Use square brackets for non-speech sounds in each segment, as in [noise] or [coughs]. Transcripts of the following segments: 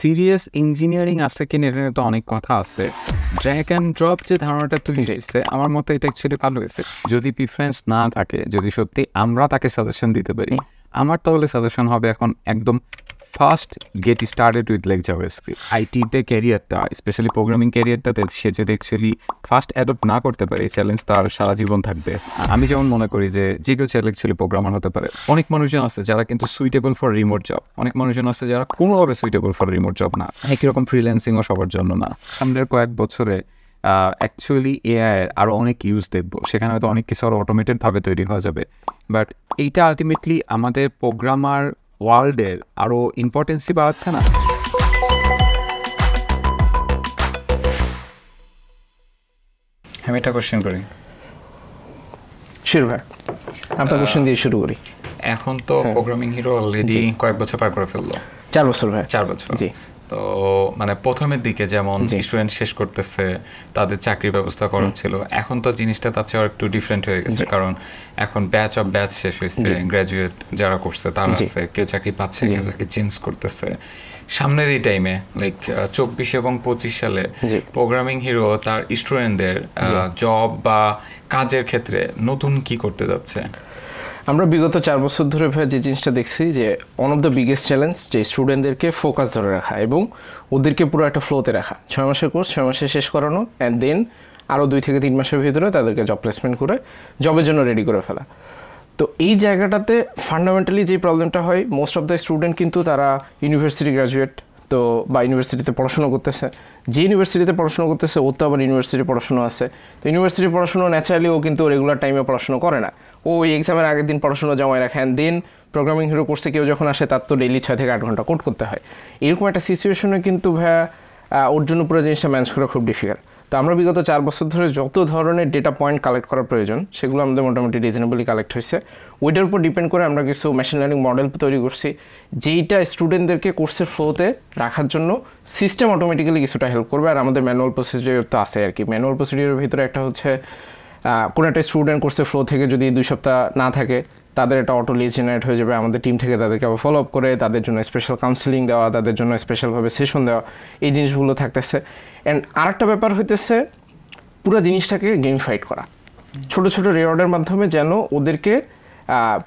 Serious engineering আছে কি নিয়ে তো অনেক কথা আছে ড্র্যাক অ্যান্ড ড্রপ যে ধারণাটা তুলে হয়েছে আমার মতে এটা অ্যাকচুয়ালি ভালো হয়েছে যদি প্রিফারেন্স না থাকে যদি সত্যি আমরা তাকে সাজেশন দিতে পারি আমার তাহলে সাজেশন হবে এখন একদম first get started with like JavaScript আইটিতে ক্যারিয়ারটা স্পেশালি প্রোগ্রামিং ক্যারিয়ারটাতে সে যদি অ্যাকচুয়ালি ফার্স্ট অ্যাডপ্ট না করতে পারে এই চ্যালেঞ্জ তার সারা জীবন থাকবে আমি যেমন মনে করি যে যে কেউ চ্যালেঞ্জ অ্যাকচুয়ালি প্রোগ্রামার হতে পারে অনেক মানুষজন আছে যারা কিন্তু সুইটেবল ফর রিমোট জব অনেক মানুষজন আছে যারা কোনোভাবে সুইটেবল ফর রিমোট জব না একই রকম ফ্রিল্যান্সিংও সবার জন্য না সামনের কয়েক বছরে অ্যাকচুয়ালি এআই আরও অনেক ইউজ দেখব সেখানে হয়তো অনেক কিছু আরও অটোমেটেডভাবে তৈরি হওয়া যাবে বাট এইটা আলটিমেটলি আমাদের প্রোগ্রামার ওয়ার্ল্ডের আরও ইম্পর্টেন্সি বাড়াচ্ছে না আমি একটা কোশ্চেন করি শুরু ভাই আপনার কোশ্চেন দিয়ে শুরু করি এখন তো প্রোগ্রামিং হিরো অলরেডি কয়েক বছর পার করে ফেললো চার বছর ভাই চার বছর জি তো মানে প্রথমের দিকে যেমন স্টুডেন্ট শেষ করতেছে তাদের চাকরির ব্যবস্থা করা ছিল এখন তো জিনিসটা তার চেয়ে একটু ডিফারেন্ট হয়ে গেছে কারণ এখন ব্যাচ অফ ব্যাচ শেষ হয়েছে গ্রাজুয়েট যারা করছে তারা আছে কেউ চাকরি পাচ্ছে কেউ চাকরি চেঞ্জ করতেছে সামনের এই টাইমে লাইক চব্বিশ এবং পঁচিশ সালে প্রোগ্রামিং হিরো তার স্টুডেন্টদের জব বা কাজের ক্ষেত্রে নতুন কি করতে যাচ্ছে আমরা বিগত চার বছর ধরে ভাই যে জিনিসটা দেখছি যে one of the biggest challenge যে স্টুডেন্টদেরকে ফোকাস ধরে রাখা এবং ওদেরকে পুরো একটা ফ্লোতে রাখা ছয় মাসের কোর্স ছয় মাসে শেষ করানো অ্যান্ড দেন আরও দুই থেকে তিন মাসের ভিতরে তাদেরকে জব প্লেসমেন্ট করে জবের জন্য রেডি করে ফেলা তো এই জায়গাটাতে ফান্ডামেন্টালি যে প্রবলেমটা হয় মোস্ট অফ দ্য স্টুডেন্ট কিন্তু তারা ইউনিভার্সিটি গ্র্যাজুয়েট তো বা ইউনিভার্সিটিতে পড়াশোনা করতেছে যে ইউনিভার্সিটিতে পড়াশোনা করতেছে ওর তো আবার ইউনিভার্সিটি পড়াশোনা আছে তো ইউনিভার্সিটির পড়াশোনা ন্যাচারালি ও কিন্তু রেগুলার টাইমে পড়াশোনা করে না ওই এক্সামের আগের দিন পড়াশোনা জমায় রাখেন দিন প্রোগ্রামিং হিরো কোর্সে কেউ যখন আসে তার তো ডেইলি ছয় থেকে আট ঘন্টা কোড করতে হয় এরকম একটা সিচুয়েশনে কিন্তু ভাইয়া ওর জন্য পুরো জিনিসটা ম্যানেজ করা খুব ডিফিকাল্ট তো আমরা বিগত চার বছর ধরে যত ধরনের ডেটা পয়েন্ট কালেক্ট করা প্রয়োজন সেগুলো আমাদের মোটামুটি রিজনেবলি কালেক্ট হয়েছে ওইটার উপর ডিপেন্ড করে আমরা কিছু মেশিন লার্নিং মডেল তৈরি করছি যেইটা স্টুডেন্টদেরকে কোর্সের ফ্লোতে রাখার জন্য সিস্টেম অটোমেটিক্যালি কিছুটা হেল্প করবে আর আমাদের ম্যানুয়াল প্রসিডিওর তো আছে আর কি ম্যানুয়াল প্রসিডিওর ভিতরে একটা হচ্ছে কোনো একটা স্টুডেন্ট কোর্সের ফ্লো থেকে যদি দুই সপ্তাহ না থাকে তাদের একটা অটো লিজ জেনারেট হয়ে যাবে আমাদের টিম থেকে তাদেরকে আবার ফলো আপ করে তাদের জন্য স্পেশাল কাউন্সিলিং দেওয়া তাদের জন্য স্পেশালভাবে সেশন দেওয়া এই জিনিসগুলো থাকতেছে অ্যান্ড আরেকটা ব্যাপার হইতেছে পুরো জিনিসটাকে গেমিফাইড করা ছোট ছোট রেওয়ার্ডের মাধ্যমে যেন ওদেরকে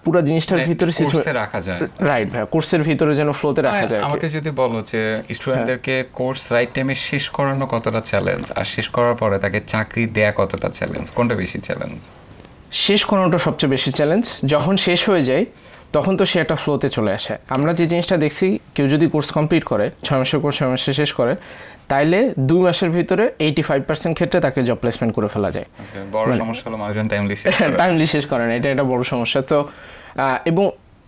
পুরো জিনিসটার মানে ভিতরে কোর্সে রাখা যায় রাইট ভাই কোর্সের ভিতরে যেন ফ্লোতে মানে রাখা যায় আমাকে যদি বলো যে স্টুডেন্টদেরকে কোর্স রাইট টাইমে শেষ করানো কতটা চ্যালেঞ্জ আর শেষ করার পরে তাকে চাকরি দেয়া কতটা চ্যালেঞ্জ কোনটা বেশি চ্যালেঞ্জ শেষ করানোটা সবচেয়ে বেশি চ্যালেঞ্জ যখন শেষ হয়ে যায় তখন তো সে একটা ফ্লোতে চলে আসে আমরা যে জিনিসটা দেখছি কেউ যদি কোর্স কমপ্লিট করে ছয় মাসের কোর্স ছয় মাসে শেষ করে তাইলে দুই মাসের ভিতরে এইটি ফাইভ পার্সেন্ট ক্ষেত্রে তাকে জব প্লেসমেন্ট করে ফেলা যায় বড় মানে সমস্যা হলো টাইমলি শেষ করেন এটা একটা বড় সমস্যা তো এবং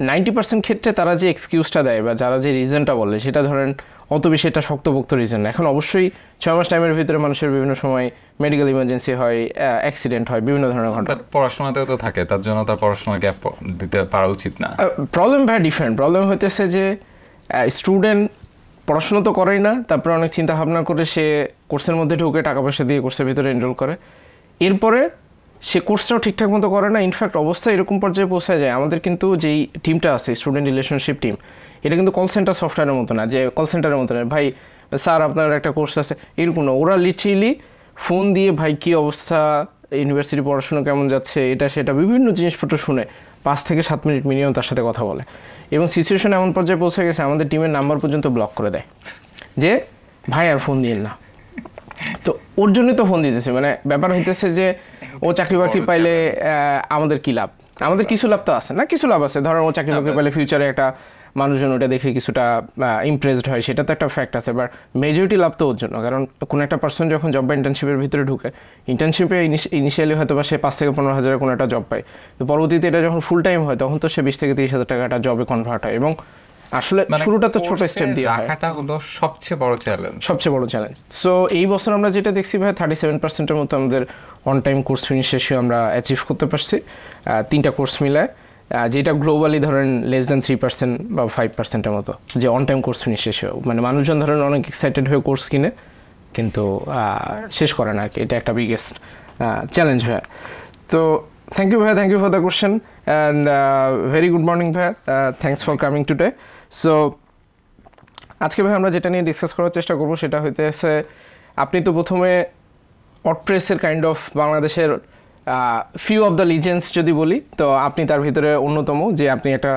নাইনটি পার্সেন্ট ক্ষেত্রে তারা যে এক্সকিউজটা দেয় বা যারা যে রিজনটা বলে সেটা ধরেন অত বেশি এটা শক্তভক্ত রিজন এখন অবশ্যই ছয় মাস টাইমের ভিতরে মানুষের বিভিন্ন সময় মেডিকেল ইমার্জেন্সি হয় অ্যাক্সিডেন্ট হয় বিভিন্ন ধরনের ঘটনা পড়াশোনাতেও তো থাকে তার জন্য তার পড়াশোনার গ্যাপ দিতে পারা উচিত না প্রবলেম ভ্যা ডিফারেন্ট প্রবলেম হইতেছে যে স্টুডেন্ট পড়াশোনা তো করেই না তারপরে অনেক চিন্তা ভাবনা করে সে কোর্সের মধ্যে ঢুকে টাকা পয়সা দিয়ে কোর্সের ভিতরে এনরোল করে এরপরে সে কোর্সটাও ঠিকঠাক মতো করে না ইনফ্যাক্ট অবস্থা এরকম পর্যায়ে পৌঁছায় যায় আমাদের কিন্তু যেই টিমটা আছে স্টুডেন্ট রিলেশনশিপ টিম এটা কিন্তু কল সেন্টার সফটওয়্যারের মতো না যে কল সেন্টারের মতো না ভাই স্যার আপনার একটা কোর্স আছে এরকম না ওরা লিটারেলি ফোন দিয়ে ভাই কী অবস্থা ইউনিভার্সিটি পড়াশুনো কেমন যাচ্ছে এটা সেটা বিভিন্ন জিনিসপত্র শুনে পাঁচ থেকে সাত মিনিট মিনিমাম তার সাথে কথা বলে এবং সিচুয়েশন এমন পর্যায়ে পৌঁছে গেছে আমাদের টিমের নাম্বার পর্যন্ত ব্লক করে দেয় যে ভাই আর ফোন দিন না তো ওর জন্যই তো ফোন দিতেছে মানে ব্যাপার হইতেছে যে ও চাকরি বাকরি পাইলে আমাদের কী লাভ আমাদের কিছু লাভ তো আছে না কিছু লাভ আছে ধরো ও চাকরি বাকরি পাইলে ফিউচারে একটা মানুষজন ওটা দেখে কিছুটা ইমপ্রেসড হয় সেটা তো একটা ফ্যাক্ট আছে বাট মেজরিটি লাভ তো ওর জন্য কারণ কোনো একটা পার্সন যখন জব বা ইন্টার্নশিপের ভিতরে ঢুকে ইন্টার্নশিপে ইনিশিয়ালি হয়তো বা সে পাঁচ থেকে পনেরো হাজারের কোনো একটা জব পায় তো পরবর্তীতে এটা যখন ফুল টাইম হয় তখন তো সে বিশ থেকে তিরিশ হাজার টাকাটা জবে কনভার্ট হয় এবং আসলে মানে শুরুটা তো ছোট স্টেপ দিয়ে রাখাটা হলো সবচেয়ে বড় চ্যালেঞ্জ সবচেয়ে বড় চ্যালেঞ্জ সো এই বছর আমরা যেটা দেখছি ভাই থার্টি সেভেন পার্সেন্টের মতো আমাদের অন টাইম কোর্স ফিনিশ এসে আমরা অ্যাচিভ করতে পারছি তিনটা কোর্স মিলায় যেটা গ্লোবালি ধরেন লেস দেন থ্রি পার্সেন্ট বা ফাইভ পার্সেন্টের মতো যে অন টাইম কোর্স ফিনিশ শেষ হয় মানে মানুষজন ধরেন অনেক এক্সাইটেড হয়ে কোর্স কিনে কিন্তু শেষ করে না আর কি এটা একটা বিগেস্ট চ্যালেঞ্জ ভাইয়া তো থ্যাংক ইউ ভাইয়া thank you for the question and very good morning ভাইয়া thanks for coming today so আজকে ভাই আমরা যেটা নিয়ে ডিসকাস করার চেষ্টা করব সেটা আছে আপনি তো প্রথমে অটপ্রেসের কাইন্ড অফ বাংলাদেশের ফিউ অফ দ্য লিজেন্স যদি বলি তো আপনি তার ভিতরে অন্যতম যে আপনি একটা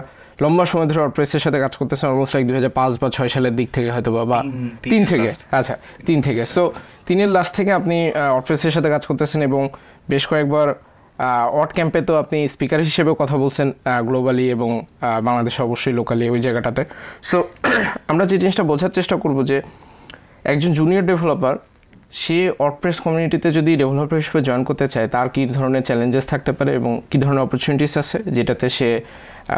লম্বা সময় ধরে প্রেসের সাথে কাজ করতেছেন অলমোস্ট লাইক দুই পাঁচ বা ছয় সালের দিক থেকে হয়তো বা তিন থেকে আচ্ছা তিন থেকে সো তিনের লাস্ট থেকে আপনি অটপ্রেসের সাথে কাজ করতেছেন এবং বেশ কয়েকবার অট ক্যাম্পে তো আপনি স্পিকার হিসেবে কথা বলছেন গ্লোবালি এবং বাংলাদেশে অবশ্যই লোকালি ওই জায়গাটাতে সো [clears throat] আমরা যে জিনিসটা বোঝার চেষ্টা করব যে একজন জুনিয়র ডেভেলপার সে অর্ডপ্রেস কমিউনিটিতে যদি ডেভেলপার হিসেবে জয়েন করতে চায় তার কী ধরনের চ্যালেঞ্জেস থাকতে পারে এবং কী ধরনের অপরচুনিটিস আছে যেটাতে সে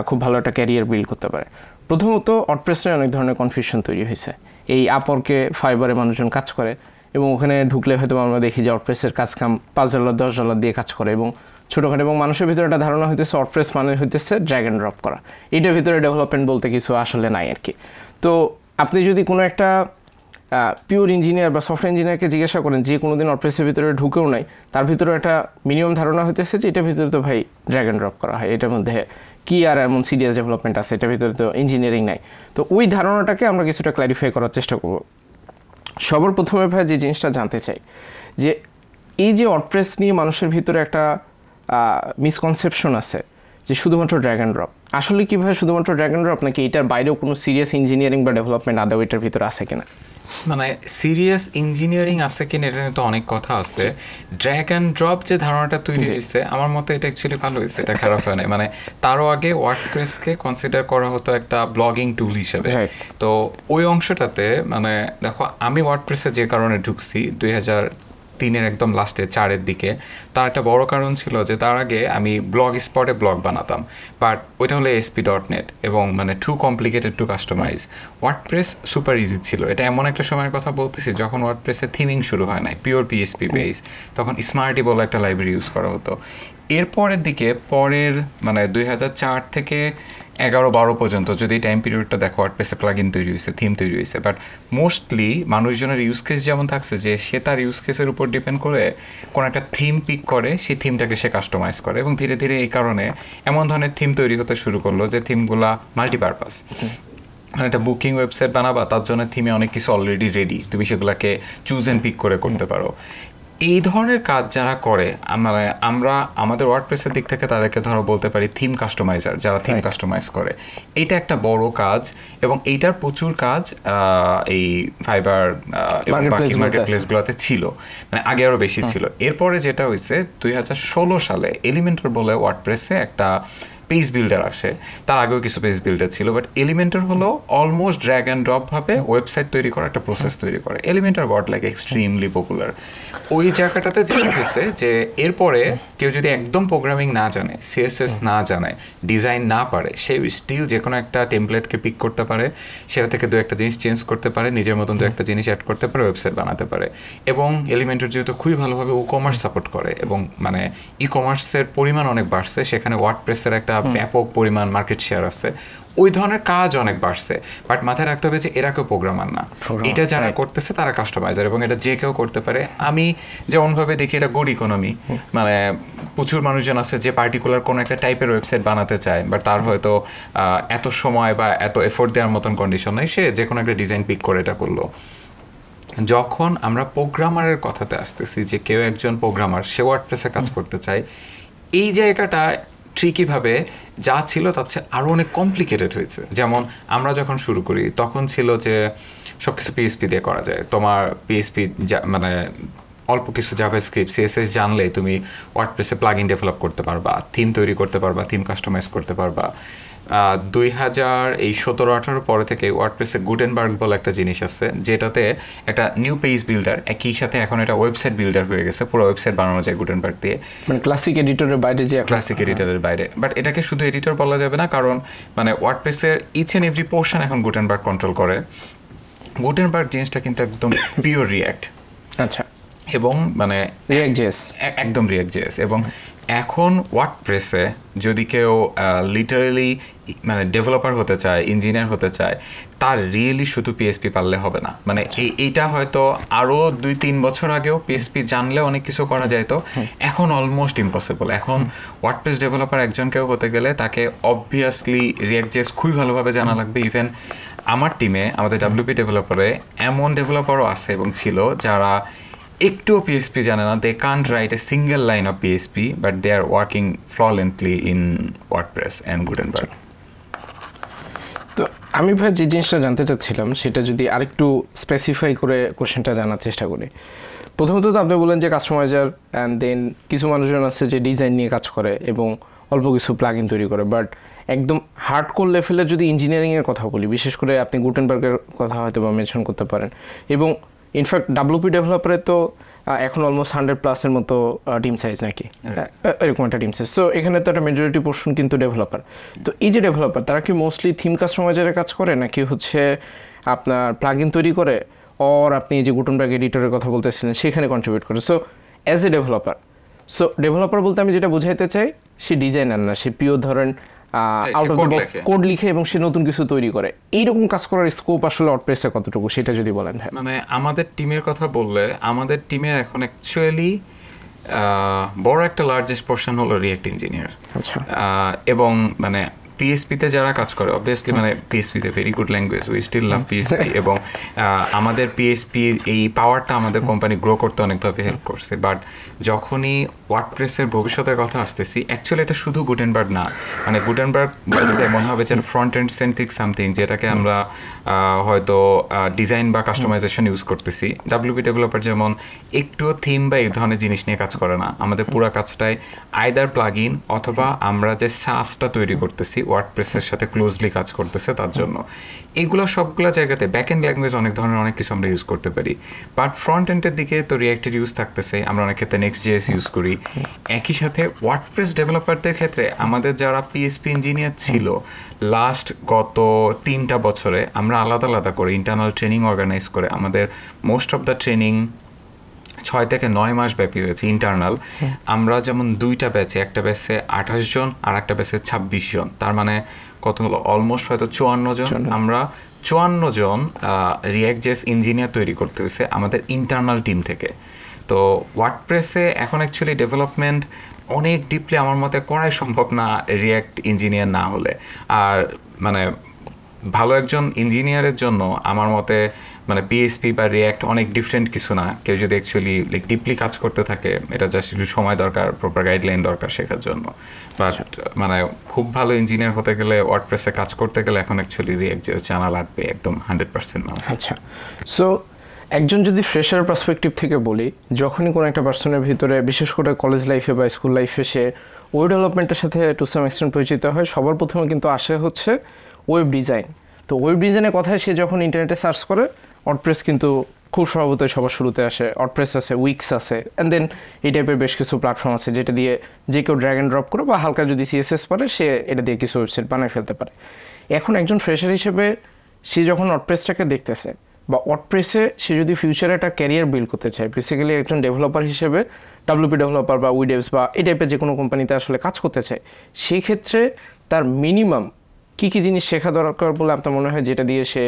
খুব ভালো একটা ক্যারিয়ার বিল্ড করতে পারে প্রথমত অর্ডপ্রেস নিয়ে অনেক ধরনের কনফিউশন তৈরি হয়েছে এই আপরকে ফাইবারে মানুষজন কাজ করে এবং ওখানে ঢুকলে হয়তো আমরা দেখি যে অর্ডপ্রেসের কাজ কাম পাঁচ ডলার দশ ডলার দিয়ে কাজ করে এবং ছোটোখাটো এবং মানুষের ভিতরে একটা ধারণা হইতেছে অর্ডপ্রেস মানে হইতেছে ড্র্যাগ অ্যান্ড ড্রপ করা এটার ভিতরে ডেভেলপমেন্ট বলতে কিছু আসলে নাই আর কি তো আপনি যদি কোনো একটা পিওর ইঞ্জিনিয়ার বা সফটওয়্যার ইঞ্জিনিয়ারকে জিজ্ঞাসা করেন যে কোনো দিন অফিসের ভিতরে ঢুকেও নাই তার ভিতরে একটা মিনিমাম ধারণা হইতেছে যে এটার ভিতরে তো ভাই ড্র্যাগন ড্রপ করা হয় এটার মধ্যে কী আর এমন সিরিয়াস ডেভেলপমেন্ট আছে এটার ভিতরে তো ইঞ্জিনিয়ারিং নাই তো ওই ধারণাটাকে আমরা কিছুটা ক্ল্যারিফাই করার চেষ্টা করব সবার প্রথমে ভাই যে জিনিসটা জানতে চাই যে এই যে অটপ্রেস নিয়ে মানুষের ভিতরে একটা মিসকনসেপশন আছে যে শুধুমাত্র ড্র্যাগন ড্রপ আসলে কীভাবে শুধুমাত্র ড্র্যাগন ড্রপ নাকি এটার বাইরেও কোনো সিরিয়াস ইঞ্জিনিয়ারিং বা ডেভেলপমেন্ট আদৌ এটার ভিতরে আছে কিনা মানে সিরিয়াস ইঞ্জিনিয়ারিং আছে কিনা এটা নিয়ে তো অনেক কথা আছে ড্র্যাগ অ্যান্ড ড্রপ যে ধারণাটা তৈরি হয়েছে আমার মতে এটা অ্যাকচুয়ালি ভালো হয়েছে এটা খারাপ হয় না মানে তারও আগে ওয়ার্ডপ্রেসকে কনসিডার করা হতো একটা ব্লগিং টুল হিসেবে তো ওই অংশটাতে মানে দেখো আমি ওয়ার্ডপ্রেসে যে কারণে ঢুকছি দুই হাজার তিনের একদম লাস্টে চারের দিকে তার একটা বড় কারণ ছিল যে তার আগে আমি ব্লগ স্পটে ব্লগ বানাতাম বাট ওইটা হলো এসপি ডট নেট এবং মানে too complicated to customise WordPress super easy ছিল এটা এমন একটা সময়ের কথা বলতেছি যখন ওয়ার্ড প্রেসে থিমিং শুরু হয় নাই পিওর পিএসপি বেস তখন স্মার্টি বলে একটা লাইব্রেরি ইউজ করা হতো এরপরের দিকে পরের মানে দুই থেকে এগারো বারো পর্যন্ত যদি টাইম পিরিয়ডটা দেখো পেসে প্লাগ ইন তৈরি হয়েছে থিম তৈরি হয়েছে বাট মোস্টলি মানুষজনের ইউজ কেস যেমন থাকছে যে সে তার ইউজ কেসের উপর ডিপেন্ড করে কোনো একটা থিম পিক করে সেই থিমটাকে সে কাস্টমাইজ করে এবং ধীরে ধীরে এই কারণে এমন ধরনের থিম তৈরি হতে শুরু করলো যে থিমগুলা মাল্টিপারপাস মানে একটা বুকিং ওয়েবসাইট বানাবা তার জন্য থিমে অনেক কিছু অলরেডি রেডি তুমি সেগুলোকে চুজ অ্যান্ড পিক করে করতে পারো এই ধরনের কাজ যারা করে মানে আমরা আমাদের ওয়ার্ডপ্রেসের দিক থেকে তাদেরকে ধরো বলতে পারি থিম কাস্টমাইজার যারা থিম কাস্টমাইজ করে এটা একটা বড় কাজ এবং এইটার প্রচুর কাজ এই ফাইবার বাকি মার্কেট প্লেসগুলোতে ছিল মানে আগে আরও বেশি ছিল এরপরে যেটা হয়েছে দুই সালে এলিমেন্টর বলে ওয়ার্ডপ্রেসে একটা পেজ বিল্ডার আসে তার আগেও কিছু পেজ বিল্ডার ছিল বাট এলিমেন্টার হলো অলমোস্ট ড্র্যাগ অ্যান্ড ড্রপভাবে ওয়েবসাইট তৈরি করার একটা প্রসেস তৈরি করে Elementor got like extremely popular ওই জায়গাটাতে যেটা হয়েছে যে এরপরে কেউ যদি একদম প্রোগ্রামিং না জানে সিএসএস না জানে ডিজাইন না পারে সে স্টিল যে কোনো একটা টেমপ্লেটকে পিক করতে পারে সেটা থেকে দু একটা জিনিস চেঞ্জ করতে পারে নিজের মতন দু একটা জিনিস অ্যাড করতে পারে ওয়েবসাইট বানাতে পারে এবং এলিমেন্টের যেহেতু খুবই ভালোভাবে ই কমার্স সাপোর্ট করে এবং মানে ই কমার্সের পরিমাণ অনেক বাড়ছে সেখানে ওয়ার্ড প্রেসের একটা ব্যাপক পরিমাণ মার্কেট শেয়ার আছে ওই ধরনের কাজ অনেক বাড়ছে বাট মাথায় রাখতে হবে যে এরা কেউ প্রোগ্রামার না এটা যারা করতেছে তারা কাস্টমাইজার এবং এটা যে কেউ করতে পারে আমি যেমনভাবে দেখি এটা গুড ইকোনমি মানে প্রচুর মানুষজন আছে যে পার্টিকুলার কোনো একটা টাইপের ওয়েবসাইট বানাতে চায় বাট তার হয়তো এত সময় বা এত এফোর্ট দেওয়ার মতন কন্ডিশন নেই সে যে কোনো একটা ডিজাইন পিক করে এটা করলো যখন আমরা প্রোগ্রামারের কথাতে আসতেছি যে কেউ একজন প্রোগ্রামার সে ওয়ার্ডপ্রেসে কাজ করতে চায় এই জায়গাটা ট্রিকিভাবে যা ছিল তার চেয়ে আরও অনেক কমপ্লিকেটেড হয়েছে যেমন আমরা যখন শুরু করি তখন ছিল যে সব কিছু পিএসপি দিয়ে করা যায় তোমার পিএসপি মানে অল্প কিছু জাভা স্ক্রিপ্ট সিএসএস জানলে তুমি ওয়ার্ডপ্রেসে প্লাগ ইন ডেভেলপ করতে পারবা থিম তৈরি করতে পারবা থিম কাস্টমাইজ করতে পারবা দুই হাজার এই সতেরো আঠারো পরে থেকে ওয়ার্ডপ্রেসে গুটেনবার্গ বলে একটা জিনিস আছে যেটাতে একটা নিউ পেজ বিল্ডার একই সাথে এখন এটা ওয়েবসাইট বিল্ডার হয়ে গেছে পুরো ওয়েবসাইট বানানো যায় গুটেনবার্গ দিয়ে মানে ক্লাসিক এডিটরের বাইরে যে ক্লাসিক এডিটরের বাইরে বাট এটাকে শুধু এডিটর বলা যাবে না কারণ মানে ওয়ার্ডপ্রেসের ইচ অ্যান্ড এভরি পোর্শন এখন গুটেনবার্গ কন্ট্রোল করে গুটেনবার্গ জিনিসটা কিন্তু একদম পিওর রিয়াক্ট আচ্ছা এবং মানে রিয়াক্ট জেএস একদম রিয়াক্ট জেএস এবং এখন ওয়ার্ড প্রেসে যদি কেউ লিটারেলি মানে ডেভেলপার হতে চায় ইঞ্জিনিয়ার হতে চায় তার রিয়েলি শুধু পিএসপি পারলে হবে না মানে আচ্ছা। এইটা হয়তো আরও দুই তিন বছর আগেও পিএসপি জানলে অনেক কিছু করা যায় তো এখন অলমোস্ট ইম্পসিবল এখন ওয়ার্ডপ্রেস ডেভেলপার একজন কেউ হতে গেলে তাকে অবভিয়াসলি রিয়াকজেস খুবই ভালোভাবে জানা লাগবে ইভেন আমার টিমে আমাদের ডাব্লিউপি ডেভেলপারে এমন ডেভেলপারও আছে এবং ছিল যারা একটুও পিএসপি জানে না they can't write a single line of PHP but they are working fluently in WordPress and good Gutenberg তো আমি ভাই যে জিনিসটা জানতে চাচ্ছিলাম সেটা যদি আরেকটু স্পেসিফাই করে কোশ্চেনটা জানার চেষ্টা করি প্রথমত তো আপনি বললেন যে কাস্টমাইজার অ্যান্ড দেন কিছু মানুষজন আছে যে ডিজাইন নিয়ে কাজ করে এবং অল্প কিছু প্লাগ ইন তৈরি করে বাট একদম হার্ড কোর লেভেলের যদি ইঞ্জিনিয়ারিংয়ের কথা বলি বিশেষ করে আপনি গুটেনবার্গের কথা হয়তো বা মেনশন করতে পারেন এবং ইনফ্যাক্ট ডাব্লুপি ডেভেলপারে তো এখন অলমোস্ট হান্ড্রেড প্লাসের মতো টিম সাইজ নাকি এরকম একটা টিম সাইজ সো এখানে তো একটা মেজরিটি পোর্শন কিন্তু ডেভেলপার তো এই যে ডেভেলপার তারা কি মোস্টলি থিম কাস্টমাইজারের কাজ করে নাকি হচ্ছে আপনার প্লাগ ইন তৈরি করে অর আপনি যে ব্যাগ এডিটরের কথা বলতেছিলেন সেখানে কন্ট্রিবিউট করে so as a developer so developer বলতে আমি যেটা বুঝাইতে চাই সে ডিজাইনার না সে পিওর ধরেন out of the box code লিখে এবং সে নতুন কিছু তৈরি করে এইরকম কাজ করার স্কোপ আসলে অটপ্রেসে কতটুকু সেটা যদি বলেন হ্যাঁ মানে আমাদের টিমের কথা বললে আমাদের টিমের এখন অ্যাকচুয়ালি বড় একটা লার্জেস্ট পোর্শন হলো রিয়েক্ট ইঞ্জিনিয়ার আচ্ছা এবং মানে পিএসপিতে যারা কাজ করে অবভিয়াসলি মানে পিএসপিতে very good language we still love PHP এবং আমাদের পিএসপির এই পাওয়ারটা আমাদের কোম্পানি গ্রো করতে অনেকভাবে হেল্প করছে বাট যখনই ওয়ার্ড প্রেসের ভবিষ্যতের কথা আসতেছি অ্যাকচুয়ালি এটা শুধু গুটেনবার্গ না মানে গুটেনবার্গ এমন হবে যে ফ্রন্ট এন্ড সেন্থিক সামথিং যেটাকে আমরা হয়তো ডিজাইন বা কাস্টমাইজেশন ইউজ করতেছি ডাব্লিউপি ডেভেলপার যেমন একটুও থিম বা এই ধরনের জিনিস নিয়ে কাজ করে না আমাদের পুরো কাজটায় আয়দার প্লাগ ইন অথবা আমরা যে সাসটা তৈরি করতেছি ওয়ার্ডপ্রেসের সাথে ক্লোজলি কাজ করতেছে তার জন্য এগুলো সবগুলো জায়গাতে ব্যাক এন্ড ল্যাঙ্গুয়েজ অনেক ধরনের অনেক কিছু আমরা ইউজ করতে পারি বাট ফ্রন্ট এন্ডের দিকে তো রিয়াক্টের ইউজ থাকতেছে আমরা অনেক ক্ষেত্রে নেক্সট জিএস ইউজ করি একই সাথে ওয়ার্ডপ্রেস ডেভেলপারদের ক্ষেত্রে আমাদের যারা পিএসপি ইঞ্জিনিয়ার ছিল লাস্ট গত তিনটা বছরে আমরা আলাদা আলাদা করে ইন্টারনাল ট্রেনিং অর্গানাইজ করে আমাদের মোস্ট অফ দ্য ট্রেনিং ছয় থেকে নয় মাস ব্যাপী হয়েছে ইন্টারনাল হ্যাঁ। আমরা যেমন দুইটা ব্যাচে একটা ব্যাচে আঠাশ জন আর একটা ব্যাচে ছাব্বিশ জন তার মানে কত হলো অলমোস্ট হয়তো চুয়ান্ন জন আমরা চুয়ান্ন জন রিয়াক্ট জেস ইঞ্জিনিয়ার তৈরি করতে হয়েছে আমাদের ইন্টারনাল টিম থেকে তো ওয়ার্ডপ্রেসে এখন অ্যাকচুয়ালি ডেভেলপমেন্ট অনেক ডিপলি আমার মতে করাই সম্ভব না রিয়াক্ট ইঞ্জিনিয়ার না হলে আর মানে ভালো একজন ইঞ্জিনিয়ারের জন্য আমার মতে মানে পিএসপি বা রিয়াক্ট অনেক ডিফারেন্ট কিছু না কেউ যদি অ্যাকচুয়ালি লাইক ডিপলি কাজ করতে থাকে এটা জাস্ট একটু সময় দরকার প্রপার গাইডলাইন দরকার শেখার জন্য বাট আচ্ছা। মানে খুব ভালো ইঞ্জিনিয়ার হতে গেলে ওয়ার্ড প্রেসে কাজ করতে গেলে এখন অ্যাকচুয়ালি রিয়্যাক্ট জানা লাগবে একদম হান্ড্রেড পার্সেন্ট আচ্ছা সো একজন যদি ফ্রেশার পার্সপেক্টিভ থেকে বলি যখনই কোনো একটা পার্সনের ভিতরে বিশেষ করে কলেজ লাইফে বা স্কুল লাইফে সে ওয়েব ডেভেলপমেন্টের সাথে টু সাম এক্সটেন্ট পরিচিত হয় সবার প্রথমে কিন্তু আসে হচ্ছে ওয়েব ডিজাইন তো ওয়েব ডিজাইনের কথায় সে যখন ইন্টারনেটে সার্চ করে অটপ্রেস কিন্তু খুব স্বভাবতই সবার শুরুতে আসে অটপ্রেস আছে উইক্স আছে অ্যান্ড দেন এই টাইপের বেশ কিছু প্ল্যাটফর্ম আছে যেটা দিয়ে যে কেউ ড্র্যাগ অ্যান্ড ড্রপ করে বা হালকা যদি সিএসএস পারে সে এটা দিয়ে কিছু ওয়েবসাইট বানায় ফেলতে পারে এখন একজন ফ্রেশার হিসেবে সে যখন অটপ্রেসটাকে দেখতেছে বা অটপ্রেসে সে যদি ফিউচারে একটা ক্যারিয়ার বিল্ড করতে চায় বেসিক্যালি একজন ডেভেলপার হিসেবে ডাব্লিউপি ডেভেলপার বা উইডেভস বা এই টাইপের যে কোনো কোম্পানিতে আসলে কাজ করতে চায় সেক্ষেত্রে তার মিনিমাম কী কী জিনিস শেখা দরকার বলে আপনার মনে হয় যেটা দিয়ে সে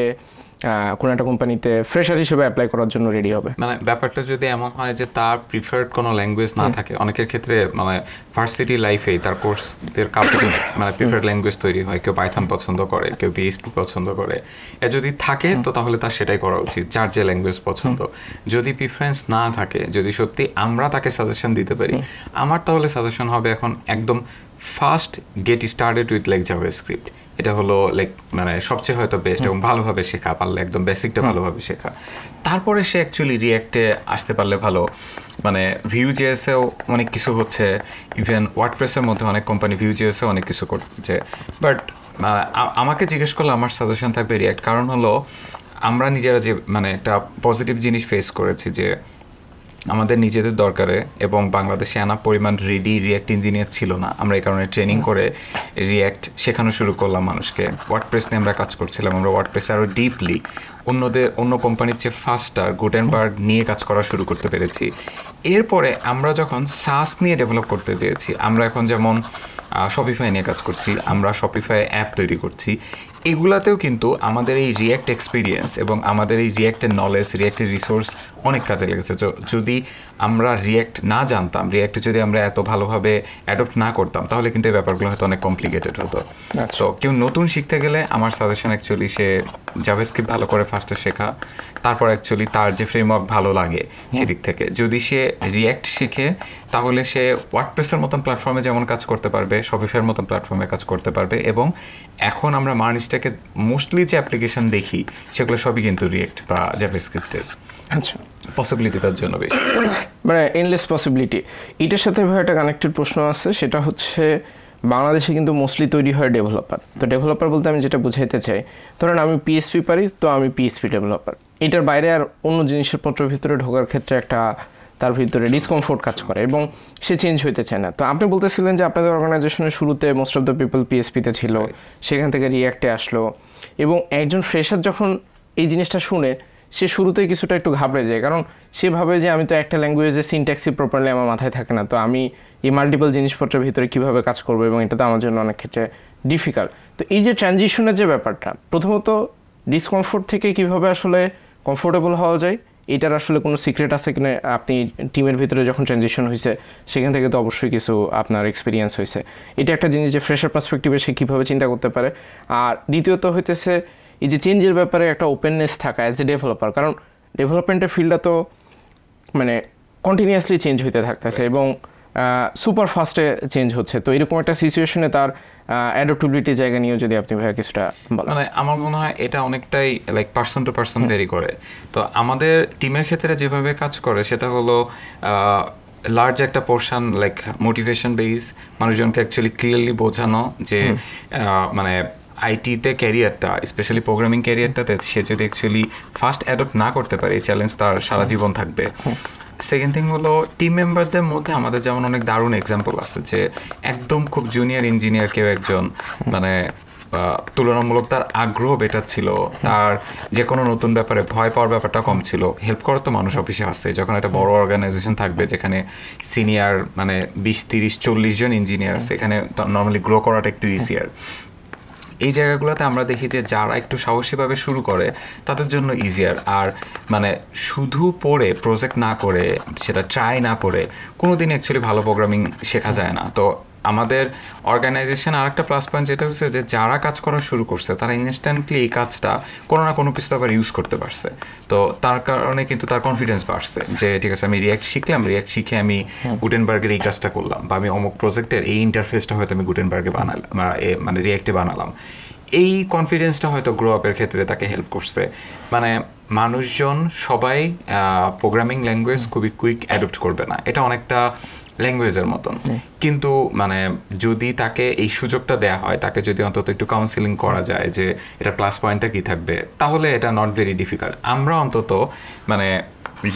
কোনো একটা কোম্পানিতে ফ্রেশার হিসেবে অ্যাপ্লাই করার জন্য রেডি হবে মানে ব্যাপারটা যদি এমন হয় যে তার প্রিফার্ড কোনো ল্যাঙ্গুয়েজ না থাকে অনেকের ক্ষেত্রে মানে ভার্সিটি লাইফেই তার কোর্সদের কাপড় মানে প্রিফার্ড ল্যাঙ্গুয়েজ তৈরি হয় কেউ পাইথন পছন্দ করে কেউ পিএইচপি পছন্দ করে এ যদি থাকে তো তাহলে তার সেটাই করা উচিত যার যে ল্যাঙ্গুয়েজ পছন্দ যদি প্রিফারেন্স না থাকে যদি সত্যি আমরা তাকে সাজেশন দিতে পারি আমার তাহলে সাজেশন হবে এখন একদম first get started with like JavaScript এটা হলো লাইক মানে সবচেয়ে হয়তো বেস্ট এবং ভালোভাবে শেখা পারলে একদম বেসিকটা ভালোভাবে শেখা তারপরে সে অ্যাকচুয়ালি রিয়াক্টে আসতে পারলে ভালো মানে ভিউ জিএসেও অনেক কিছু হচ্ছে ইভেন ওয়ার্ডপ্রেসের মধ্যে অনেক কোম্পানি ভিউ জিএসেও অনেক কিছু করছে বাট আমাকে জিজ্ঞেস করলে আমার সাজেশন থাকবে রিয়াক্ট কারণ হলো আমরা নিজেরা যে মানে একটা পজিটিভ জিনিস ফেস করেছি যে আমাদের নিজেদের দরকারে এবং বাংলাদেশে আনা পরিমাণ রেডি রিয়্যাক্ট ইঞ্জিনিয়ার ছিল না আমরা এই কারণে ট্রেনিং করে রিয়্যাক্ট শেখানো শুরু করলাম মানুষকে ওয়ার্ডপ্রেস নিয়ে আমরা কাজ করছিলাম আমরা ওয়ার্ডপ্রেসে আরও ডিপলি অন্যদের অন্য কোম্পানির চেয়ে ফাস্টার গুটেনবার্গ নিয়ে কাজ করা শুরু করতে পেরেছি এরপরে আমরা যখন সাস নিয়ে ডেভেলপ করতে চেয়েছি আমরা এখন যেমন শপিফাই নিয়ে কাজ করছি আমরা শপিফাই অ্যাপ তৈরি করছি এগুলাতেও কিন্তু আমাদের এই রিয়্যাক্ট এক্সপিরিয়েন্স এবং আমাদের এই রিয়্যাক্টের নলেজ রিয়্যাক্টের রিসোর্স অনেক কাজে লেগেছে যদি আমরা রিয়্যাক্ট না জানতাম রিয়্যাক্ট যদি আমরা এত ভালোভাবে অ্যাডপ্ট না করতাম তাহলে কিন্তু এই ব্যাপারগুলো হয়তো অনেক কমপ্লিকেটেড হতো আচ্ছা। তো কেউ নতুন শিখতে গেলে আমার সাজেশন অ্যাকচুয়ালি সে জাভাস্ক্রিপ্ট ভালো করে ফার্স্টে শেখা তারপর অ্যাকচুয়ালি তার যে ফ্রেমওয়ার্ক ভালো লাগে সেদিক থেকে যদি সে রিয়্যাক্ট শিখে তাহলে সে ওয়ার্ডপ্রেসের মতন প্ল্যাটফর্মে যেমন কাজ করতে পারবে শপিফের মতন প্ল্যাটফর্মে কাজ করতে পারবে এবং এখন আমরা মার্নিসটাকে মোস্টলি যে অ্যাপ্লিকেশন দেখি সেগুলো সবই কিন্তু রিয়েক্ট বা জাভাস্ক্রিপ্টের আচ্ছা পসিবিলিটি তার জন্য বেশি মানে এনলেস পসিবিলিটি এটার সাথে ভাই একটা কানেক্টেড প্রশ্ন আছে সেটা হচ্ছে বাংলাদেশে কিন্তু মোস্টলি তৈরি হয় ডেভেলপার তো ডেভেলপার বলতে আমি যেটা বুঝাইতে চাই ধরেন আমি পিএসপি পারি তো আমি পিএসপি ডেভেলপার এটার বাইরে আর অন্য জিনিসের পত্রের ভিতরে ঢোকার ক্ষেত্রে একটা তার ভিতরে ডিসকমফোর্ট কাজ করে এবং সে চেঞ্জ হইতে চায় না তো আপনি বলতেছিলেন যে আপনাদের অর্গানাইজেশনের শুরুতে মোস্ট অফ দ্য পিপল পিএসপিতে ছিল সেখান থেকে রিয়্যাক্টে আসলো এবং একজন ফ্রেশার যখন এই জিনিসটা শুনে সে শুরুতে কিছুটা একটু ঘাবড়ে যায় কারণ সে ভাবে যে আমি তো একটা ল্যাঙ্গুয়েজে সিনট্যাক্সি প্রপারলি আমার মাথায় থাকে না তো আমি এই মাল্টিপল জিনিসপত্রের ভিতরে কিভাবে কাজ করবো এবং এটা তো আমার জন্য অনেক ক্ষেত্রে ডিফিকাল্ট তো এই যে ট্রানজিশনের যে ব্যাপারটা প্রথমত ডিসকমফোর্ট থেকে কিভাবে আসলে কমফোর্টেবল হওয়া যায় এটার আসলে কোনো সিক্রেট আছে কিনা আপনি টিমের ভিতরে যখন ট্রানজিশন হয়েছে সেখান থেকে তো অবশ্যই কিছু আপনার এক্সপিরিয়েন্স হয়েছে এটা একটা জিনিস যে ফ্রেশার পার্সপেক্টিভে সে কীভাবে চিন্তা করতে পারে আর দ্বিতীয়ত হইতেছে এই যে চেঞ্জের ব্যাপারে একটা ওপেননেস থাকা অ্যাজ এ ডেভেলপার কারণ ডেভেলপমেন্টের ফিল্ডটা তো মানে কন্টিনিউয়াসলি চেঞ্জ হইতে থাকতেছে এবং সুপার ফাস্টে চেঞ্জ হচ্ছে তো এরকম একটা সিচুয়েশনে তার অ্যাডাপ্টেবিলিটি জায়গা নিয়েও যদি আপনি ভাইয়া কিছুটা বলেন মানে আমার মনে হয় এটা অনেকটাই like person to person very করে তো আমাদের টিমের ক্ষেত্রে যেভাবে কাজ করে সেটা হলো লার্জ একটা পোর্শন লাইক মোটিভেশন বেস মানুষজনকে অ্যাকচুয়ালি ক্লিয়ারলি বোঝানো যে মানে আইটিতে ক্যারিয়ারটা স্পেশালি প্রোগ্রামিং ক্যারিয়ারটাতে সে যদি অ্যাকচুয়ালি ফার্স্ট অ্যাডপ্ট না করতে পারে এই চ্যালেঞ্জ তার সারা জীবন থাকবে সেকেন্ড থিং হলো টিম মেম্বারদের মধ্যে আমাদের যেমন অনেক দারুণ এক্সাম্পল আছে যে একদম খুব জুনিয়র ইঞ্জিনিয়ার কেউ একজন মানে তুলনামূলক তার আগ্রহ বেটার ছিল তার যে কোনো নতুন ব্যাপারে ভয় পাওয়ার ব্যাপারটা কম ছিল হেল্প করার তো মানুষ অফিসে আসছে যখন একটা বড় অর্গানাইজেশন থাকবে যেখানে সিনিয়র মানে বিশ তিরিশ চল্লিশ জন ইঞ্জিনিয়ার আছে এখানে নর্মালি গ্রো করাটা একটু ইজিয়ার এই জায়গাগুলোতে আমরা দেখি যে যারা একটু সাহসীভাবে শুরু করে তাদের জন্য ইজিয়ার আর মানে শুধু পড়ে প্রজেক্ট না করে সেটা ট্রাই না করে কোনো দিন অ্যাকচুয়ালি ভালো প্রোগ্রামিং শেখা যায় না তো আমাদের অর্গানাইজেশন আর একটা প্লাস পয়েন্ট যেটা হচ্ছে যে যারা কাজ করা শুরু করছে তারা ইনস্ট্যান্টলি এই কাজটা কোনো না কোনো কিছু আবার ইউজ করতে পারছে তো তার কারণে কিন্তু তার কনফিডেন্স বাড়ছে যে ঠিক আছে আমি রিয়াক্ট শিখলাম রিয়াক্ট শিখে আমি গুটেনবার্গের এই কাজটা করলাম বা আমি অমুক প্রজেক্টের এই ইন্টারফেসটা হয়তো আমি গুটেনবার্গে বানালাম মানে রিয়াক্টে বানালাম এই কনফিডেন্সটা হয়তো গ্রো আপের ক্ষেত্রে তাকে হেল্প করছে মানে মানুষজন সবাই প্রোগ্রামিং ল্যাঙ্গুয়েজ খুবই কুইক অ্যাডপ্ট করবে না এটা অনেকটা ল্যাঙ্গুয়েজের মতন কিন্তু মানে যদি তাকে এই সুযোগটা দেয়া হয় তাকে যদি অন্তত একটু কাউন্সিলিং করা যায় যে এটা প্লাস পয়েন্টটা কি থাকবে তাহলে এটা নট ভেরি ডিফিকাল্ট আমরা অন্তত মানে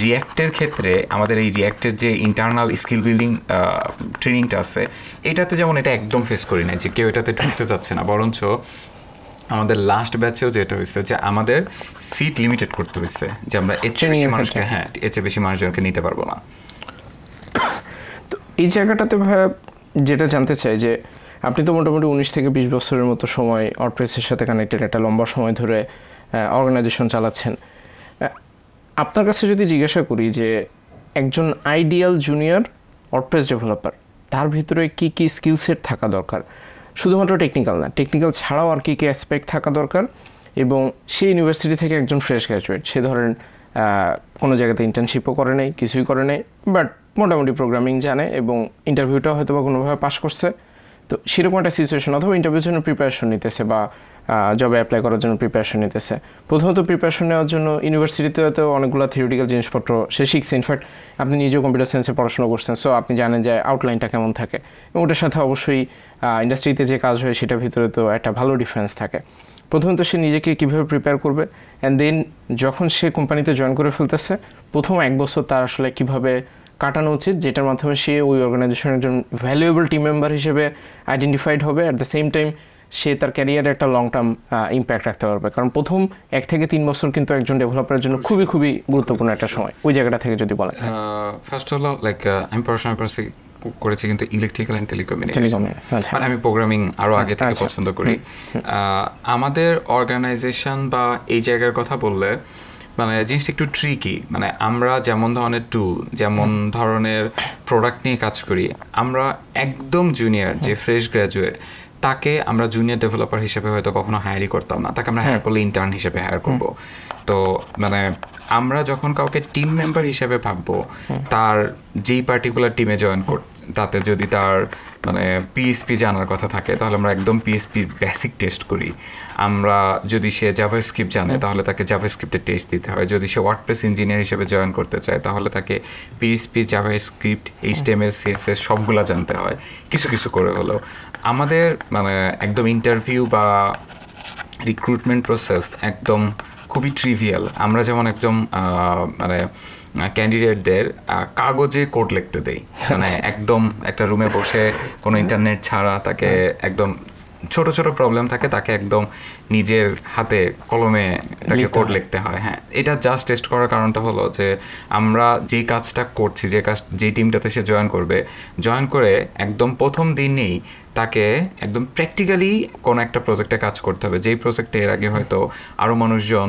রিয়্যাক্টের ক্ষেত্রে আমাদের এই রিয়্যাক্টের যে ইন্টারনাল স্কিল বিল্ডিং ট্রেনিংটা আছে এটাতে যেমন এটা একদম ফেস করি নাই যে কেউ এটাতে ঢুকতে যাচ্ছে না বরঞ্চ আমাদের লাস্ট ব্যাচেও যেটা হয়েছে যে আমাদের সিট লিমিটেড করতে হয়েছে যে আমরা এর চেয়ে বেশি মানুষকে হ্যাঁ এর চেয়ে বেশি মানুষজনকে নিতে পারবো না এই জায়গাটাতে ভাইয়া যেটা জানতে চাই যে আপনি তো মোটামুটি উনিশ থেকে বিশ বছরের মতো সময় অর্পেসের সাথে কানেক্টেড একটা লম্বা সময় ধরে অর্গানাইজেশন চালাচ্ছেন আপনার কাছে যদি জিজ্ঞাসা করি যে একজন আইডিয়াল জুনিয়র অর্পেস ডেভেলপার তার ভিতরে কি কি স্কিল সেট থাকা দরকার শুধুমাত্র টেকনিক্যাল না টেকনিক্যাল ছাড়াও আর কী কী অ্যাসপেক্ট থাকা দরকার এবং সেই ইউনিভার্সিটি থেকে একজন ফ্রেশ গ্র্যাজুয়েট সে ধরেন কোনো জায়গাতে ইন্টার্নশিপও করে নেই কিছুই করে নেই বাট মোটামুটি প্রোগ্রামিং জানে এবং ইন্টারভিউটা হয়তো বা কোনোভাবে পাশ করছে তো সেরকম একটা সিচুয়েশন অথবা ইন্টারভিউর জন্য প্রিপারেশন নিতেছে বা জবে অ্যাপ্লাই করার জন্য প্রিপারেশন নিতেছে প্রথমত প্রিপারেশন নেওয়ার জন্য ইউনিভার্সিটিতে হয়তো অনেকগুলো থিওরিটিক্যাল জিনিসপত্র সে শিখছে ইনফ্যাক্ট আপনি নিজেও কম্পিউটার সায়েন্সে পড়াশোনা করছেন সো আপনি জানেন যে আউটলাইনটা কেমন থাকে এবং ওটার সাথে অবশ্যই ইন্ডাস্ট্রিতে যে কাজ হয় সেটার ভিতরে তো একটা ভালো ডিফারেন্স থাকে প্রথমত সে নিজেকে কীভাবে প্রিপেয়ার করবে অ্যান্ড দেন যখন সে কোম্পানিতে জয়েন করে ফেলতেছে প্রথম এক বছর তার আসলে কীভাবে কাটানো উচিত যেটার মাধ্যমে সে ওই অর্গানাইজেশনের একজন ভ্যালুয়েবল টিম মেম্বার হিসেবে আইডেন্টিফাইড হবে অ্যাট দ্য সেম টাইম সে তার ক্যারিয়ারে একটা লং টার্ম ইম্প্যাক্ট রাখতে পারবে কারণ প্রথম এক থেকে তিন বছর কিন্তু একজন ডেভেলপারের জন্য খুবই খুবই গুরুত্বপূর্ণ একটা সময় ওই জায়গাটা থেকে যদি বলা হ্যাঁ, ফার্স্ট হলো লাইক আমি পড়াশোনা করেছি করেছি কিন্তু ইলেকট্রিক্যাল অ্যান্ড টেলিকমিউনিকেশন মানে আমি প্রোগ্রামিং আরও আগে থেকে আচ্ছা। পছন্দ করি আমাদের অর্গানাইজেশন বা এই জায়গার কথা বললে মানে জিনিসটা একটু ট্রিকি মানে আমরা যেমন ধরনের টুল যেমন ধরনের প্রোডাক্ট নিয়ে কাজ করি আমরা একদম জুনিয়র যে ফ্রেশ গ্র্যাজুয়েট তাকে আমরা জুনিয়র ডেভেলপার হিসেবে হয়তো কখনো হায়ারই করতাম না তাকে আমরা হায়ার করলে ইন্টার্ন হিসেবে হায়ার করব তো মানে আমরা যখন কাউকে টিম মেম্বার হিসেবে ভাববো তার যেই পার্টিকুলার টিমে জয়েন করতে তাতে যদি তার মানে পিএসপি জানার কথা থাকে তাহলে আমরা একদম পিএসপির বেসিক টেস্ট করি আমরা যদি সে জাভাস্ক্রিপ্ট জানে তাহলে তাকে জাভাস্ক্রিপ্টের টেস্ট দিতে হয় যদি সে ওয়ার্ডপ্রেস ইঞ্জিনিয়ার হিসেবে জয়েন করতে চায় তাহলে তাকে পিএসপি জাভাস্ক্রিপ্ট এইচটিএমএল সিএসএস সবগুলা জানতে হয় কিছু কিছু করে হলেও আমাদের মানে একদম ইন্টারভিউ বা রিক্রুটমেন্ট প্রসেস একদম খুবই ট্রিভিয়াল আমরা যেমন একদম মানে ক্যান্ডিডেটদের কাগজে কোড লিখতে দেই মানে আচ্ছা। একদম একটা রুমে বসে কোনো ইন্টারনেট ছাড়া তাকে হ্যাঁ। একদম ছোট ছোট প্রবলেম থাকে তাকে একদম নিজের হাতে কলমে তাকে কোড লিখতে হয় হ্যাঁ এটা জাস্ট টেস্ট করার কারণটা হলো যে আমরা যে কাজটা করছি যে কাজ যে টিমটাতে সে জয়েন করবে জয়েন করে একদম প্রথম দিনেই তাকে একদম প্র্যাকটিক্যালি কোনো একটা প্রজেক্টে কাজ করতে হবে যেই প্রজেক্টে এর আগে হয়তো আরও মানুষজন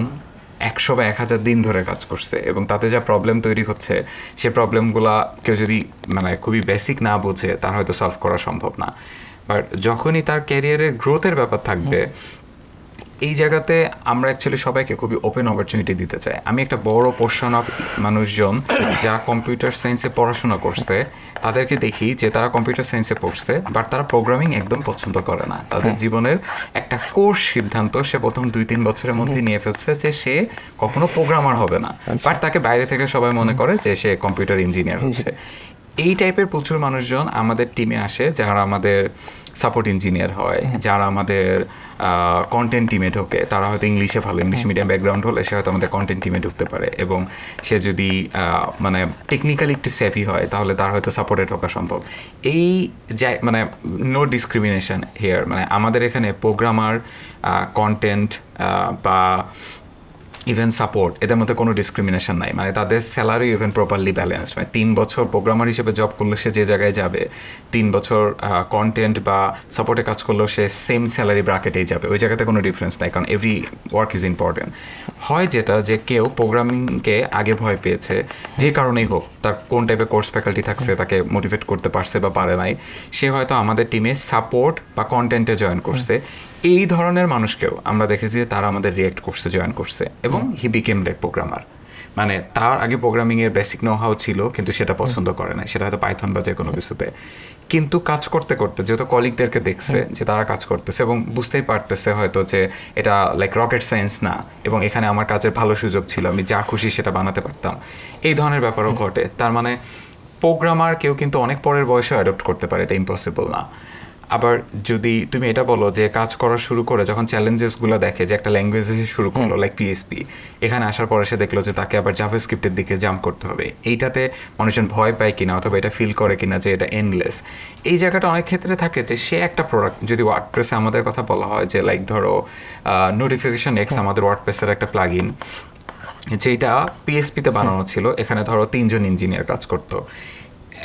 একশো বা এক হাজার দিন ধরে কাজ করছে এবং তাতে যা প্রবলেম তৈরি হচ্ছে সে প্রবলেমগুলো কেউ যদি মানে খুবই বেসিক না বোঝে তার হয়তো সলভ করা সম্ভব না বাট যখনই তার ক্যারিয়ারের গ্রোথের ব্যাপার থাকবে এই জায়গাতে আমরা অ্যাকচুয়ালি সবাইকে খুবই ওপেন অপরচুনিটি দিতে চাই আমি একটা বড় পোর্শন অফ মানুষজন যারা কম্পিউটার সায়েন্সে পড়াশোনা করছে তাদেরকে দেখি যে তারা কম্পিউটার সায়েন্সে পড়ছে বাট তারা প্রোগ্রামিং একদম পছন্দ করে না তাদের হ্যাঁ। জীবনের একটা কোর্স সিদ্ধান্ত সে প্রথম দুই তিন বছরের মধ্যে নিয়ে ফেলছে যে সে কখনো প্রোগ্রামার হবে না বাট আচ্ছা। তাকে বাইরে থেকে সবাই মনে করে যে সে কম্পিউটার ইঞ্জিনিয়ার হচ্ছে এই টাইপের প্রচুর মানুষজন আমাদের টিমে আসে যারা আমাদের সাপোর্ট ইঞ্জিনিয়ার হয় হ্যাঁ। যারা আমাদের কন্টেন্ট টিমে ঢোকে তারা হয়তো ইংলিশে ভালো ইংলিশ মিডিয়াম ব্যাকগ্রাউন্ড হলে সে হয়তো আমাদের কন্টেন্ট টিমে ঢুকতে পারে এবং সে যদি মানে টেকনিক্যালি একটু সেফি হয় তাহলে তার হয়তো সাপোর্টে ঢোকা সম্ভব এই মানে নো ডিসক্রিমিনেশন হেয়ার মানে আমাদের এখানে প্রোগ্রামার কন্টেন্ট বা ইভেন সাপোর্ট এদের মধ্যে কোনো ডিসক্রিমিনেশন নাই মানে তাদের স্যালারি ইভেন প্রপারলি ব্যালেন্সড মানে তিন বছর প্রোগ্রামার হিসেবে জব করলে সে যে জায়গায় যাবে তিন বছর কন্টেন্ট বা সাপোর্টে কাজ করলেও সে সেম স্যালারি ব্রাকেটেই যাবে ওই জায়গাতে কোনো ডিফারেন্স নাই কারণ এভরি ওয়ার্ক ইজ ইম্পর্টেন্ট হয় যেটা যে কেউ প্রোগ্রামিংকে আগে ভয় পেয়েছে যে কারণেই হোক তার কোন টাইপের কোর্স ফ্যাকাল্টি থাকছে তাকে মোটিভেট করতে পারছে বা পারে নাই সে হয়তো আমাদের টিমে সাপোর্ট বা কন্টেন্টে জয়েন করছে এই ধরনের মানুষকেও আমরা দেখেছি যে তারা আমাদের রিয়েক্ট করছে জয়েন করছে এবং হি বিকেম লেক প্রোগ্রামার মানে তার আগে প্রোগ্রামিংয়ের বেসিক নো হাও ছিল কিন্তু সেটা পছন্দ করে না সেটা হয়তো পাইথন বা যে কোনো কিছুতে কিন্তু কাজ করতে করতে যেহেতু কলিগদেরকে দেখছে যে তারা কাজ করতেছে এবং বুঝতেই পারতেছে হয়তো যে এটা লাইক রকেট সায়েন্স না এবং এখানে আমার কাজের ভালো সুযোগ ছিল আমি যা খুশি সেটা বানাতে পারতাম এই ধরনের ব্যাপারও ঘটে তার মানে প্রোগ্রামার কেউ কিন্তু অনেক পরের বয়সে অ্যাডপ্ট করতে পারে এটা ইম্পসিবল না আবার যদি তুমি এটা বলো যে কাজ করা শুরু করে যখন চ্যালেঞ্জেসগুলো দেখে যে একটা ল্যাঙ্গুয়েজ এসে শুরু করলো লাইক পিএসপি এখানে আসার পরে সে দেখলো যে তাকে আবার জাভা স্ক্রিপ্টের দিকে জাম্প করতে হবে এইটাতে মানুষজন ভয় পায় কিনা অথবা এটা ফিল করে কিনা যে এটা এন্ডলেস এই জায়গাটা অনেক ক্ষেত্রে থাকে যে সে একটা প্রোডাক্ট যদি ওয়ার্ডপ্রেসে আমাদের কথা বলা হয় যে লাইক ধরো নোটিফিকেশন এক্স আমাদের ওয়ার্ডপ্রেসের একটা প্লাগ ইন যেটা পিএসপিতে বানানো ছিল এখানে ধরো তিনজন ইঞ্জিনিয়ার কাজ করতো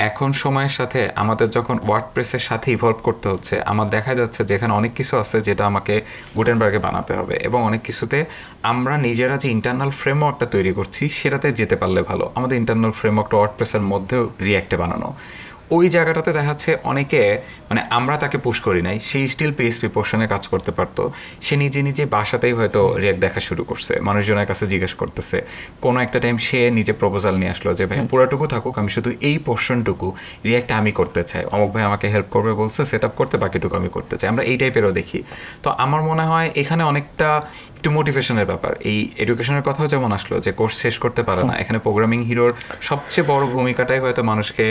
এখন সময়ের সাথে আমাদের যখন ওয়ার্ডপ্রেসের সাথে ইভলভ করতে হচ্ছে আমার দেখা যাচ্ছে যেখানে অনেক কিছু আছে যেটা আমাকে গুটেনবার্গে বানাতে হবে এবং অনেক কিছুতে আমরা নিজেরা যে ইন্টারনাল ফ্রেমওয়ার্কটা তৈরি করছি সেটাতে যেতে পারলে ভালো আমাদের ইন্টারনাল ফ্রেমওয়ার্কটা ওয়ার্ডপ্রেসের মধ্যেও রিয়্যাক্টে বানানো ওই জায়গাটাতে দেখাচ্ছে অনেকে মানে আমরা তাকে পুশ করি নাই সেই স্টিল পিএসপি পোর্শনে কাজ করতে পারতো সে নিজে নিজে বাসাতেই হয়তো রেক দেখা শুরু করছে মানুষজনের কাছে জিজ্ঞেস করতেছে কোনো একটা টাইম সে নিজে প্রপোজাল নিয়ে আসলো যে ভাই পুরাটুকু থাকুক আমি শুধু এই পোর্শনটুকু রিয়াক্ট আমি করতে চাই অমুক ভাই আমাকে হেল্প করবে বলছে সেট আপ করতে বাকিটুকু আমি করতে চাই আমরা এই টাইপেরও দেখি তো আমার মনে হয় এখানে অনেকটা একটু মোটিভেশনের ব্যাপার এই এডুকেশনের কথাও যেমন আসলো যে কোর্স শেষ করতে পারে না এখানে প্রোগ্রামিং হিরোর সবচেয়ে বড় ভূমিকাটাই হয়তো মানুষকে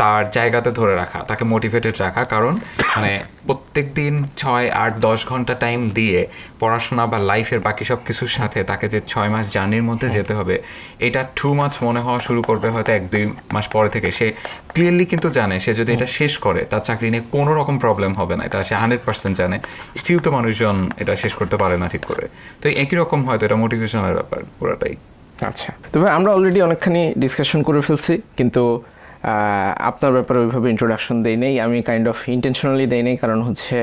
তার জায়গাতে ধরে রাখা তাকে মোটিভেটেড রাখা কারণ মানে প্রত্যেক দিন ছয় আট দশ ঘন্টা টাইম দিয়ে পড়াশোনা বা লাইফের বাকি সব কিছুর সাথে তাকে যে ছয় মাস জার্নির মধ্যে যেতে হবে এটা টু মাস মনে হওয়া শুরু করবে হয়তো এক দুই মাস পরে থেকে সে ক্লিয়ারলি কিন্তু জানে সে যদি এটা শেষ করে তার চাকরি নিয়ে কোনো রকম প্রবলেম হবে না এটা সে হান্ড্রেড পার্সেন্ট জানে স্টিল তো মানুষজন এটা শেষ করতে পারে না ঠিক করে তো একই রকম হয়তো এটা মোটিভেশনের ব্যাপার পুরাটাই আচ্ছা তবে আমরা অলরেডি অনেকখানি ডিসকাশন করে ফেলছি কিন্তু আপনার ব্যাপারে ওইভাবে ইন্ট্রোডাকশন দেই নেই আমি কাইন্ড অফ ইন্টেনশনালি দেই নেই কারণ হচ্ছে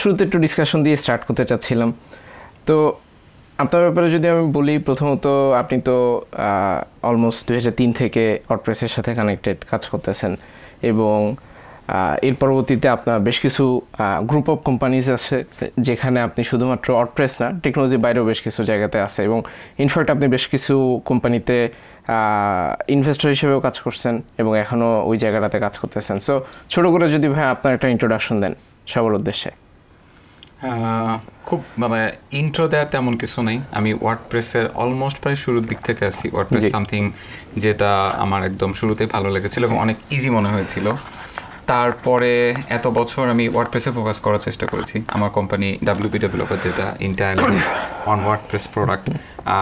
শুরুতে একটু ডিসকাশন দিয়ে স্টার্ট করতে চাচ্ছিলাম তো আপনার ব্যাপারে যদি আমি বলি প্রথমত আপনি তো অলমোস্ট দু তিন থেকে অটপ্রেসের সাথে কানেক্টেড কাজ করতেছেন এবং এর পরবর্তীতে আপনার বেশ কিছু গ্রুপ অফ কোম্পানিজ আছে যেখানে আপনি শুধুমাত্র অটপ্রেস না টেকনোলজি বাইরেও বেশ কিছু জায়গাতে আছে এবং ইনফ্যাক্ট আপনি বেশ কিছু কোম্পানিতে ইনভেস্টর হিসেবেও কাজ করছেন এবং এখনও ওই জায়গাটাতে কাজ করতেছেন সো ছোটো করে যদি ভাই আপনার একটা ইন্ট্রোডাকশন দেন সবার উদ্দেশ্যে খুব মানে ইন্ট্রো দেওয়ার তেমন কিছু নেই আমি ওয়ার্ডপ্রেসের অলমোস্ট প্রায় শুরুর দিক থেকে আসি ওয়ার্ডপ্রেস সামথিং যেটা আমার একদম শুরুতে ভালো লেগেছিল এবং অনেক ইজি মনে হয়েছিল তারপরে এত বছর আমি ওয়ার্ডপ্রেসে ফোকাস করার চেষ্টা করেছি আমার কোম্পানি ডাব্লিউপি ডেভেলপার যেটা ইন্টারলি অন ওয়ার্ডপ্রেস প্রোডাক্ট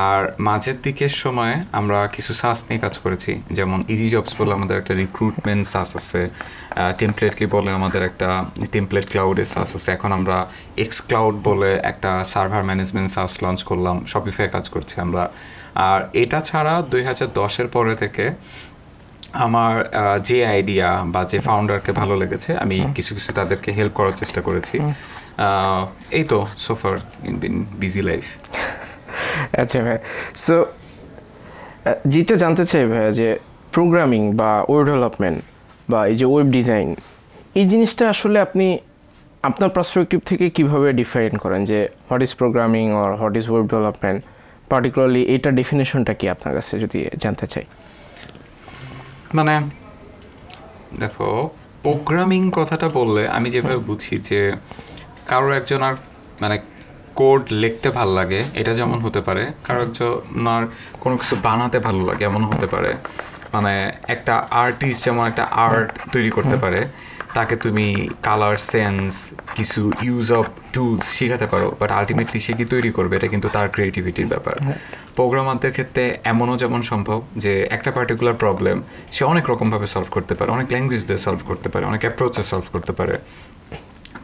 আর মাঝের দিকের সময় আমরা কিছু সাস নিয়ে কাজ করেছি যেমন ইজি জবস বলে আমাদের একটা রিক্রুটমেন্ট সাস আছে টেমপ্লেটলি বলে আমাদের একটা টেমপ্লেট ক্লাউডের সাস আছে এখন আমরা এক্স ক্লাউড বলে একটা সার্ভার ম্যানেজমেন্ট সাস লঞ্চ করলাম শপিফাই কাজ করছি আমরা আর এটা ছাড়া দুই হাজার দশের পরে থেকে আমার যে আইডিয়া বা যে ফাউন্ডারকে ভালো লেগেছে আমি কিছু কিছু তাদেরকে হেল্প করার চেষ্টা করেছি এই তো সোফার ইন বিন বিজি লাইফ আচ্ছা ভাই সো যেটা জানতে চাই ভাইয়া যে প্রোগ্রামিং বা ওয়েব ডেভেলপমেন্ট বা এই যে ওয়েব ডিজাইন এই জিনিসটা আসলে আপনি আপনার পার্সপেক্টিভ থেকে কিভাবে ডিফাইন করেন যে what is programming or what is web development particularly এটা ডেফিনেশনটা কি আপনার কাছে যদি জানতে চাই মানে দেখো প্রোগ্রামিং কথাটা বললে আমি যেভাবে বুঝি যে কারো আর মানে কোড লিখতে ভাল লাগে এটা যেমন হতে পারে কারো আর কোনো কিছু বানাতে ভালো লাগে এমন হতে পারে মানে একটা আর্টিস্ট যেমন একটা আর্ট তৈরি করতে পারে তাকে তুমি কালার সেন্স কিছু ইউজ অফ টুলস শেখাতে পারো বাট আলটিমেটলি সে কি তৈরি করবে এটা কিন্তু তার ক্রিয়েটিভিটির ব্যাপার প্রোগ্রামারদের ক্ষেত্রে এমনও যেমন সম্ভব যে একটা পার্টিকুলার প্রবলেম সে অনেক রকমভাবে সলভ করতে পারে অনেক ল্যাঙ্গুয়েজ দিয়ে সলভ করতে পারে অনেক অ্যাপ্রোচে সলভ করতে পারে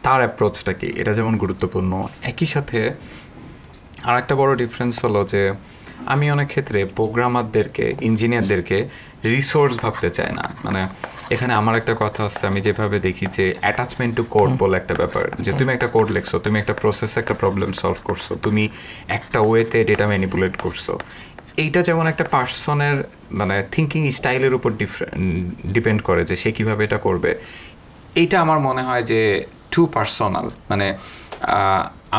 তার অ্যাপ্রোচটা কি এটা যেমন গুরুত্বপূর্ণ একই সাথে আর একটা বড় ডিফারেন্স হলো যে আমি অনেক ক্ষেত্রে প্রোগ্রামারদেরকে ইঞ্জিনিয়ারদেরকে রিসোর্স ভাবতে চায় না মানে এখানে আমার একটা কথা হচ্ছে আমি যেভাবে দেখি যে অ্যাটাচমেন্ট টু কোড বলে একটা ব্যাপার যে তুমি একটা কোড লেখছো তুমি একটা প্রসেসে একটা প্রবলেম সলভ করছো তুমি একটা ওয়েতে ডেটা ম্যানিপুলেট করছো এইটা যেমন একটা পার্সনের মানে থিঙ্কিং স্টাইলের উপর ডিপেন্ড করে যে সে কীভাবে এটা করবে এইটা আমার মনে হয় যে টু পার্সোনাল মানে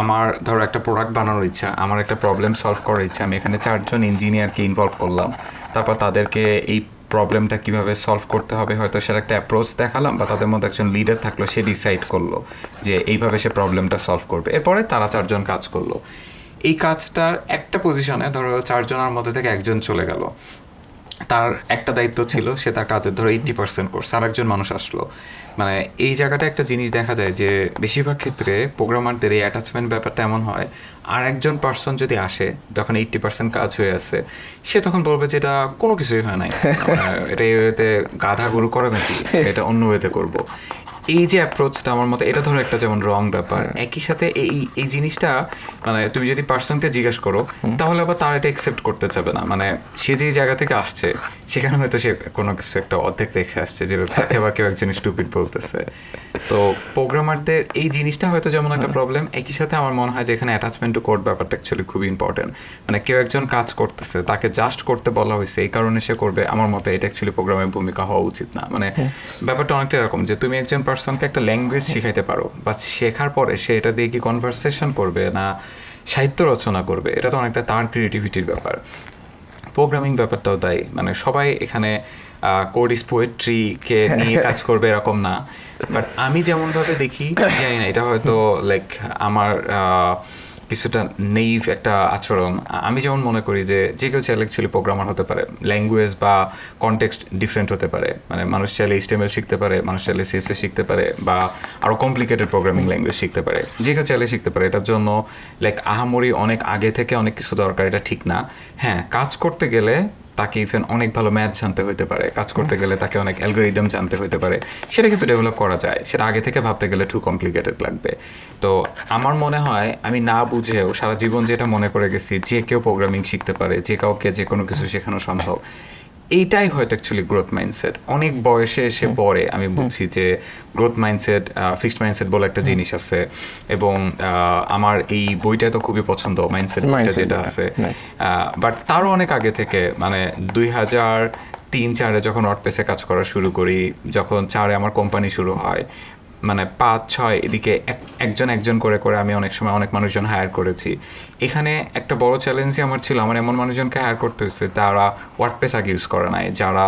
আমার ধরো একটা প্রোডাক্ট বানানোর ইচ্ছা আমার একটা প্রবলেম সলভ করার ইচ্ছা আমি এখানে চারজন ইঞ্জিনিয়ারকে ইনভলভ করলাম তারপর তাদেরকে এই প্রবলেমটা কিভাবে সলভ করতে হবে হয়তো সেটা একটা অ্যাপ্রোচ দেখালাম বা তাদের মধ্যে একজন লিডার থাকলো সে ডিসাইড করলো যে এইভাবে সে প্রবলেমটা সলভ করবে এরপরে তারা চারজন কাজ করলো এই কাজটার একটা পজিশনে ধরো চারজনের মধ্যে থেকে একজন চলে গেল তার একটা দায়িত্ব ছিল সে তার কাজের ধরো এইট্টি পার্সেন্ট করছে আর একজন মানুষ আসলো মানে এই জায়গাটা একটা জিনিস দেখা যায় যে বেশিরভাগ ক্ষেত্রে প্রোগ্রামারদের এই অ্যাটাচমেন্ট ব্যাপারটা এমন হয় আর একজন পার্সন যদি আসে যখন এইট্টি পার্সেন্ট কাজ হয়ে আছে সে তখন বলবে যে এটা কোনো কিছুই হয় নাই এটা এতে গাধা গরু করে নাকি এটা অন্য ওয়েতে করবো এই যে অ্যাপ্রোচটা আমার মতে এটা ধরো একটা যেমন রং ব্যাপার হ্যাঁ। একই সাথে এই এই জিনিসটা মানে তুমি যদি পার্সনকে জিজ্ঞেস করো তাহলে আবার তার এটা অ্যাকসেপ্ট করতে চাবে না মানে সে যে জায়গা থেকে আসছে সেখানে হয়তো সে কোনো কিছু একটা অর্ধেক রেখে আসছে যে এবার হ্যাঁ। কেউ একজন স্টুপিট বলতেছে তো প্রোগ্রামারদের এই জিনিসটা হয়তো যেমন একটা প্রবলেম হ্যাঁ। একই সাথে আমার মনে হয় যে এখানে অ্যাটাচমেন্ট টু কোড ব্যাপারটা অ্যাকচুয়ালি খুবই ইম্পর্টেন্ট মানে কেউ একজন কাজ করতেছে তাকে জাস্ট করতে বলা হয়েছে এই কারণে সে করবে আমার মতে এটা অ্যাকচুয়ালি প্রোগ্রামের ভূমিকা হওয়া উচিত না মানে ব্যাপারটা অনেকটা এরকম যে তুমি একজন পার্সনকে একটা ল্যাঙ্গুয়েজ শেখাইতে পারো বা শেখার পরে সে এটা দিয়ে কি কনভারসেশন করবে না সাহিত্য রচনা করবে এটা তো অনেকটা তার ক্রিয়েটিভিটির ব্যাপার প্রোগ্রামিং ব্যাপারটাও তাই মানে সবাই এখানে কোড ইস পোয়েট্রিকে নিয়ে কাজ করবে এরকম না বাট আমি যেমনভাবে দেখি [coughs] জানি না এটা হয়তো লাইক আমার কিছুটা নেইভ একটা আচরণ আমি যেমন মনে করি যে যে কেউ চাইলে অ্যাকচুয়ালি প্রোগ্রামার হতে পারে ল্যাঙ্গুয়েজ বা কনটেক্সট ডিফারেন্ট হতে পারে মানে মানুষ চাইলে এইচটিএমএল শিখতে পারে মানুষ চাইলে সিএসএ শিখতে পারে বা আরও কমপ্লিকেটেড প্রোগ্রামিং ল্যাঙ্গুয়েজ শিখতে পারে যে কেউ চাইলে শিখতে পারে এটার জন্য লাইক আহামরি অনেক আগে থেকে অনেক কিছু দরকার এটা ঠিক না হ্যাঁ কাজ করতে গেলে তাকে ইভেন অনেক ভালো ম্যাথ জানতে হতে পারে কাজ করতে গেলে তাকে অনেক অ্যালগোরিদম জানতে হইতে পারে সেটা কিন্তু ডেভেলপ করা যায় সেটা আগে থেকে ভাবতে গেলে টু কমপ্লিকেটেড লাগবে তো আমার মনে হয় আমি না বুঝেও সারা জীবন যেটা মনে করে গেছি যে কেউ প্রোগ্রামিং শিখতে পারে যে কাউকে যে কোনো কিছু শেখানো সম্ভব এইটাই হয়তো অ্যাকচুয়ালি গ্রোথ মাইন্ডসেট অনেক বয়সে এসে পরে আমি বুঝছি যে গ্রোথ মাইন্ডসেট ফিক্সড মাইন্ডসেট বলে একটা জিনিস আছে এবং আমার এই বইটা তো খুবই পছন্দ মাইন্ডসেট যেটা আছে বাট তারও অনেক আগে থেকে মানে দুই হাজার তিন চারে যখন অটপেসে কাজ করা শুরু করি যখন চারে আমার কোম্পানি শুরু হয় মানে পাঁচ ছয় এদিকে একজন একজন করে করে আমি অনেক সময় অনেক মানুষজন হায়ার করেছি এখানে একটা বড় চ্যালেঞ্জই আমার ছিল আমার এমন মানুষজনকে হায়ার করতে হয়েছে তারা ওয়ার্ডপ্রেস আগে ইউজ করে নাই যারা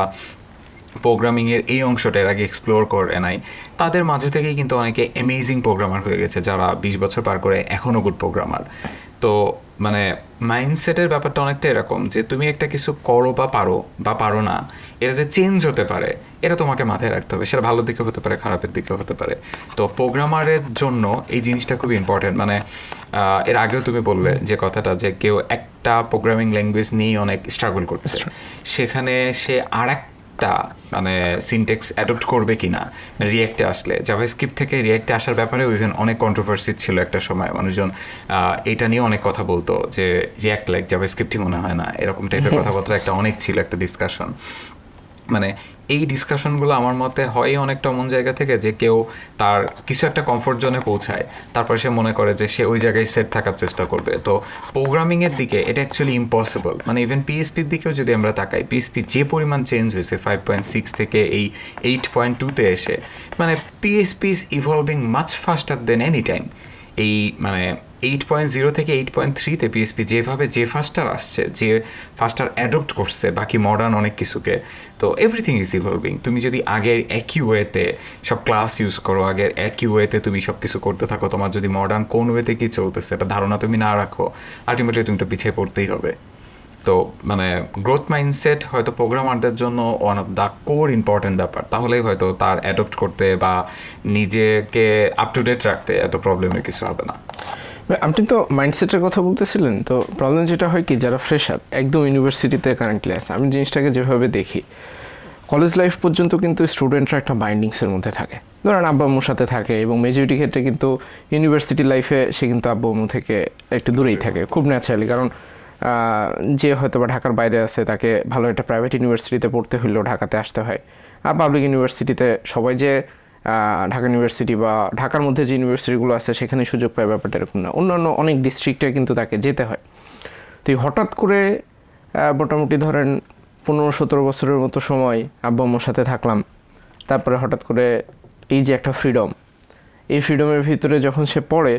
প্রোগ্রামিংয়ের এই অংশটা এর আগে এক্সপ্লোর করে নাই তাদের মাঝে থেকেই কিন্তু অনেকে অ্যামেজিং প্রোগ্রামার হয়ে গেছে যারা বিশ বছর পার করে এখনও গুড প্রোগ্রামার তো মানে মাইন্ডসেটের ব্যাপারটা অনেকটা এরকম যে তুমি একটা কিছু করো বা পারো বা পারো না এটা যে চেঞ্জ হতে পারে এটা তোমাকে মাথায় রাখতে হবে সেটা ভালোর দিকে হতে পারে খারাপের দিকে হতে পারে তো প্রোগ্রামারের জন্য এই জিনিসটা খুব ইম্পর্টেন্ট মানে এর আগেও তুমি বললে যে কথাটা যে কেউ একটা প্রোগ্রামিং ল্যাঙ্গুয়েজ নিয়েই অনেক স্ট্রাগল করতে সেখানে সে আর একটা টা মানে সিনটেক্স অ্যাডপ্ট করবে কি না রিয়েক্টে আসলে স্ক্রিপ্ট থেকে রিয়েক্টে আসার ব্যাপারে ইভেন অনেক কন্ট্রোভার্সি ছিল একটা সময় মানুষজন এটা নিয়ে অনেক কথা বলতো যে রিয়াক্ট লাইক স্ক্রিপ্টই মনে হয় না এরকম টাইপের হ্যাঁ। কথাবার্তা একটা অনেক ছিল একটা ডিসকাশন মানে এই ডিসকাশনগুলো আমার মতে হয় অনেকটা মন জায়গা থেকে যে কেউ তার কিছু একটা কমফোর্ট জোনে পৌঁছায় তারপর সে মনে করে যে সে ওই জায়গায় সেট থাকার চেষ্টা করবে তো প্রোগ্রামিংয়ের দিকে এটা অ্যাকচুয়ালি ইম্পসিবল মানে ইভেন পিএসপির দিকেও যদি আমরা তাকাই পিএসপি যে পরিমাণ চেঞ্জ হয়েছে ফাইভ পয়েন্ট সিক্স থেকে এই এইট পয়েন্ট টুতে এসে মানে PHP is evolving much faster than any time এই মানে এইট পয়েন্ট জিরো থেকে এইট পয়েন্ট থ্রিতে পিএসপি যেভাবে যে ফাস্টার আসছে যে ফাস্টার অ্যাডপ্ট করছে বাকি মডার্ন অনেক কিছুকে তো এভরিথিং ইজ ইভলভিং তুমি যদি আগের একই ওয়েতে সব ক্লাস ইউজ করো আগের একই ওয়েতে তুমি সব কিছু করতে থাকো তোমার যদি মডার্ন কোন ওয়েতে কী চলতেছে এটা ধারণা তুমি না রাখো আলটিমেটলি তুমি তো পিছিয়ে পড়তেই হবে তো মানে গ্রোথ মাইন্ডসেট হয়তো প্রোগ্রামারদের জন্য one of the core important ব্যাপার তাহলেই হয়তো তার অ্যাডপ্ট করতে বা নিজেকে আপ টু ডেট রাখতে এত প্রবলেমের কিছু হবে না আপনি তো মাইন্ডসেটের কথা বলতেছিলেন তো প্রবলেম যেটা হয় কি যারা ফ্রেশার একদম ইউনিভার্সিটিতে কারেন্টলি আছে আমি জিনিসটাকে যেভাবে দেখি কলেজ লাইফ পর্যন্ত কিন্তু স্টুডেন্টরা একটা বাইন্ডিংসের মধ্যে থাকে ধরেন আব্বা আম্মুর সাথে থাকে এবং মেজরিটি ক্ষেত্রে কিন্তু ইউনিভার্সিটি লাইফে সে কিন্তু আব্বা আম্মু থেকে একটু দূরেই থাকে খুব ন্যাচারালি কারণ যে হয়তো বা ঢাকার বাইরে আছে তাকে ভালো একটা প্রাইভেট ইউনিভার্সিটিতে পড়তে হলেও ঢাকাতে আসতে হয় আর পাবলিক ইউনিভার্সিটিতে সবাই যে ঢাকা ইউনিভার্সিটি বা ঢাকার মধ্যে যে ইউনিভার্সিটিগুলো আছে সেখানে সুযোগ পায় ব্যাপারটা এরকম না অন্যান্য অনেক ডিস্ট্রিক্টে কিন্তু তাকে যেতে হয় তো এই হঠাৎ করে মোটামুটি ধরেন পনেরো সতেরো বছরের মতো সময় আব্বা আম্মুর সাথে থাকলাম তারপরে হঠাৎ করে এই যে একটা ফ্রিডম এই ফ্রিডমের ভিতরে যখন সে পড়ে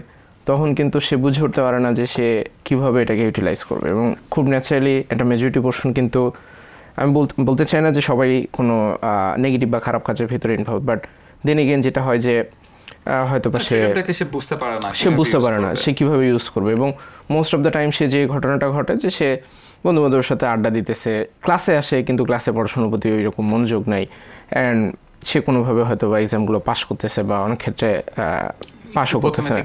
তখন কিন্তু সে বুঝে উঠতে পারে না যে সে কীভাবে এটাকে ইউটিলাইজ করবে এবং খুব ন্যাচারালি একটা মেজরিটি পোর্শন কিন্তু আমি বলতে চাই না যে সবাই কোনো নেগেটিভ বা খারাপ কাজের ভেতরে ইনভলভ বাট দেন এগেন যেটা হয় যে হয়তো বা সে বুঝতে পারে না সে বুঝতে পারে না সে কীভাবে ইউজ করবে এবং মোস্ট অফ দ্য টাইম সে যে ঘটনাটা ঘটে যে সে বন্ধু বান্ধবের সাথে আড্ডা দিতেছে ক্লাসে আসে কিন্তু ক্লাসে পড়াশোনার প্রতি ওই রকম মনোযোগ নাই অ্যান্ড সে কোনোভাবে হয়তো বা এক্সামগুলো পাস করতেছে বা অনেক ক্ষেত্রে পাশও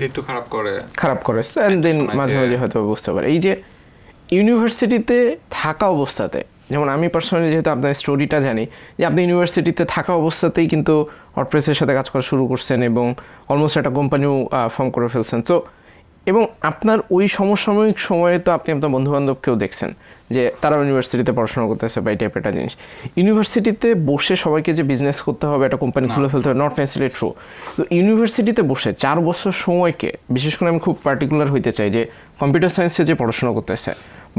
একটু খারাপ করে খারাপ করে দেন মাঝে মাঝে হয়তো বুঝতে পারে এই যে ইউনিভার্সিটিতে থাকা অবস্থাতে যেমন আমি পার্সোনালি যেহেতু আপনার স্টোরিটা জানি যে আপনি ইউনিভার্সিটিতে থাকা অবস্থাতেই কিন্তু অটপ্রেসের সাথে কাজ করা শুরু করছেন এবং অলমোস্ট একটা কোম্পানিও ফর্ম করে ফেলছেন তো এবং আপনার ওই সমসাময়িক সময়ে তো আপনি আপনার বন্ধুবান্ধবকেও দেখছেন যে তারা ইউনিভার্সিটিতে পড়াশোনা করতেছে বা এই টাইপের একটা জিনিস ইউনিভার্সিটিতে বসে সবাইকে যে বিজনেস করতে হবে একটা কোম্পানি খুলে ফেলতে হবে নট নেসেসারি ট্রু তো ইউনিভার্সিটিতে বসে চার বছর সময়কে বিশেষ করে আমি খুব পার্টিকুলার হইতে চাই যে কম্পিউটার সায়েন্সে যে পড়াশোনা করতেছে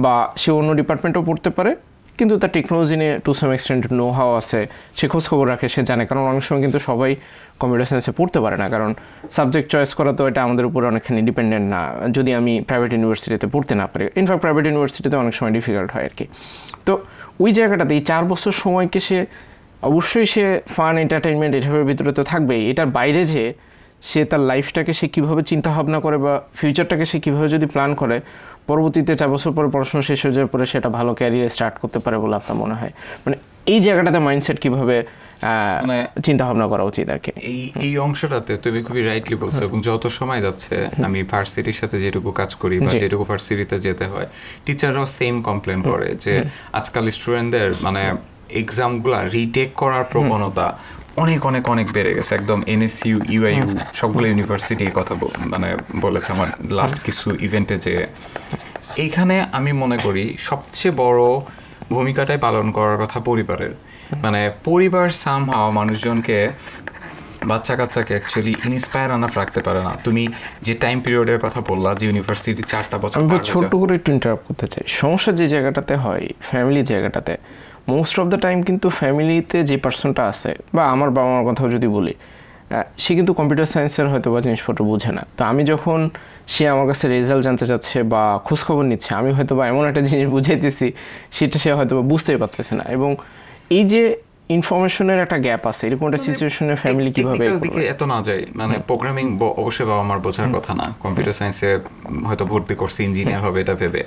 বা সে অন্য ডিপার্টমেন্টও পড়তে পারে কিন্তু তার টেকনোলজি নিয়ে to some extent know how আছে সে খোঁজখবর রাখে সে জানে কারণ অনেক সময় কিন্তু সবাই কম্পিউটার সায়েন্সে পড়তে পারে না কারণ সাবজেক্ট চয়েস করা তো এটা আমাদের উপরে অনেকখানি ডিপেন্ডেন্ট না যদি আমি প্রাইভেট ইউনিভার্সিটিতে পড়তে না পারি ইনফ্যাক্ট প্রাইভেট ইউনিভার্সিটিতে অনেক সময় ডিফিকাল্ট হয় আর কি তো ওই জায়গাটাতে এই চার বছর সময়কে সে অবশ্যই সে ফান এন্টারটেনমেন্ট এসবের ভিতরে তো থাকবেই এটার বাইরে যে সে তার লাইফটাকে সে কীভাবে চিন্তা ভাবনা করে বা ফিউচারটাকে সে কীভাবে যদি প্ল্যান করে পরবর্তীতে চার বছর পরে পড়াশোনা শেষ হয়ে যাওয়ার পরে সেটা ভালো ক্যারিয়ার স্টার্ট করতে পারে বলে আপনার মনে হয় মানে এই জায়গাটাতে মাইন্ডসেট কিভাবে মানে চিন্তা ভাবনা করা উচিত আর কি এই অংশটাতে তুমি খুবই রাইটলি বলছো এবং যত সময় যাচ্ছে আমি ভার্সিটির সাথে যেটুকু কাজ করি বা যেটুকু ভার্সিটিতে যেতে হয় টিচাররাও সেম কমপ্লেন করে যে আজকাল স্টুডেন্টদের মানে এক্সামগুলো রিটেক করার প্রবণতা অনেক অনেক অনেক বেড়ে গেছে একদম এনএসইউ ইউআইউ হ্যাঁ। সবগুলো ইউনিভার্সিটি কথা মানে বলেছে আমার লাস্ট হ্যাঁ। কিছু ইভেন্টে যে এইখানে আমি মনে করি সবচেয়ে বড় ভূমিকাটাই পালন করার কথা পরিবারের মানে পরিবার সাম সামহাও মানুষজনকে বাচ্চা কাচ্চাকে অ্যাকচুয়ালি ইন্সপায়ার আনাফ রাখতে পারে না তুমি যে টাইম পিরিয়ডের কথা বললা যে ইউনিভার্সিটি চারটা বছর আমি ছোট করে একটু ইন্টারাপ্ট করতে চাই সমস্যা যে জায়গাটাতে হয় ফ্যামিলি জায়গাটাতে মোস্ট অফ দ্য টাইম কিন্তু ফ্যামিলিতে যে পার্সনটা আছে বা আমার বাবা মার কথাও যদি বলি সে কিন্তু কম্পিউটার সায়েন্সের হয়তো বা জিনিসপত্র বোঝে না তো আমি যখন সে আমার কাছে রেজাল্ট জানতে চাচ্ছে বা খোঁজখবর নিচ্ছে আমি হয়তো বা এমন একটা জিনিস বুঝাইতেছি সেটা সে হয়তো বা বুঝতেই পারতেছে না এবং এই যে ইনফরমেশনের একটা গ্যাপ আছে এরকম একটা সিচুয়েশনে মানে ফ্যামিলি কিভাবে এত না যায় মানে প্রোগ্রামিং অবশ্যই বাবা আমার বোঝার কথা না কম্পিউটার সায়েন্সে হয়তো ভর্তি করছে ইঞ্জিনিয়ার হবে এটা ভেবে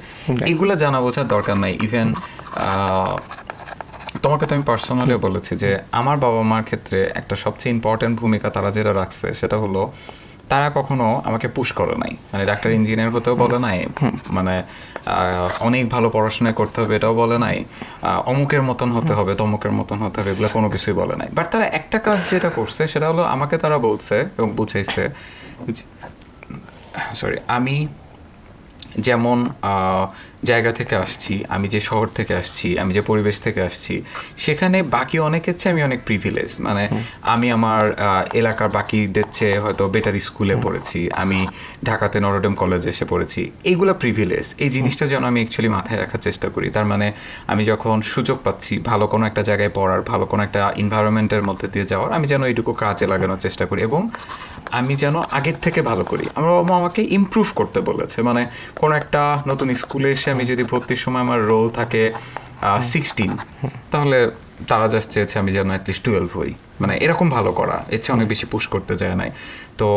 এগুলো জানা বোঝার দরকার নাই ইভেন তোমাকে তো আমি পার্সোনালিও বলেছি যে আমার বাবা মার ক্ষেত্রে একটা সবচেয়ে ইম্পর্টেন্ট ভূমিকা তারা যেটা রাখছে সেটা হলো তারা কখনো আমাকে পুশ করে নাই মানে ডাক্তার ইঞ্জিনিয়ার হতেও বলে নাই মানে অনেক ভালো পড়াশোনা করতে হবে এটাও বলে নাই অমুকের মতন হতে হবে তমুকের মতন হতে হবে এগুলো কোনো কিছুই বলে নাই বাট তারা একটা কাজ যেটা করছে সেটা হলো আমাকে তারা বলছে এবং বুঝাইছে সরি আমি যেমন জায়গা থেকে আসছি আমি যে শহর থেকে আসছি আমি যে পরিবেশ থেকে আসছি সেখানে বাকি অনেকের চেয়ে আমি অনেক প্রিভিলেজ মানে আমি আমার এলাকার বাকিদের চেয়ে হয়তো বেটার স্কুলে পড়েছি আমি ঢাকাতে নরডেম কলেজে এসে পড়েছি এইগুলো প্রিভিলেজ এই জিনিসটা যেন আমি অ্যাকচুয়ালি মাথায় রাখার চেষ্টা করি তার মানে আমি যখন সুযোগ পাচ্ছি ভালো কোনো একটা জায়গায় পড়ার ভালো কোনো একটা এনভায়রনমেন্টের মধ্যে দিয়ে যাওয়ার আমি যেন এইটুকু কাজে লাগানোর চেষ্টা করি এবং আমি যেন আগের থেকে ভালো করি আমার বাবা মা আমাকে ইম্প্রুভ করতে বলেছে মানে কোনো একটা নতুন স্কুলে এসে আমি যদি ভর্তির সময় আমার রোল থাকে সিক্সটিন তাহলে তারা জাস্ট চেয়েছে আমি যেন অ্যাটলিস্ট টুয়েলভ হই মানে এরকম ভালো করা এর অনেক বেশি পুশ করতে যায় নাই তো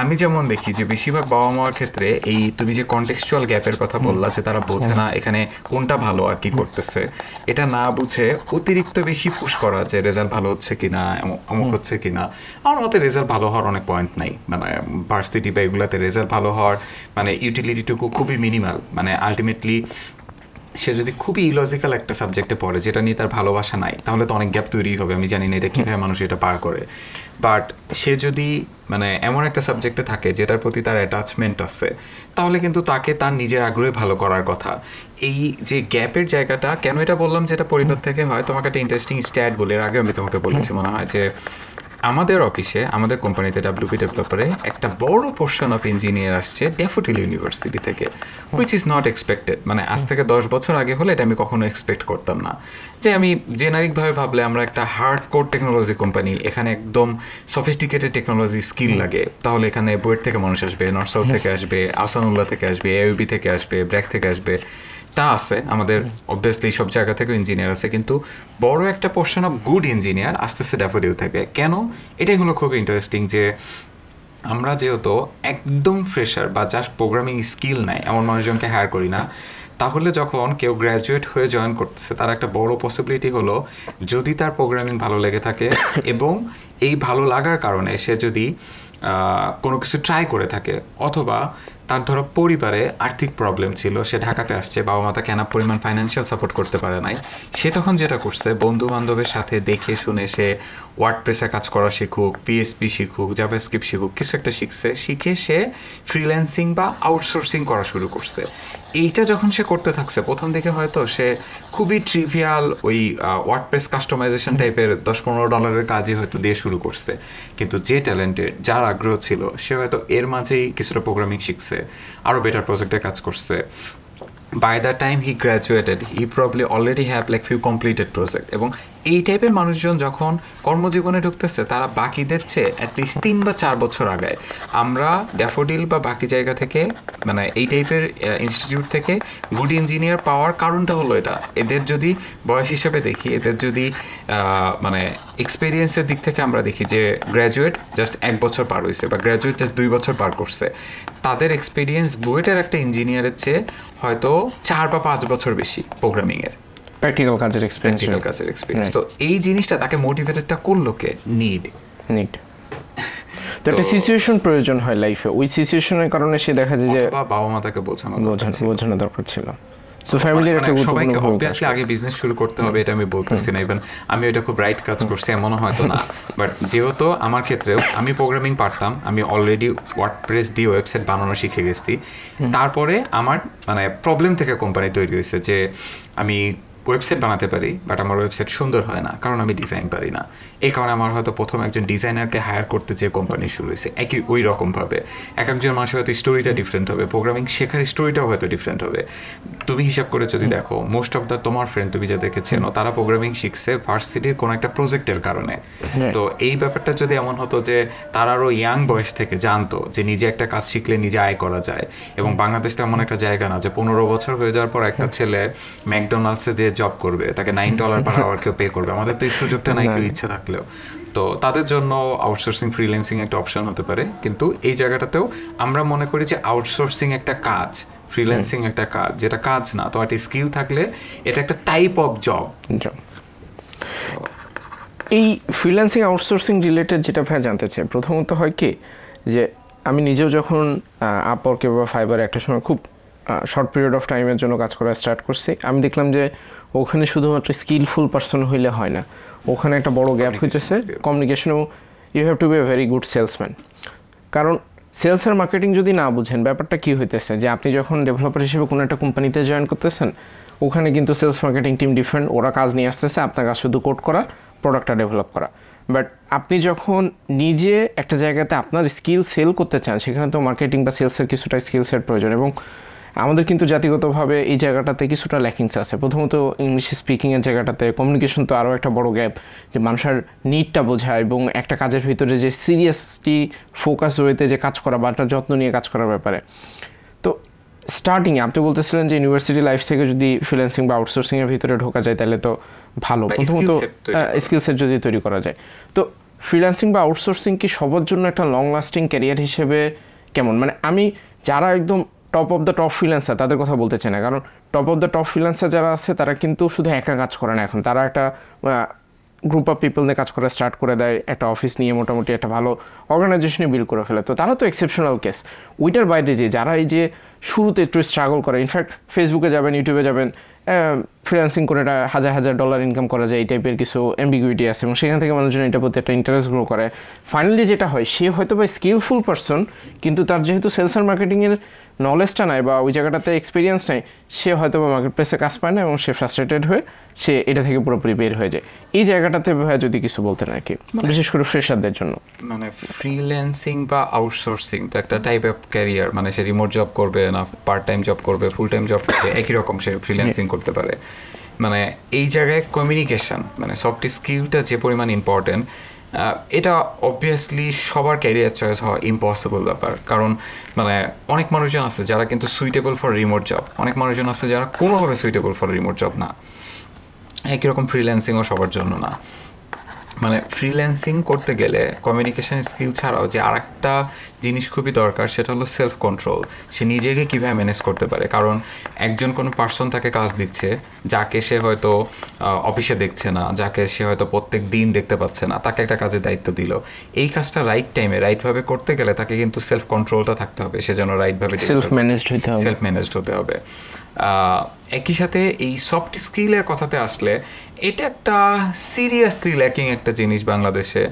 আমি যেমন দেখি যে বেশিরভাগ বাবা মার ক্ষেত্রে এই তুমি যে কন্টেক্সচুয়াল গ্যাপের কথা বললা যে তারা বোঝে হ্যাঁ। না এখানে কোনটা ভালো আর কি করতেছে এটা না বুঝে অতিরিক্ত বেশি পুশ করা যে রেজাল্ট ভালো হচ্ছে কি না অমুক হচ্ছে কি না আমার মতে রেজাল্ট ভালো হওয়ার অনেক পয়েন্ট নাই মানে ভার্সিটি বা এগুলাতে রেজাল্ট ভালো হওয়ার মানে ইউটিলিটিটুকু খুবই মিনিমাল মানে আলটিমেটলি সে যদি খুবই ইলজিক্যাল একটা সাবজেক্টে পড়ে যেটা নিয়ে তার ভালোবাসা নাই তাহলে তো অনেক গ্যাপ তৈরি হবে আমি জানি না এটা কীভাবে মানুষ এটা পার করে বাট সে যদি মানে এমন একটা সাবজেক্টে থাকে যেটার প্রতি তার অ্যাটাচমেন্ট আছে তাহলে কিন্তু তাকে তার নিজের আগ্রহে ভালো করার কথা এই যে গ্যাপের জায়গাটা কেন এটা বললাম যেটা পরিণত থেকে হয় তোমাকে একটা ইন্টারেস্টিং স্ট্যাট বলে এর আগে আমি তোমাকে বলেছি মনে হয় যে আমাদের অফিসে আমাদের কোম্পানিতে ডাব্লিউপি ডেভেলপারে একটা বড় পোর্শন অফ ইঞ্জিনিয়ার আসছে ড্যাফোডিল ইউনিভার্সিটি থেকে হুইচ ইজ নট এক্সপেক্টেড মানে আজ থেকে দশ বছর আগে হলে এটা আমি কখনো এক্সপেক্ট করতাম না যে আমি জেনারিকভাবে ভাবলে আমরা একটা হার্ড কোর টেকনোলজি কোম্পানি এখানে একদম সফিস্টিকেটেড টেকনোলজি স্কিল লাগে তাহলে এখানে বোয়েট থেকে মানুষ আসবে নর্থ হ্যাঁ। সাউথ থেকে আসবে আসানুল্লাহ থেকে আসবে এআইবি থেকে আসবে ব্র্যাক থেকে আসবে একটা আছে আমাদের অবভিয়াসলি সব জায়গা থেকে ইঞ্জিনিয়ার আছে কিন্তু বড় একটা পোর্শন অফ গুড ইঞ্জিনিয়ার আস্তে আস্তে ড্যাফোডিল থাকে কেন এটাই হলো খুব ইন্টারেস্টিং যে আমরা যেহেতু একদম ফ্রেশার বা জাস্ট প্রোগ্রামিং স্কিল নাই এমন মানুষজনকে হায়ার করি না তাহলে যখন কেউ গ্র্যাজুয়েট হয়ে জয়েন করতেছে তার একটা বড় পসিবিলিটি হলো যদি তার প্রোগ্রামিং ভালো লেগে থাকে [coughs] এবং এই ভালো লাগার কারণে সে যদি কোনো কিছু ট্রাই করে থাকে অথবা তার ধরো পরিবারে আর্থিক প্রবলেম ছিল সে ঢাকাতে আসছে বাবা মা কেনা পরিমাণ ফাইন্যান্সিয়াল সাপোর্ট করতে পারে নাই সে তখন যেটা করছে বন্ধু বান্ধবের সাথে দেখে শুনে সে ওয়ার্ড প্রেসে কাজ করা শিখুক পিএসপি শিখুক জাভাস্ক্রিপ্ট শিখুক কিছু একটা শিখছে শিখে সে ফ্রিল্যান্সিং বা আউটসোর্সিং করা শুরু করছে এইটা যখন সে করতে থাকছে প্রথম দিকে হয়তো সে খুবই ট্রিভিয়াল ওই ওয়ার্ডপ্রেস কাস্টমাইজেশন টাইপের দশ পনেরো ডলারের কাজই হয়তো দিয়ে শুরু করছে কিন্তু যে ট্যালেন্টের যার আগ্রহ ছিল সে হয়তো এর মাঝেই কিছুটা প্রোগ্রামিং শিখছে আরও বেটার প্রজেক্টে কাজ করছে by the time he graduated he probably already have like few completed project এবং এই টাইপের মানুষজন যখন কর্মজীবনে ঢুকতেছে তারা বাকি দিচ্ছে অ্যাটলিস্ট তিন বা চার বছর আগে আমরা ড্যাফোডিল বা বাকি জায়গা থেকে মানে এই টাইপের ইনস্টিটিউট থেকে গুড ইঞ্জিনিয়ার পাওয়ার কারণটা হলো এটা এদের যদি বয়স হিসেবে দেখি এদের যদি মানে এক্সপিরিয়েন্সের দিক থেকে আমরা দেখি যে গ্র্যাজুয়েট জাস্ট এক বছর পার হয়েছে বা গ্র্যাজুয়েট জাস্ট দুই বছর পার করছে তাদের এক্সপিরিয়েন্স বুয়েটের একটা ইঞ্জিনিয়ারের চেয়ে হয়তো চার বা পাঁচ বছর বেশি প্রোগ্রামিং এর প্র্যাকটিক্যাল কাজের এক্সপিরিয়েন্স প্র্যাকটিক্যাল কাজের এক্সপিরিয়েন্স তো এই জিনিসটা তাকে মোটিভেটেডটা করলো কে নিড নিড তো একটা সিচুয়েশন প্রয়োজন হয় লাইফে ওই সিচুয়েশনের কারণে সে দেখা যায় যে বাবা মা তাকে বোঝানো বোঝানো দরকার ছিল মানে সবাইকে অবভিয়াসলি আগে বিজনেস শুরু করতে হবে এটা আমি বলতেছি না ইভেন আমি খুব রাইট কাজ করছি এমনও হয়তো না বাট যেহেতু আমার ক্ষেত্রে আমি প্রোগ্রামিং পারতাম আমি অলরেডি প্রেস দিয়ে ওয়েবসাইট বানানো শিখে গেছি তারপরে আমার মানে প্রবলেম থেকে কোম্পানি তৈরি হয়েছে যে আমি ওয়েবসাইট বানাতে পারি বাট আমার ওয়েবসাইট সুন্দর হয় না কারণ আমি ডিজাইন পারি না এই কারণে আমার হয়তো প্রথম একজন ডিজাইনারকে হায়ার করতে যে কোম্পানি শুরু হয়েছে একই ওই রকমভাবে এক একজন মানুষের হয়তো স্টোরিটা ডিফারেন্ট হবে প্রোগ্রামিং শেখার স্টোরিটাও হয়তো ডিফারেন্ট হবে তুমি হিসাব করে যদি দেখো মোস্ট অফ দ্য তোমার ফ্রেন্ড তুমি যা দেখেছেন তারা প্রোগ্রামিং শিখছে ভার্সিটির কোনো একটা প্রজেক্টের কারণে হ্যাঁ। তো এই ব্যাপারটা যদি এমন হতো যে তারা আরও ইয়াং বয়স থেকে জানতো যে নিজে একটা কাজ শিখলে নিজে আয় করা যায় এবং বাংলাদেশটা এমন একটা জায়গা না যে পনেরো বছর হয়ে যাওয়ার পর একটা হ্যাঁ। ছেলে ম্যাকডোনাল্ডসে যে জব করবে তাকে নাইন ডলার পার আওয়ার কেউ পে করবে আমাদের তো এই সুযোগটা নাই কেউ ইচ্ছা থাকলে থাকলেও তো তাদের জন্য আউটসোর্সিং ফ্রিল্যান্সিং একটা অপশন হতে পারে কিন্তু এই জায়গাটাতেও আমরা মনে করি যে আউটসোর্সিং একটা কাজ ফ্রিল্যান্সিং একটা কাজ যেটা কাজ না তো একটা স্কিল থাকলে এটা একটা টাইপ অফ জব এই ফ্রিল্যান্সিং আউটসোর্সিং রিলেটেড যেটা ভাই জানতে চাই প্রথমত হয় কি যে আমি নিজেও যখন আপওয়ার্কে বা ফাইবার একটা সময় খুব শর্ট পিরিয়ড অফ টাইমের জন্য কাজ করা স্টার্ট করছি আমি দেখলাম যে ওখানে শুধুমাত্র স্কিলফুল পার্সন হইলে হয় না ওখানে একটা বড় গ্যাপ হইতেছে communication you have to be a very good salesman কারণ সেলসের মার্কেটিং যদি না বুঝেন ব্যাপারটা কী হইতেছে যে আপনি যখন ডেভেলপার হিসেবে কোনো একটা কোম্পানিতে জয়েন করতেছেন ওখানে কিন্তু সেলস মার্কেটিং টিম ডিফারেন্ট ওরা কাজ নিয়ে আসতেছে আপনার কাজ শুধু কোড করা প্রোডাক্টটা ডেভেলপ করা বাট আপনি যখন নিজে একটা জায়গাতে আপনার স্কিল সেল করতে চান সেখানে তো মার্কেটিং বা সেলসের কিছুটা স্কিল সেট প্রয়োজন এবং আমাদের কিন্তু জাতিগতভাবে এই জায়গাটাতে কিছুটা ল্যাকিংস আছে প্রথমত ইংলিশ স্পিকিংয়ের জায়গাটাতে কমিউনিকেশন তো আরও একটা বড় গ্যাপ যে মানুষের নিডটা বোঝা এবং একটা কাজের ভিতরে যে সিরিয়াসলি ফোকাস রয়েতে যে কাজ করা বা একটা যত্ন নিয়ে কাজ করার ব্যাপারে তো স্টার্টিংয়ে আপনি বলতেছিলেন যে ইউনিভার্সিটি লাইফ থেকে যদি ফ্রিল্যান্সিং বা আউটসোর্সিংয়ের ভিতরে ঢোকা যায় তাহলে তো ভালো প্রথমত স্কিল যদি তৈরি করা যায় তো ফ্রিল্যান্সিং বা আউটসোর্সিং কি সবার জন্য একটা লং লাস্টিং ক্যারিয়ার হিসেবে কেমন মানে আমি যারা একদম top of the top freelancer তাদের কথা বলতে চাই না কারণ top of the top freelancer যারা আছে তারা কিন্তু শুধু একা কাজ করে না এখন তারা একটা গ্রুপ অফ পিপল নিয়ে কাজ করা স্টার্ট করে দেয় একটা অফিস নিয়ে মোটামুটি একটা ভালো অর্গানাইজেশনে বিল করে ফেলে তো তারা তো এক্সেপশনাল কেস উইটার বাইরে যে যারা এই যে শুরুতে একটু স্ট্রাগল করে ইনফ্যাক্ট ফেসবুকে যাবেন ইউটিউবে যাবেন ফ্রিল্যান্সিং করে হাজার হাজার ডলার ইনকাম করা যায় এই টাইপের কিছু অ্যাম্বিগুইটি আছে এবং সেখান থেকে মানুষজন এটার প্রতি একটা ইন্টারেস্ট গ্রো করে ফাইনালি যেটা হয় সে হয়তো বা স্কিলফুল পারসন কিন্তু তার যেহেতু সেলস মার্কেটিংয়ের নলেজটা নাই বা ওই জায়গাটাতে এক্সপিরিয়েন্স নাই সে হয়তো বা মার্কেট প্লেসে কাজ পায় না এবং সে ফ্রাস্ট্রেটেড হয়ে সে এটা থেকে পুরোপুরি বের হয়ে যায় এই জায়গাটাতে ভাইয়া যদি কিছু বলতেন আর কি মানে বিশেষ করে ফ্রেশারদের জন্য মানে ফ্রিল্যান্সিং বা আউটসোর্সিং তো একটা টাইপ অফ ক্যারিয়ার মানে সে রিমোট জব করবে না পার্ট টাইম জব করবে ফুল টাইম জব করবে [coughs] একই রকম সে ফ্রিল্যান্সিং করতে পারে মানে এই জায়গায় কমিউনিকেশন মানে সফট স্কিলটা যে পরিমাণ ইম্পর্টেন্ট এটা অবভিয়াসলি সবার ক্যারিয়ার চয়েস হওয়া ইম্পসিবল ব্যাপার কারণ মানে অনেক মানুষজন আছে যারা কিন্তু সুইটেবল ফর রিমোট জব অনেক মানুষজন আছে যারা কোনোভাবে সুইটেবল ফর রিমোট জব না একই রকম ফ্রিল্যান্সিংও সবার জন্য না মানে ফ্রিল্যান্সিং করতে গেলে কমিউনিকেশন স্কিল ছাড়াও যে আর একটা জিনিস খুবই দরকার সেটা হলো সেলফ কন্ট্রোল সে নিজেকে কীভাবে ম্যানেজ করতে পারে কারণ একজন কোনো পার্সন তাকে কাজ দিচ্ছে যাকে সে হয়তো অফিসে দেখছে না যাকে সে হয়তো প্রত্যেক দিন দেখতে পাচ্ছে না তাকে একটা কাজের দায়িত্ব দিল এই কাজটা রাইট টাইমে রাইটভাবে করতে গেলে তাকে কিন্তু সেলফ কন্ট্রোলটা থাকতে হবে সে যেন রাইটভাবে সেলফ ম্যানেজড হতে হবে সেলফ ম্যানেজড হতে হবে একই সাথে এই সফট স্কিলের কথাতে আসলে এটা একটা সিরিয়াসলি ল্যাকিং একটা জিনিস বাংলাদেশে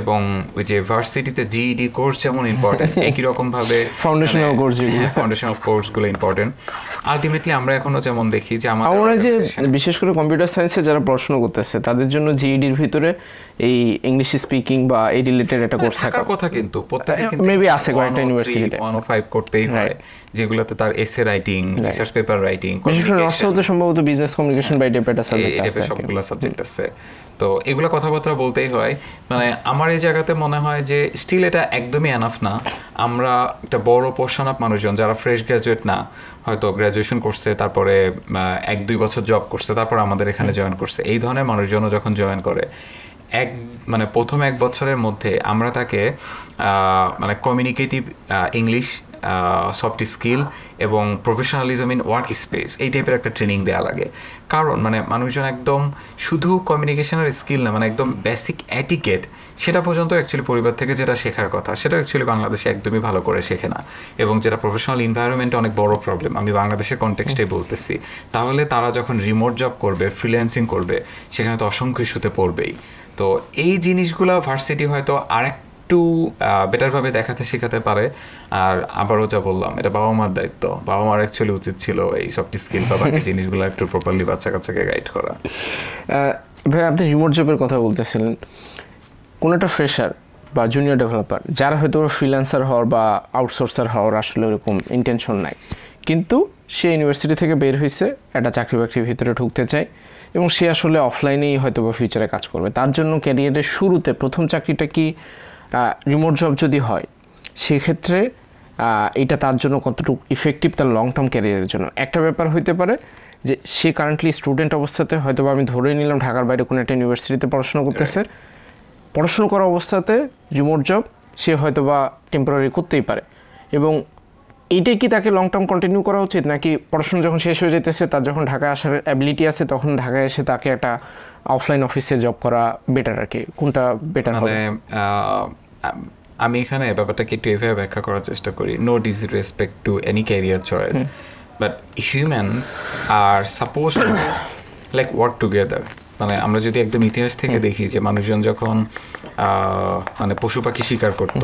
এবং ওই যে ভার্সিটিতে জিইডি কোর্স যেমন ইম্পর্টেন্ট [laughs] একই রকমভাবে ফাউন্ডেশনাল কোর্স ফাউন্ডেশনাল কোর্সগুলো ইম্পর্টেন্ট আলটিমেটলি আমরা এখনও যেমন দেখি যে আমার আমরা যে বিশেষ করে কম্পিউটার সায়েন্সে যারা পড়াশোনা করতেছে তাদের জন্য জিইডির e ভিতরে এই ইংলিশ স্পিকিং বা এই রিলেটেড একটা মানে কোর্স থাকার কথা কিন্তু মেবি uh, আছে কয়েকটা ইউনিভার্সিটিতে ওয়ান অফ ফাইভ করতেই হয় যেগুলোতে তার এসে রাইটিং রিসার্চ পেপার রাইটিং অর্থতে সম্ভবত বিজনেস কমিউনিকেশন টাইপের একটা সাবজেক্ট আছে এই সবগুলো সাবজেক্ট আছে তো এগুলো কথাবার্তা বলতেই হয় মানে আমার এই জায়গাতে মনে হয় যে স্টিল এটা একদমই এনাফ না আমরা একটা বড় পোর্শন অফ মানুষজন যারা ফ্রেশ গ্রাজুয়েট না হয়তো গ্র্যাজুয়েশন করছে তারপরে এক দুই বছর জব করছে তারপর আমাদের এখানে জয়েন করছে এই ধরনের মানুষজনও যখন জয়েন করে এক মানে প্রথম এক বছরের মধ্যে আমরা তাকে মানে কমিউনিকেটিভ ইংলিশ সফট স্কিল এবং প্রফেশনালিজম ইন ওয়ার্ক স্পেস এই টাইপের একটা ট্রেনিং দেওয়া লাগে কারণ মানে মানুষজন একদম শুধু কমিউনিকেশনের স্কিল না মানে একদম বেসিক অ্যাটিকেট সেটা পর্যন্ত অ্যাকচুয়ালি পরিবার থেকে যেটা শেখার কথা সেটা অ্যাকচুয়ালি বাংলাদেশে একদমই ভালো করে শেখে না এবং যেটা প্রফেশনাল ইনভায়রনমেন্টে অনেক বড় প্রবলেম আমি বাংলাদেশের কন্টেক্সটে বলতেছি তাহলে তারা যখন রিমোট জব করবে ফ্রিল্যান্সিং করবে সেখানে তো অসংখ্য ইস্যুতে পড়বেই তো এই জিনিসগুলো ভার্সিটি হয়তো আরেক একটু বেটারভাবে দেখাতে শেখাতে পারে আর আবারও যা বললাম এটা বাবা মার দায়িত্ব বাবা মার অ্যাকচুয়ালি উচিত ছিল এই সব স্কিল বা বাকি [laughs] জিনিসগুলো একটু প্রপারলি বাচ্চা কাচ্চাকে গাইড করা ভাই আপনি রিমোট জবের কথা বলতেছিলেন কোনো একটা ফ্রেশার বা জুনিয়র ডেভেলপার যারা হয়তো ফ্রিল্যান্সার হওয়ার বা আউটসোর্সার হওয়ার আসলে ওরকম ইন্টেনশন নাই কিন্তু সে ইউনিভার্সিটি থেকে বের হয়েছে একটা চাকরি বাকরির ভিতরে ঢুকতে চায় এবং সে আসলে অফলাইনেই হয়তো বা ফিউচারে কাজ করবে তার জন্য ক্যারিয়ারের শুরুতে প্রথম চাকরিটা কি রিমোট জব যদি হয় সেক্ষেত্রে এটা তার জন্য কতটুকু ইফেক্টিভ তার লং টার্ম ক্যারিয়ারের জন্য একটা ব্যাপার হইতে পারে যে সে কারেন্টলি স্টুডেন্ট অবস্থাতে হয়তো বা আমি ধরে নিলাম ঢাকার বাইরে কোনো একটা ইউনিভার্সিটিতে পড়াশোনা করতেছে পড়াশোনা করা অবস্থাতে রিমোট জব সে হয়তো বা টেম্পোরারি করতেই পারে এবং এইটাই কি তাকে লং টার্ম কন্টিনিউ করা উচিত নাকি পড়াশোনা যখন শেষ হয়ে যেতেছে তার যখন ঢাকায় আসার অ্যাবিলিটি আছে তখন ঢাকায় এসে তাকে একটা অফলাইন অফিসে জব করা বেটার আর কি কোনটা বেটার মানে, হবে আমি এখানে ব্যাপারটাকে একটু এভাবে ব্যাখ্যা করার চেষ্টা করি no disrespect to any career choice but humans are suppose like work together মানে আমরা যদি একদম ইতিহাস থেকে দেখি যে মানুষজন যখন মানে পশু পাখি শিকার করত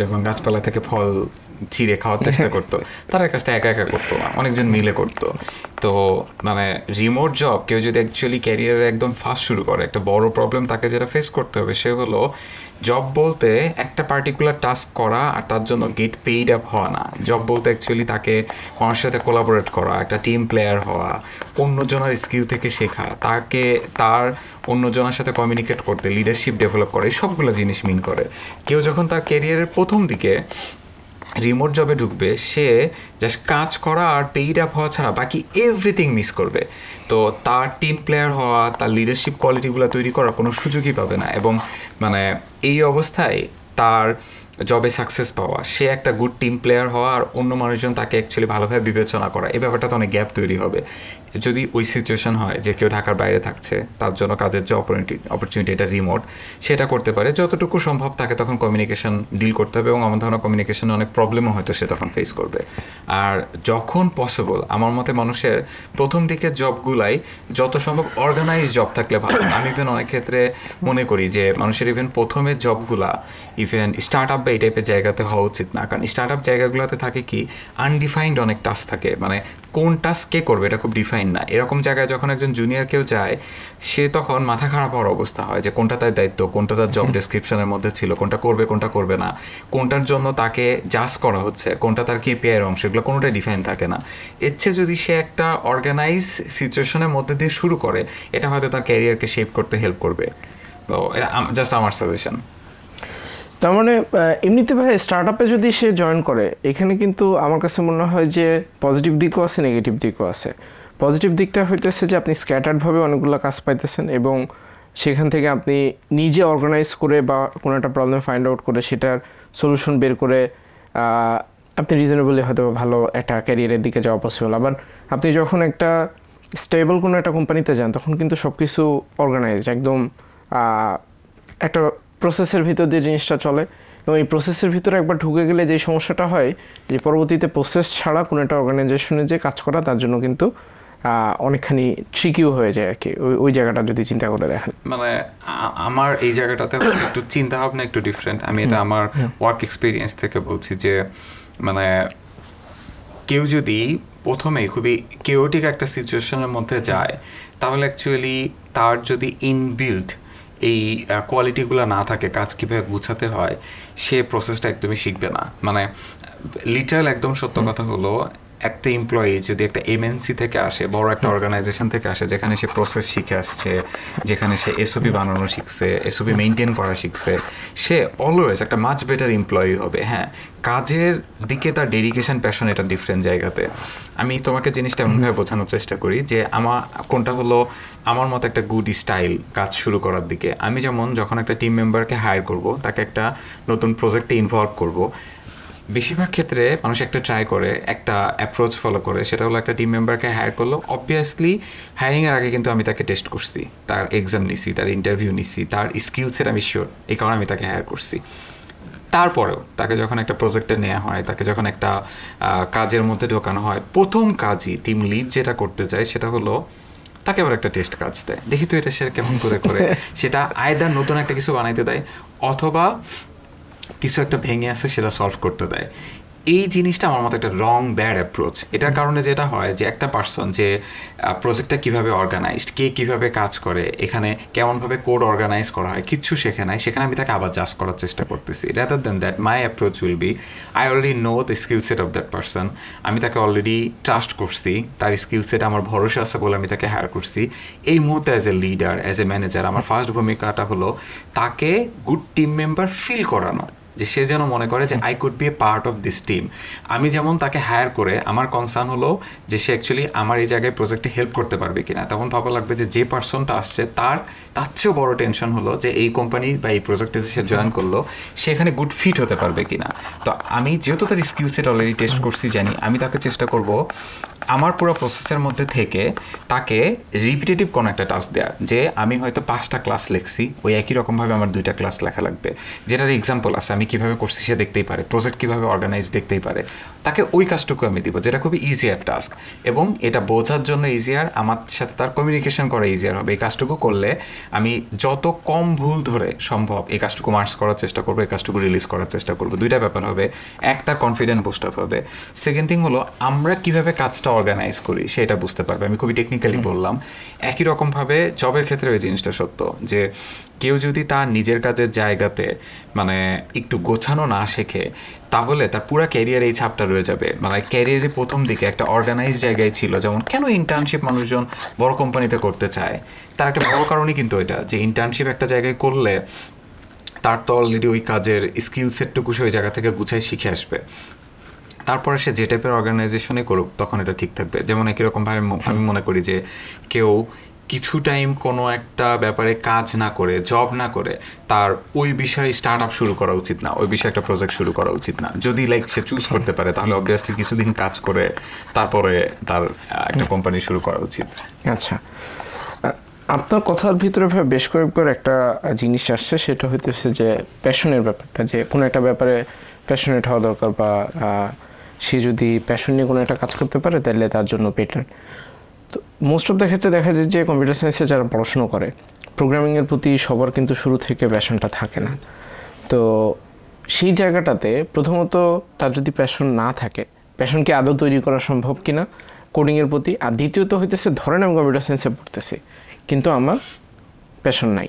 যখন গাছপালা থেকে ফল ছিঁড়ে খাওয়ার চেষ্টা করতো তারা কাজটা একা একা করতো অনেকজন মিলে করতো তো মানে রিমোট জব কেউ যদি অ্যাকচুয়ালি ক্যারিয়ারে একদম ফাস্ট শুরু করে একটা বড় প্রবলেম তাকে যেটা ফেস করতে হবে সে হলো জব বলতে একটা পার্টিকুলার টাস্ক করা আর তার জন্য গেট পেইড আপ হওয়া না জব বলতে অ্যাকচুয়ালি তাকে কোনোর সাথে কোলাবোরেট করা একটা টিম প্লেয়ার হওয়া অন্যজনের স্কিল থেকে শেখা তাকে তার অন্যজনের সাথে কমিউনিকেট করতে লিডারশিপ ডেভেলপ করে এই সবগুলো জিনিস মিন করে কেউ যখন তার ক্যারিয়ারের প্রথম দিকে রিমোট জবে ঢুকবে সে জাস্ট কাজ করা আর পেইড আপ হওয়া ছাড়া বাকি এভরিথিং মিস করবে তো তার টিম প্লেয়ার হওয়া তার লিডারশিপ কোয়ালিটিগুলো তৈরি করার কোনো সুযোগই পাবে না এবং মানে এই অবস্থায় তার জবে সাকসেস পাওয়া সে একটা গুড টিম প্লেয়ার হওয়া আর অন্য মানুষজন তাকে অ্যাকচুয়ালি ভালোভাবে বিবেচনা করা এই তো অনেক গ্যাপ তৈরি হবে যদি ওই সিচুয়েশন হয় যে কেউ ঢাকার বাইরে থাকছে তার জন্য কাজের যে অপরচুনিটি অপরচুনিটি এটা রিমোট সেটা করতে পারে যতটুকু সম্ভব তাকে তখন কমিউনিকেশন ডিল করতে হবে এবং আমার ধরনের কমিউনিকেশনে অনেক প্রবলেমও হয়তো সে তখন ফেস করবে আর যখন পসিবল আমার মতে মানুষের প্রথম দিকে জবগুলাই যত সম্ভব অর্গানাইজ জব থাকলে ভালো আমি ইভেন অনেক ক্ষেত্রে মনে করি যে মানুষের ইভেন প্রথমে জবগুলা ইভেন স্টার্ট আপ বা এই টাইপের জায়গাতে হওয়া উচিত না কারণ স্টার্ট আপ জায়গাগুলোতে থাকে কি আনডিফাইন্ড অনেক টাস্ক থাকে মানে কোন টাস্ক কে করবে এটা খুব ডিফাইন মাইন্ড না এরকম জায়গায় যখন একজন জুনিয়র কেউ যায় সে তখন মাথা খারাপ হওয়ার অবস্থা হয় যে কোনটা তার দায়িত্ব কোনটা তার জব ডিসক্রিপশনের মধ্যে ছিল কোনটা করবে কোনটা করবে না কোনটার জন্য তাকে জাজ করা হচ্ছে কোনটা তার কেপিআইয়ের অংশ এগুলো কোনোটাই ডিফাইন থাকে না এচ্ছে যদি সে একটা অর্গানাইজ সিচুয়েশনের মধ্যে দিয়ে শুরু করে এটা হয়তো তার ক্যারিয়ারকে শেপ করতে হেল্প করবে জাস্ট আমার সাজেশন তার মানে এমনিতে ভাই স্টার্ট আপে যদি সে জয়েন করে এখানে কিন্তু আমার কাছে মনে হয় যে পজিটিভ দিকও আছে নেগেটিভ দিকও আছে পজিটিভ দিকটা হইতেছে যে আপনি স্ক্যাটার্ডভাবে অনেকগুলো কাজ পাইতেছেন এবং সেখান থেকে আপনি নিজে অর্গানাইজ করে বা কোনো একটা প্রবলেম ফাইন্ড আউট করে সেটার সলিউশন বের করে আপনি রিজনেবলি হয়তো ভালো একটা ক্যারিয়ারের দিকে যাওয়া পসিবল আবার আপনি যখন একটা স্টেবল কোনো একটা কোম্পানিতে যান তখন কিন্তু সব কিছু অর্গানাইজ একদম একটা প্রসেসের ভিতর দিয়ে জিনিসটা চলে এবং এই প্রসেসের ভিতরে একবার ঢুকে গেলে যে সমস্যাটা হয় যে পরবর্তীতে প্রসেস ছাড়া কোনো একটা অর্গানাইজেশনে যে কাজ করা তার জন্য কিন্তু অনেকখানি ট্রিকিও হয়ে যায় আর কি ওই জায়গাটা যদি চিন্তা করে দেখেন মানে আমার এই জায়গাটাতে একটু চিন্তা ভাবনা একটু ডিফারেন্ট আমি এটা আমার ওয়ার্ক এক্সপিরিয়েন্স থেকে বলছি যে মানে কেউ যদি প্রথমে খুবই কেওটিক একটা সিচুয়েশনের মধ্যে যায় তাহলে অ্যাকচুয়ালি তার যদি ইনবিল্ড এই কোয়ালিটিগুলো না থাকে কাজ কীভাবে গুছাতে হয় সে প্রসেসটা একদমই শিখবে না মানে লিটারাল একদম সত্য কথা হলো একটা এমপ্লয়ি যদি একটা এমএনসি থেকে আসে বড় একটা অর্গানাইজেশন থেকে আসে যেখানে সে প্রসেস শিখে আসছে যেখানে সে এসওপি বানানো শিখছে এসওপি মেনটেন করা শিখছে সে অলওয়েজ একটা মাছ বেটার এমপ্লয়ি হবে হ্যাঁ কাজের দিকে তার ডেডিকেশন প্যাশন এটা ডিফারেন্ট জায়গাতে আমি তোমাকে জিনিসটা এমনভাবে বোঝানোর চেষ্টা করি যে আমার কোনটা হলো আমার মতো একটা গুড স্টাইল কাজ শুরু করার দিকে আমি যেমন যখন একটা টিম মেম্বারকে হায়ার করব তাকে একটা নতুন প্রজেক্টে ইনভলভ করব বেশিরভাগ ক্ষেত্রে মানুষ একটা ট্রাই করে একটা অ্যাপ্রোচ ফলো করে সেটা হলো একটা টিম মেম্বারকে হায়ার করলো অবভিয়াসলি এর আগে কিন্তু আমি তাকে টেস্ট করছি তার এক্সাম নিছি তার ইন্টারভিউ নিছি তার স্কিলসের আমি শিওর এই কারণে আমি তাকে হায়ার করছি তারপরেও তাকে যখন একটা প্রজেক্টে নেওয়া হয় তাকে যখন একটা কাজের মধ্যে ঢোকানো হয় প্রথম কাজই টিম লিড যেটা করতে চায় সেটা হলো তাকে আবার একটা টেস্ট কাজ দেয় দেখি তো এটা সে কেমন করে করে [laughs] সেটা আয়দার নতুন একটা কিছু বানাইতে দেয় অথবা কিছু একটা ভেঙে আছে সেটা সলভ করতে দেয় এই জিনিসটা আমার মতো একটা রং ব্যাড অ্যাপ্রোচ এটার কারণে যেটা হয় যে একটা পার্সন যে প্রজেক্টটা কিভাবে অর্গানাইজড কে কিভাবে কাজ করে এখানে কেমনভাবে কোড অর্গানাইজ করা হয় কিচ্ছু শেখে নাই সেখানে আমি তাকে আবার জাস্ট করার চেষ্টা করতেছি rather than that my approach will be I already know the skill set of that person আমি তাকে অলরেডি ট্রাস্ট করছি তার স্কিল সেট আমার ভরসা আছে বলে আমি তাকে হায়ার করছি এই মুহূর্তে as a leader as a manager আমার ফার্স্ট ভূমিকাটা হলো তাকে গুড টিম মেম্বার ফিল করানো যে সে যেন মনে করে যে I could be a part of this team আমি যেমন তাকে হায়ার করে আমার কনসার্ন হলো যে সে অ্যাকচুয়ালি আমার এই জায়গায় প্রজেক্টে হেল্প করতে পারবে কিনা তখন ভাবা লাগবে যে যে পার্সনটা আসছে তার তার চেয়েও বড় টেনশন হলো যে এই কোম্পানি বা এই প্রজেক্টে সে জয়েন করলো সেখানে গুড ফিট হতে পারবে কিনা তো আমি যেহেতু তার স্কিল সেট অলরেডি টেস্ট করছি জানি আমি তাকে চেষ্টা করব আমার পুরো প্রসেসের মধ্যে থেকে তাকে রিপিটেটিভ কোনো একটা টাস্ক দেওয়া যে আমি হয়তো পাঁচটা ক্লাস লিখছি ওই একই রকমভাবে আমার দুইটা ক্লাস লেখা লাগবে যেটার এক্সাম্পল আছে আমি কীভাবে করছি সে দেখতেই পারে প্রজেক্ট কীভাবে অর্গানাইজ দেখতেই পারে তাকে ওই কাজটুকু আমি দিব যেটা খুবই ইজিয়ার টাস্ক এবং এটা বোঝার জন্য ইজিয়ার আমার সাথে তার কমিউনিকেশন করা ইজিয়ার হবে এই কাজটুকু করলে আমি যত কম ভুল ধরে সম্ভব এই কাজটুকু মার্চ করার চেষ্টা করবো এই কাজটুকু রিলিজ করার চেষ্টা করবো দুইটা ব্যাপার হবে এক তার কনফিডেন্ট বুস্ট আপ হবে সেকেন্ড থিং হলো আমরা কিভাবে কাজটা অর্গানাইজ করি সেটা বুঝতে পারবে আমি খুবই টেকনিক্যালি বললাম একই রকমভাবে জবের ক্ষেত্রে ওই জিনিসটা সত্য যে কেউ যদি তার নিজের কাজের জায়গাতে মানে একটু গোছানো না শেখে তাহলে তার পুরো ক্যারিয়ার এই ছাপটা রয়ে যাবে মানে ক্যারিয়ারের প্রথম দিকে একটা অর্গানাইজ জায়গায় ছিল যেমন কেন ইন্টার্নশিপ মানুষজন বড় কোম্পানিতে করতে চায় তার একটা বড় কারণই কিন্তু এটা যে ইন্টার্নশিপ একটা জায়গায় করলে তার তো অলরেডি ওই কাজের স্কিল সেটটুকু সে ওই জায়গা থেকে গুছাই শিখে আসবে তারপরে সে যে টাইপের অর্গানাইজেশনে করুক তখন এটা ঠিক থাকবে যেমন একই রকমভাবে আমি মনে করি যে কেউ কিছু টাইম কোনো একটা ব্যাপারে কাজ না করে জব না করে তার ওই বিষয়ে স্টার্ট আপ শুরু করা উচিত না ওই বিষয়ে একটা প্রজেক্ট শুরু করা উচিত না যদি লাইক সে চুজ করতে পারে তাহলে অবভিয়াসলি কিছুদিন কাজ করে তারপরে তার একটা কোম্পানি শুরু করা উচিত আচ্ছা আপনার কথার ভিতরে বেশ কয়েকবার একটা জিনিস আসছে সেটা হইতেছে যে প্যাশনের ব্যাপারটা যে কোনো একটা ব্যাপারে প্যাশনেট হওয়া দরকার বা সে যদি প্যাশন নিয়ে কোনো একটা কাজ করতে পারে তাহলে তার জন্য বেটার তো মোস্ট অফ দ্য ক্ষেত্রে দেখা যায় যে কম্পিউটার সায়েন্সে যারা পড়াশুনো করে প্রোগ্রামিংয়ের প্রতি সবার কিন্তু শুরু থেকে প্যাশনটা থাকে না তো সেই জায়গাটাতে প্রথমত তার যদি প্যাশন না থাকে প্যাশনকে আদৌ তৈরি করা সম্ভব কি না কোডিংয়ের প্রতি আর দ্বিতীয়ত হইতেছে ধরেন আমি কম্পিউটার সায়েন্সে পড়তেছি কিন্তু আমার প্যাশন নাই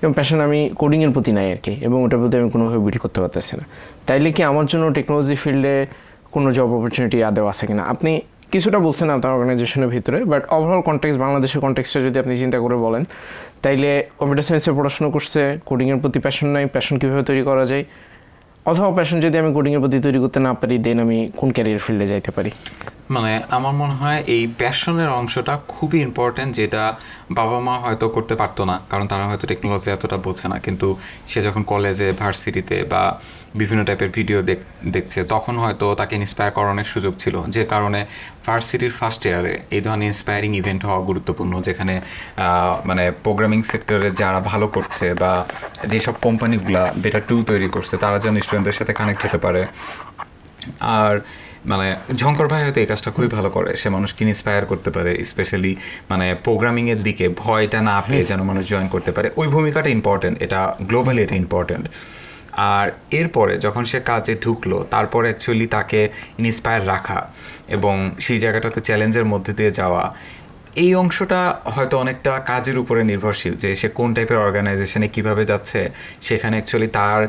এবং প্যাশন আমি কোডিংয়ের প্রতি নাই আর কি এবং ওটার প্রতি আমি কোনোভাবে বিল্ড করতে পারতেছি না তাইলে কি আমার জন্য টেকনোলজি ফিল্ডে কোনো জব অপরচুনিটি আদৌ আছে কিনা আপনি কিছুটা বলছেন আপনার অর্গানাইজেশনের ভিতরে বাট ওভারঅল কন্টেক্স বাংলাদেশের কন্টেক্সটা যদি আপনি চিন্তা করে বলেন তাইলে কম্পিউটার সায়েন্সে পড়াশোনা করছে কোডিংয়ের প্রতি প্যাশন নাই প্যাশন কীভাবে তৈরি করা যায় অথবা প্যাশন যদি আমি কোডিংয়ের প্রতি তৈরি করতে না পারি দেন আমি কোন ক্যারিয়ার ফিল্ডে যাইতে পারি মানে আমার মনে হয় এই প্যাশনের অংশটা খুবই ইম্পর্টেন্ট যেটা বাবা মা হয়তো করতে পারতো না কারণ তারা হয়তো টেকনোলজি এতটা বোঝে না কিন্তু সে যখন কলেজে ভার্সিটিতে বা বিভিন্ন টাইপের ভিডিও দেখছে তখন হয়তো তাকে ইন্সপায়ার করার অনেক সুযোগ ছিল যে কারণে ভার্সিটির ফার্স্ট ইয়ারে এই ধরনের ইন্সপায়ারিং ইভেন্ট হওয়া গুরুত্বপূর্ণ যেখানে মানে প্রোগ্রামিং সেক্টরে যারা ভালো করছে বা যেসব কোম্পানিগুলো বেটার টু তৈরি করছে তারা যেন স্টুডেন্টদের সাথে কানেক্ট হতে পারে আর মানে ঝঙ্কর ভাই হয়তো এই কাজটা খুবই ভালো করে সে মানুষকে ইন্সপায়ার করতে পারে স্পেশালি মানে প্রোগ্রামিংয়ের দিকে ভয়টা না পেয়ে যেন মানুষ জয়েন করতে পারে ওই ভূমিকাটা ইম্পর্টেন্ট এটা গ্লোবালি এটা ইম্পর্টেন্ট আর এরপরে যখন সে কাজে ঢুকলো তারপর অ্যাকচুয়ালি তাকে ইন্সপায়ার রাখা এবং সেই জায়গাটাতে চ্যালেঞ্জের মধ্যে দিয়ে যাওয়া এই অংশটা হয়তো অনেকটা কাজের উপরে নির্ভরশীল যে সে কোন টাইপের অর্গানাইজেশনে কিভাবে যাচ্ছে সেখানে অ্যাকচুয়ালি তার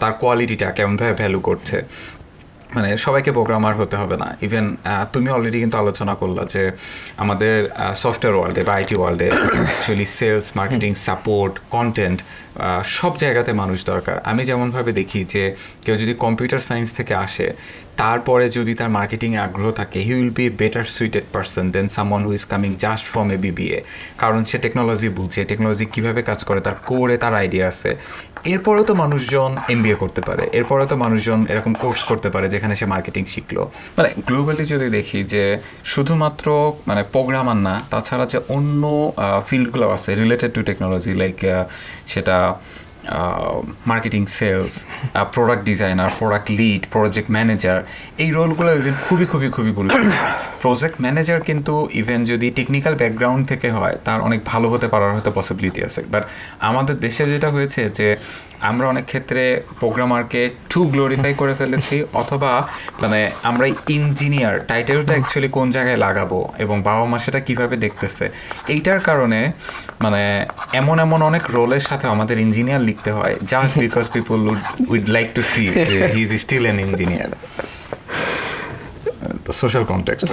তার কোয়ালিটিটা কেমনভাবে ভ্যালু করছে মানে সবাইকে প্রোগ্রামার হতে হবে না ইভেন তুমি অলরেডি কিন্তু আলোচনা করলা যে আমাদের সফটওয়্যার ওয়ার্ল্ডে বা আইটি ওয়ার্ল্ডে actually sales marketing support content সব জায়গাতে মানুষ দরকার আমি যেমনভাবে দেখি যে কেউ যদি কম্পিউটার সায়েন্স থেকে আসে তারপরে যদি তার মার্কেটিংয়ে আগ্রহ থাকে he will be better suited person than someone who is coming just from a BBA কারণ সে টেকনোলজি বুঝে টেকনোলজি কীভাবে কাজ করে তার কোরে তার আইডিয়া আছে এরপরেও তো মানুষজন এমবিএ করতে পারে এরপরেও তো মানুষজন এরকম কোর্স করতে পারে যেখানে সে মার্কেটিং শিখলো মানে গ্লোবালি যদি দেখি যে শুধুমাত্র মানে প্রোগ্রামার না তাছাড়া যে অন্য ফিল্ডগুলো আছে রিলেটেড টু টেকনোলজি লাইক সেটা marketing sales product designer product lead project manager এই রোলগুলো ইভেন খুবই খুবই খুবই গুরুত্বপূর্ণ প্রজেক্ট ম্যানেজার কিন্তু ইভেন যদি টেকনিক্যাল ব্যাকগ্রাউন্ড থেকে হয় তার অনেক ভালো হতে পারার হয়তো পসিবিলিটি আছে বাট আমাদের দেশে যেটা হয়েছে যে আমরা অনেক ক্ষেত্রে প্রোগ্রামারকে টু গ্লোরিফাই করে ফেলেছি অথবা মানে আমরা ইঞ্জিনিয়ার টাইটেলটা অ্যাকচুয়ালি কোন জায়গায় লাগাবো এবং বাবা মা সেটা কীভাবে দেখতেছে এইটার কারণে মানে এমন এমন অনেক রোলের সাথে আমাদের ইঞ্জিনিয়ার দেখতে হয় just because people would would like to see he is still an engineer তো সোশ্যাল কনটেক্সট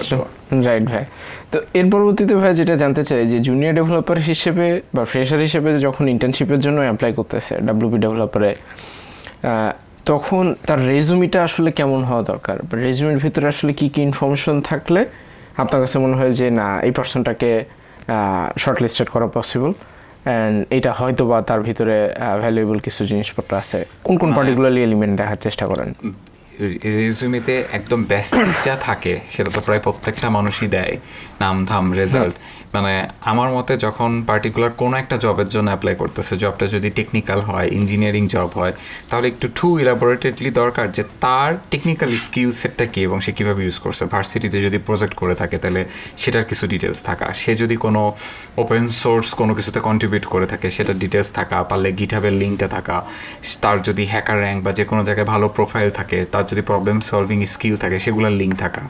রাইট ভাই তো এর পরবর্তীতে ভাই যেটা জানতে চাই যে জুনিয়র ডেভেলপার হিসেবে বা ফ্রেশার হিসেবে যখন ইন্টার্নশিপের জন্য অ্যাপ্লাই করতেছে ডাব্লিউপি ডেভেলপারে তখন তার রেজুমিটা আসলে কেমন হওয়া দরকার রেজুমির ভিতরে আসলে কী কী ইনফরমেশন থাকলে আপনার কাছে মনে হয় যে না এই পার্সনটাকে শর্টলিস্টেড করা পসিবল অ্যান্ড এটা হয়তো বা তার ভিতরে ভ্যালুয়েবল কিছু জিনিসপত্র আছে কোন কোন পার্টিকুলারলি মানে এলিমেন্ট দেখার চেষ্টা করেন রিজুমিতে একদম বেস্ট যা থাকে সেটা তো প্রায় প্রত্যেকটা মানুষই দেয় নাম ধাম রেজাল্ট মানে আমার মতে যখন পার্টিকুলার কোনো একটা জবের জন্য অ্যাপ্লাই করতেছে জবটা যদি টেকনিক্যাল হয় ইঞ্জিনিয়ারিং জব হয় তাহলে একটু টু ইলাবোরেটেডলি দরকার যে তার টেকনিক্যাল স্কিল সেটটা কী এবং সে কীভাবে ইউজ করছে ভার্সিটিতে যদি প্রজেক্ট করে থাকে তাহলে সেটার কিছু ডিটেলস থাকা সে যদি কোনো ওপেন সোর্স কোনো কিছুতে কন্ট্রিবিউট করে থাকে সেটার ডিটেলস থাকা পারলে গিটাবের লিঙ্কটা থাকা তার যদি হ্যাকার র্যাঙ্ক বা যে কোনো জায়গায় ভালো প্রোফাইল থাকে তার যদি প্রবলেম সলভিং স্কিল থাকে সেগুলোর লিঙ্ক থাকা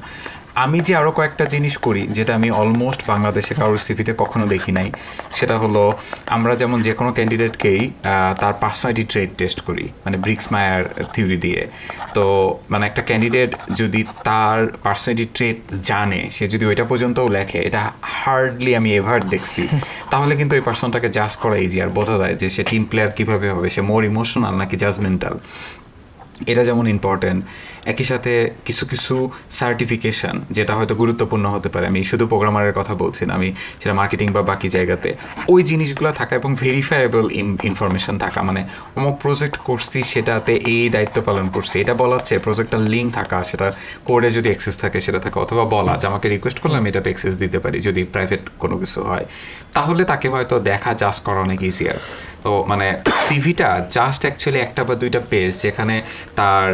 আমি যে আরও কয়েকটা জিনিস করি যেটা আমি অলমোস্ট বাংলাদেশে কারোর সিভিতে কখনো দেখি নাই সেটা হলো আমরা যেমন যে কোনো ক্যান্ডিডেটকেই তার পার্সোনালিটি ট্রেড টেস্ট করি মানে ব্রিক্স মায়ার থিওরি দিয়ে তো মানে একটা ক্যান্ডিডেট যদি তার পার্সোনালিটি ট্রেড জানে সে যদি ওইটা পর্যন্তও লেখে এটা হার্ডলি আমি এভার দেখছি তাহলে কিন্তু ওই পার্সনটাকে জাজ করা ইজি আর বোঝা যায় যে সে টিম প্লেয়ার কীভাবে হবে সে মোর ইমোশনাল নাকি জাজমেন্টাল এটা যেমন ইম্পর্টেন্ট একই সাথে কিছু কিছু সার্টিফিকেশান যেটা হয়তো গুরুত্বপূর্ণ হতে পারে আমি শুধু প্রোগ্রামারের কথা বলছি না আমি সেটা মার্কেটিং বা বাকি জায়গাতে ওই জিনিসগুলো থাকা এবং ভেরিফায়েবল ইনফরমেশান থাকা মানে অমুক প্রজেক্ট করছি সেটাতে এই দায়িত্ব পালন করছি এটা বলাচ্ছে প্রজেক্টটার লিঙ্ক থাকা সেটা কোডে যদি অ্যাক্সেস থাকে সেটা থাকা অথবা বলা যে আমাকে রিকোয়েস্ট করলে আমি এটাতে অ্যাক্সেস দিতে পারি যদি প্রাইভেট কোনো কিছু হয় তাহলে তাকে হয়তো দেখা জাজ করা অনেক ইজিয়ার তো মানে সিভিটা জাস্ট অ্যাকচুয়ালি একটা বা দুইটা পেজ যেখানে তার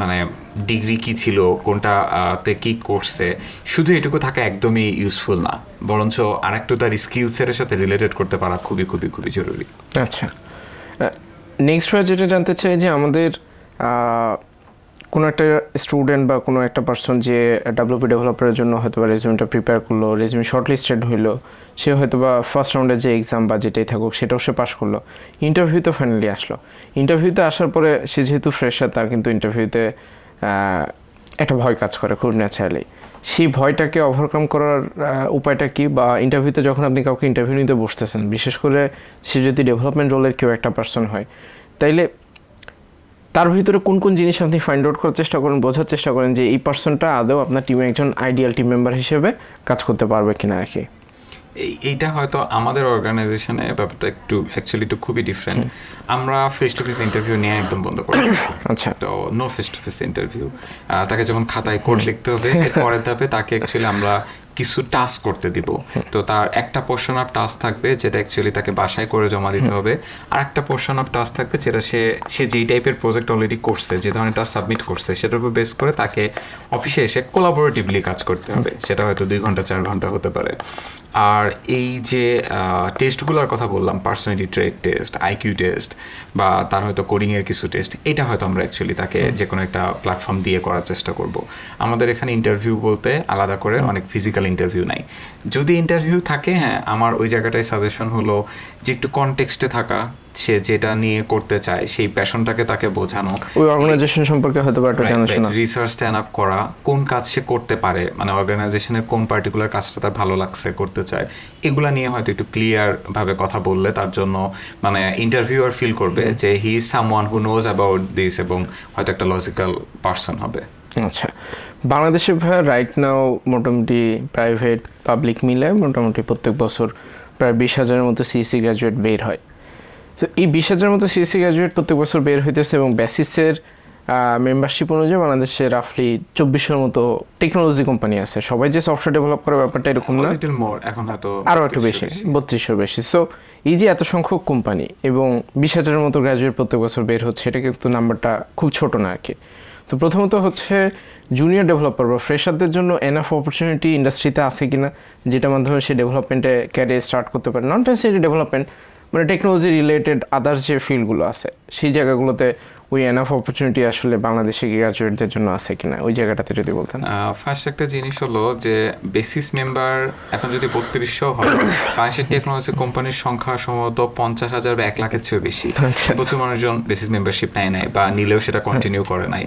মানে মানে ডিগ্রি কি ছিল কোনটাতে কি করছে শুধু এটুকু থাকা একদমই ইউজফুল না বরঞ্চ আরেকটু তার স্কিলসের সাথে রিলেটেড করতে পারা খুবই খুবই খুবই জরুরি আচ্ছা নেক্সট যেটা জানতে চাই যে আমাদের কোনো একটা স্টুডেন্ট বা কোনো একটা পার্সন যে ডাব্লিউপি ডেভেলপারের জন্য হয়তো বা রেজিমেটা প্রিপেয়ার করলো শর্ট লিস্টেড হইলো সে হয়তো বা ফার্স্ট রাউন্ডে যে এক্সাম বা যেটাই থাকুক সেটাও সে পাশ করলো ইন্টারভিউতে ফাইনালি আসলো ইন্টারভিউতে আসার পরে সে যেহেতু ফ্রেশার তার কিন্তু ইন্টারভিউতে একটা ভয় কাজ করে খুব ন্যাচারালি সেই ভয়টাকে ওভারকাম করার উপায়টা কি বা ইন্টারভিউতে যখন আপনি কাউকে ইন্টারভিউ নিতে বসতেছেন বিশেষ করে সে যদি ডেভেলপমেন্ট রোলের কেউ একটা পার্সন হয় তাইলে তার ভিতরে কোন কোন জিনিস আপনি ফাইন্ড আউট করার চেষ্টা করেন বোঝার চেষ্টা করেন যে এই পার্সনটা আদৌ আপনার টিমে একজন আইডিয়াল টিম মেম্বার হিসেবে কাজ করতে পারবে কিনা আর কি এইটা হয়তো আমাদের অর্গানাইজেশনে ব্যাপারটা একটু অ্যাকচুয়ালি একটু খুবই ডিফারেন্ট আমরা ফেস টু ফেস ইন্টারভিউ নিয়ে একদম বন্ধ করে [coughs] আচ্ছা তো no face to face interview তাকে যখন খাতায় কোড লিখতে হবে [laughs] পরের ধাপে তাকে অ্যাকচুয়ালি আমরা কিছু টাস্ক করতে দিব তো তার একটা পোর্শন অফ টাস্ক থাকবে যেটা অ্যাকচুয়ালি তাকে বাসায় করে জমা দিতে হবে আর একটা পোর্শন অফ টাস্ক থাকবে যেটা সে সে যেই টাইপের প্রজেক্ট অলরেডি করছে যে ধরনের টাস্ক সাবমিট করছে সেটার উপর বেস করে তাকে অফিসে এসে কোলাবোরেটিভলি কাজ করতে হবে সেটা হয়তো দুই ঘন্টা চার ঘন্টা হতে পারে আর এই যে টেস্টগুলোর কথা বললাম personality trait test IQ test বা তার হয়তো কোডিংয়ের কিছু টেস্ট এটা হয়তো আমরা অ্যাকচুয়ালি তাকে যে কোনো একটা প্ল্যাটফর্ম দিয়ে করার চেষ্টা করব আমাদের এখানে ইন্টারভিউ বলতে আলাদা করে অনেক ফিজিক্যাল টেকনিক্যাল ইন্টারভিউ নাই যদি ইন্টারভিউ থাকে হ্যাঁ আমার ওই জায়গাটায় সাজেশন হলো যে একটু কনটেক্সটে থাকা সে যেটা নিয়ে করতে চায় সেই প্যাশনটাকে তাকে বোঝানো ওই অর্গানাইজেশন সম্পর্কে হয়তো বা একটা জানাশোনা রিসার্চ স্ট্যান্ড আপ করা কোন কাজ সে করতে পারে মানে অর্গানাইজেশনের কোন পার্টিকুলার কাজটা তার ভালো লাগছে করতে চায় এগুলো নিয়ে হয়তো একটু ক্লিয়ারভাবে কথা বললে তার জন্য মানে ইন্টারভিউয়ার ফিল করবে যে he is someone who knows about this এবং হয়তো একটা লজিক্যাল পারসন হবে আচ্ছা বাংলাদেশে ভাইয়া রাইট নাও মোটামুটি প্রাইভেট পাবলিক মিলে মোটামুটি প্রত্যেক বছর প্রায় বিশ হাজারের মতো সিএসসি গ্র্যাজুয়েট e বের হয় তো এই বিশ হাজারের মতো সিএসসি গ্র্যাজুয়েট e প্রত্যেক বছর বের হইতেছে এবং বেসিসের মেম্বারশিপ অনুযায়ী বাংলাদেশে রাফলি চব্বিশের মতো টেকনোলজি কোম্পানি আছে সবাই যে সফটওয়্যার ডেভেলপ করার ব্যাপারটা এরকম না এখন হয়তো আরও একটু বেশি বত্রিশের বেশি সো এই যে এত সংখ্যক কোম্পানি এবং বিশ হাজারের মতো গ্র্যাজুয়েট প্রত্যেক বছর বের হচ্ছে এটা কিন্তু নাম্বারটা খুব ছোট না আর কি তো প্রথমত হচ্ছে জুনিয়র ডেভেলপার বা ফ্রেশারদের জন্য এনাফ অপরচুনিটি ইন্ডাস্ট্রিতে আছে কিনা যেটা মাধ্যমে সে ডেভেলপমেন্টে ক্যারিয়ার স্টার্ট করতে পারে নন টেন্সিটি ডেভেলপমেন্ট মানে টেকনোলজি রিলেটেড আদার্স যে ফিল্ডগুলো আছে সেই জায়গাগুলোতে ওই এনাফ অপরচুনিটি আসলে বাংলাদেশে গ্রাজুয়েটদের জন্য আছে কিনা ওই জায়গাটাতে যদি বলতেন ফার্স্ট একটা জিনিস হলো যে বেসিস মেম্বার এখন যদি বত্রিশশো হয় [coughs] বাংলাদেশের টেকনোলজি কোম্পানির সংখ্যা সম্ভবত পঞ্চাশ হাজার বা এক লাখের চেয়ে বেশি আচ্ছা। প্রচুর মানুষজন বেসিস মেম্বারশিপ নেয় নাই বা নিলেও সেটা কন্টিনিউ হ্যাঁ। করে নাই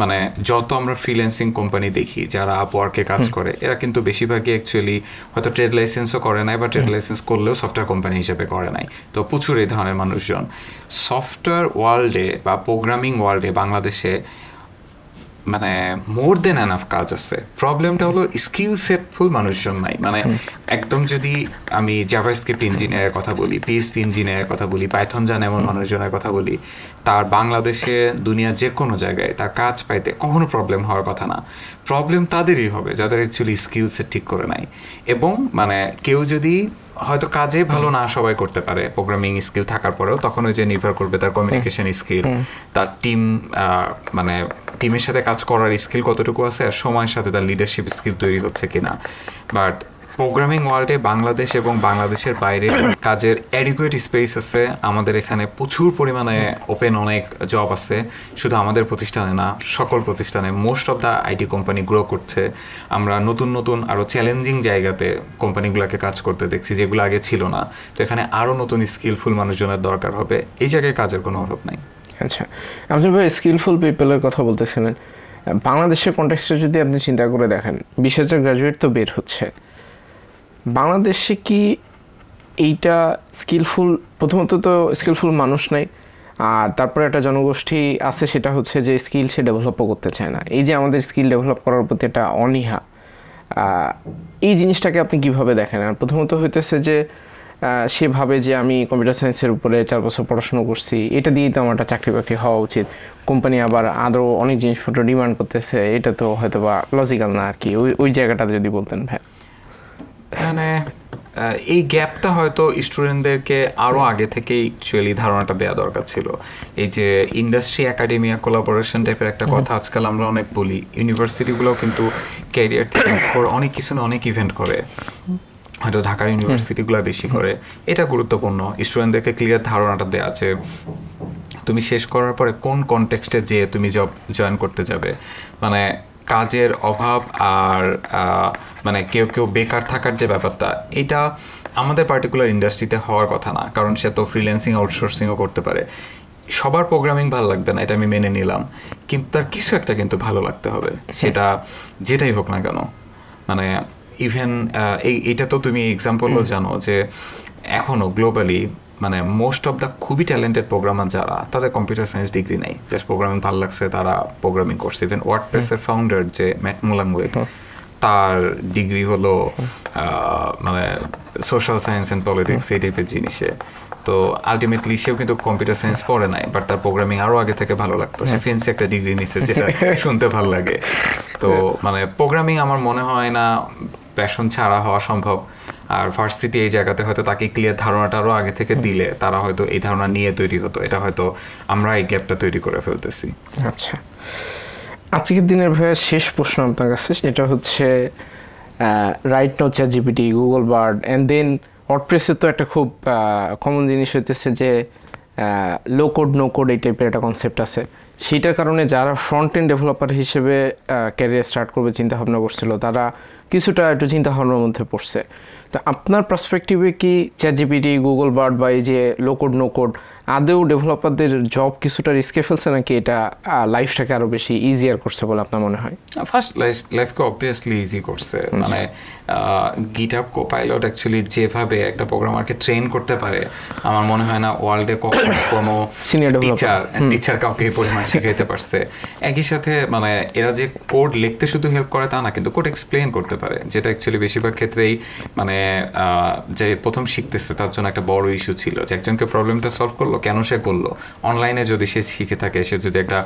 মানে যত আমরা ফ্রিল্যান্সিং কোম্পানি দেখি যারা আপওয়ার্কে কাজ করে এরা কিন্তু বেশিরভাগই অ্যাকচুয়ালি হয়তো ট্রেড লাইসেন্সও করে নাই বা ট্রেড লাইসেন্স করলেও সফটওয়্যার কোম্পানি হিসেবে করে নাই তো প্রচুর এই ধরনের মানুষজন সফটওয়্যার ওয়ার্ল্ডে বা প্রোগ্রাম প্রোগ্রামিং ওয়ার্ল্ডে বাংলাদেশে মানে মোর দেন অ্যানাফ কাজ আছে প্রবলেমটা হলো স্কিল সেটফুল মানুষজন নাই মানে একদম যদি আমি জাভাস্ক্রিপ্ট ইঞ্জিনিয়ারের কথা বলি পিএসপি ইঞ্জিনিয়ারের কথা বলি পাইথন জান এমন মানুষজনের কথা বলি তার বাংলাদেশে দুনিয়া যে কোনো জায়গায় তার কাজ পাইতে কখনো প্রবলেম হওয়ার কথা না প্রবলেম তাদেরই হবে যাদের অ্যাকচুয়ালি স্কিল সেট ঠিক করে নাই এবং মানে কেউ যদি হয়তো কাজে ভালো না সবাই করতে পারে প্রোগ্রামিং স্কিল থাকার পরেও তখন ওই যে নির্ভর করবে তার কমিউনিকেশন স্কিল তার টিম মানে টিমের সাথে কাজ করার স্কিল কতটুকু আছে আর সময়ের সাথে তার লিডারশিপ স্কিল তৈরি হচ্ছে কিনা বাট প্রোগ্রামিং ওয়ার্ল্ডে বাংলাদেশ এবং বাংলাদেশের বাইরে [coughs] কাজের অ্যাডিকুয়েট স্পেস আছে আমাদের এখানে প্রচুর পরিমাণে ওপেন অনেক জব আছে শুধু আমাদের প্রতিষ্ঠানে না সকল প্রতিষ্ঠানে most of the IT company grow করছে আমরা নতুন নতুন আরও চ্যালেঞ্জিং জায়গাতে কোম্পানিগুলোকে কাজ করতে দেখছি যেগুলো আগে ছিল না তো এখানে আরও নতুন স্কিলফুল মানুষজনের দরকার হবে এই জায়গায় কাজের কোনো অভাব নাই আচ্ছা আপনি ভাই স্কিলফুল পিপলের কথা বলতেছিলেন বাংলাদেশের কন্টেক্সটে যদি আপনি চিন্তা করে দেখেন বিশ হাজার গ্রাজুয়েট তো বের হচ্ছে বাংলাদেশে কি এইটা স্কিলফুল প্রথমত তো স্কিলফুল মানুষ নাই আর তারপরে একটা জনগোষ্ঠী আছে সেটা হচ্ছে যে স্কিল সে ডেভেলপও করতে চায় না এই যে আমাদের স্কিল ডেভেলপ করার প্রতি একটা অনীহা এই জিনিসটাকে আপনি কিভাবে দেখেন আর প্রথমত হইতেছে যে সেভাবে যে আমি কম্পিউটার সায়েন্সের উপরে চার বছর পড়াশোনা করছি এটা দিয়েই তো আমার একটা চাকরি বাকরি হওয়া উচিত কোম্পানি আবার আরও অনেক জিনিসপত্র ডিমান্ড করতেছে এটা তো হয়তো বা লজিক্যাল না আর কি ওই ওই জায়গাটাতে যদি বলতেন ভাই মানে এই গ্যাপটা হয়তো স্টুডেন্টদেরকে আরও আগে থেকেই অ্যাকচুয়ালি ধারণাটা দেওয়া দরকার ছিল এই যে ইন্ডাস্ট্রি একাডেমিয়া কোলাবোরেশন টাইপের একটা কথা আজকাল আমরা অনেক বলি ইউনিভার্সিটিগুলো কিন্তু ক্যারিয়ার অনেক কিছু না অনেক ইভেন্ট করে হয়তো ঢাকার ইউনিভার্সিটিগুলো বেশি করে এটা গুরুত্বপূর্ণ স্টুডেন্টদেরকে ক্লিয়ার ধারণাটা দেওয়া আছে তুমি শেষ করার পরে কোন কনটেক্সটে যেয়ে তুমি জব জয়েন করতে যাবে মানে কাজের অভাব আর মানে কেউ কেউ বেকার থাকার যে ব্যাপারটা এটা আমাদের পার্টিকুলার ইন্ডাস্ট্রিতে হওয়ার কথা না কারণ সে তো ফ্রিল্যান্সিং আউটসোর্সিংও করতে পারে সবার প্রোগ্রামিং ভালো লাগবে না এটা আমি মেনে নিলাম কিন্তু তার কিছু একটা কিন্তু ভালো লাগতে হবে হ্যাঁ। সেটা যেটাই হোক না কেন মানে ইভেন এইটা তো তুমি এক্সাম্পলও জানো যে এখনও গ্লোবালি মানে মোস্ট অফ দ্য খুবই ট্যালেন্টেড প্রোগ্রামার যারা তাদের কম্পিউটার সায়েন্স ডিগ্রি নেই জাস্ট প্রোগ্রামিং ভালো লাগছে তারা প্রোগ্রামিং করছে ইভেন ওয়ার্ড প্রেসের ফাউন্ডার যে ম্যাট মুলাঙ্গুয়েট তার ডিগ্রি হলো মানে সোশ্যাল সায়েন্স অ্যান্ড পলিটিক্স এই টাইপের জিনিসে তো আলটিমেটলি সেও কিন্তু কম্পিউটার সায়েন্স পড়ে নাই বাট তার প্রোগ্রামিং আরও আগে থেকে ভালো লাগতো সে ফেন্সি হ্যাঁ। একটা ডিগ্রি নিচ্ছে যেটা [laughs] শুনতে ভালো লাগে তো হ্যাঁ। মানে প্রোগ্রামিং আমার মনে হয় না প্যাশন ছাড়া হওয়া সম্ভব আর ভার্সিটি এই জায়গাতে হয়তো তাকে ক্লিয়ার ধারণাটারও আগে থেকে দিলে তারা হয়তো এই ধারণা নিয়ে তৈরি হতো এটা হয়তো আমরা এই গ্যাপটা তৈরি করে ফেলতেছি আচ্ছা আজকের দিনের ভাইয়া শেষ প্রশ্ন আপনার কাছে এটা হচ্ছে right note ChatGPT Google Bard and then ওয়ার্ডপ্রেসে তো একটা খুব কমন জিনিস হইতেছে যে লো কোড নো কোড এই টাইপের একটা কনসেপ্ট আছে সেটার কারণে যারা ফ্রন্ট এন্ড ডেভেলপার হিসেবে ক্যারিয়ার স্টার্ট করবে চিন্তা ভাবনা করছিল তারা কিছুটা একটু চিন্তা ভাবনার মধ্যে পড়ছে তো আপনার পার্সপেক্টিভে কি চ্যাট জিপিটি গুগল বার্ড বা এই যে লো কোড নো কোড আদৌ ডেভেলপারদের জব কিছুটা রিস্কে ফেলছে নাকি এটা লাইফটাকে আরো বেশি ইজিয়ার করছে বলে আপনার মনে হয় ফার্স্ট লাইফকে অবভিয়াসলি ইজি করছে মানে গিটাপ কোপাইলট অ্যাকচুয়ালি যেভাবে একটা প্রোগ্রামারকে ট্রেন করতে পারে আমার মনে হয় না ওয়ার্ল্ডে কখনো [coughs] কোনো সিনিয়র টিচার টিচার কাউকে এই পরিমাণ শিখাইতে পারছে একই সাথে মানে এরা যে কোড লিখতে শুধু হেল্প করে তা না কিন্তু কোড এক্সপ্লেন করতে পারে যেটা অ্যাকচুয়ালি বেশিরভাগ ক্ষেত্রেই মানে যে প্রথম শিখতেছে তার জন্য একটা বড় ইস্যু ছিল যে একজনকে প্রবলেমটা সলভ করলো কেন সে করলো অনলাইনে যদি সে শিখে থাকে সে যদি একটা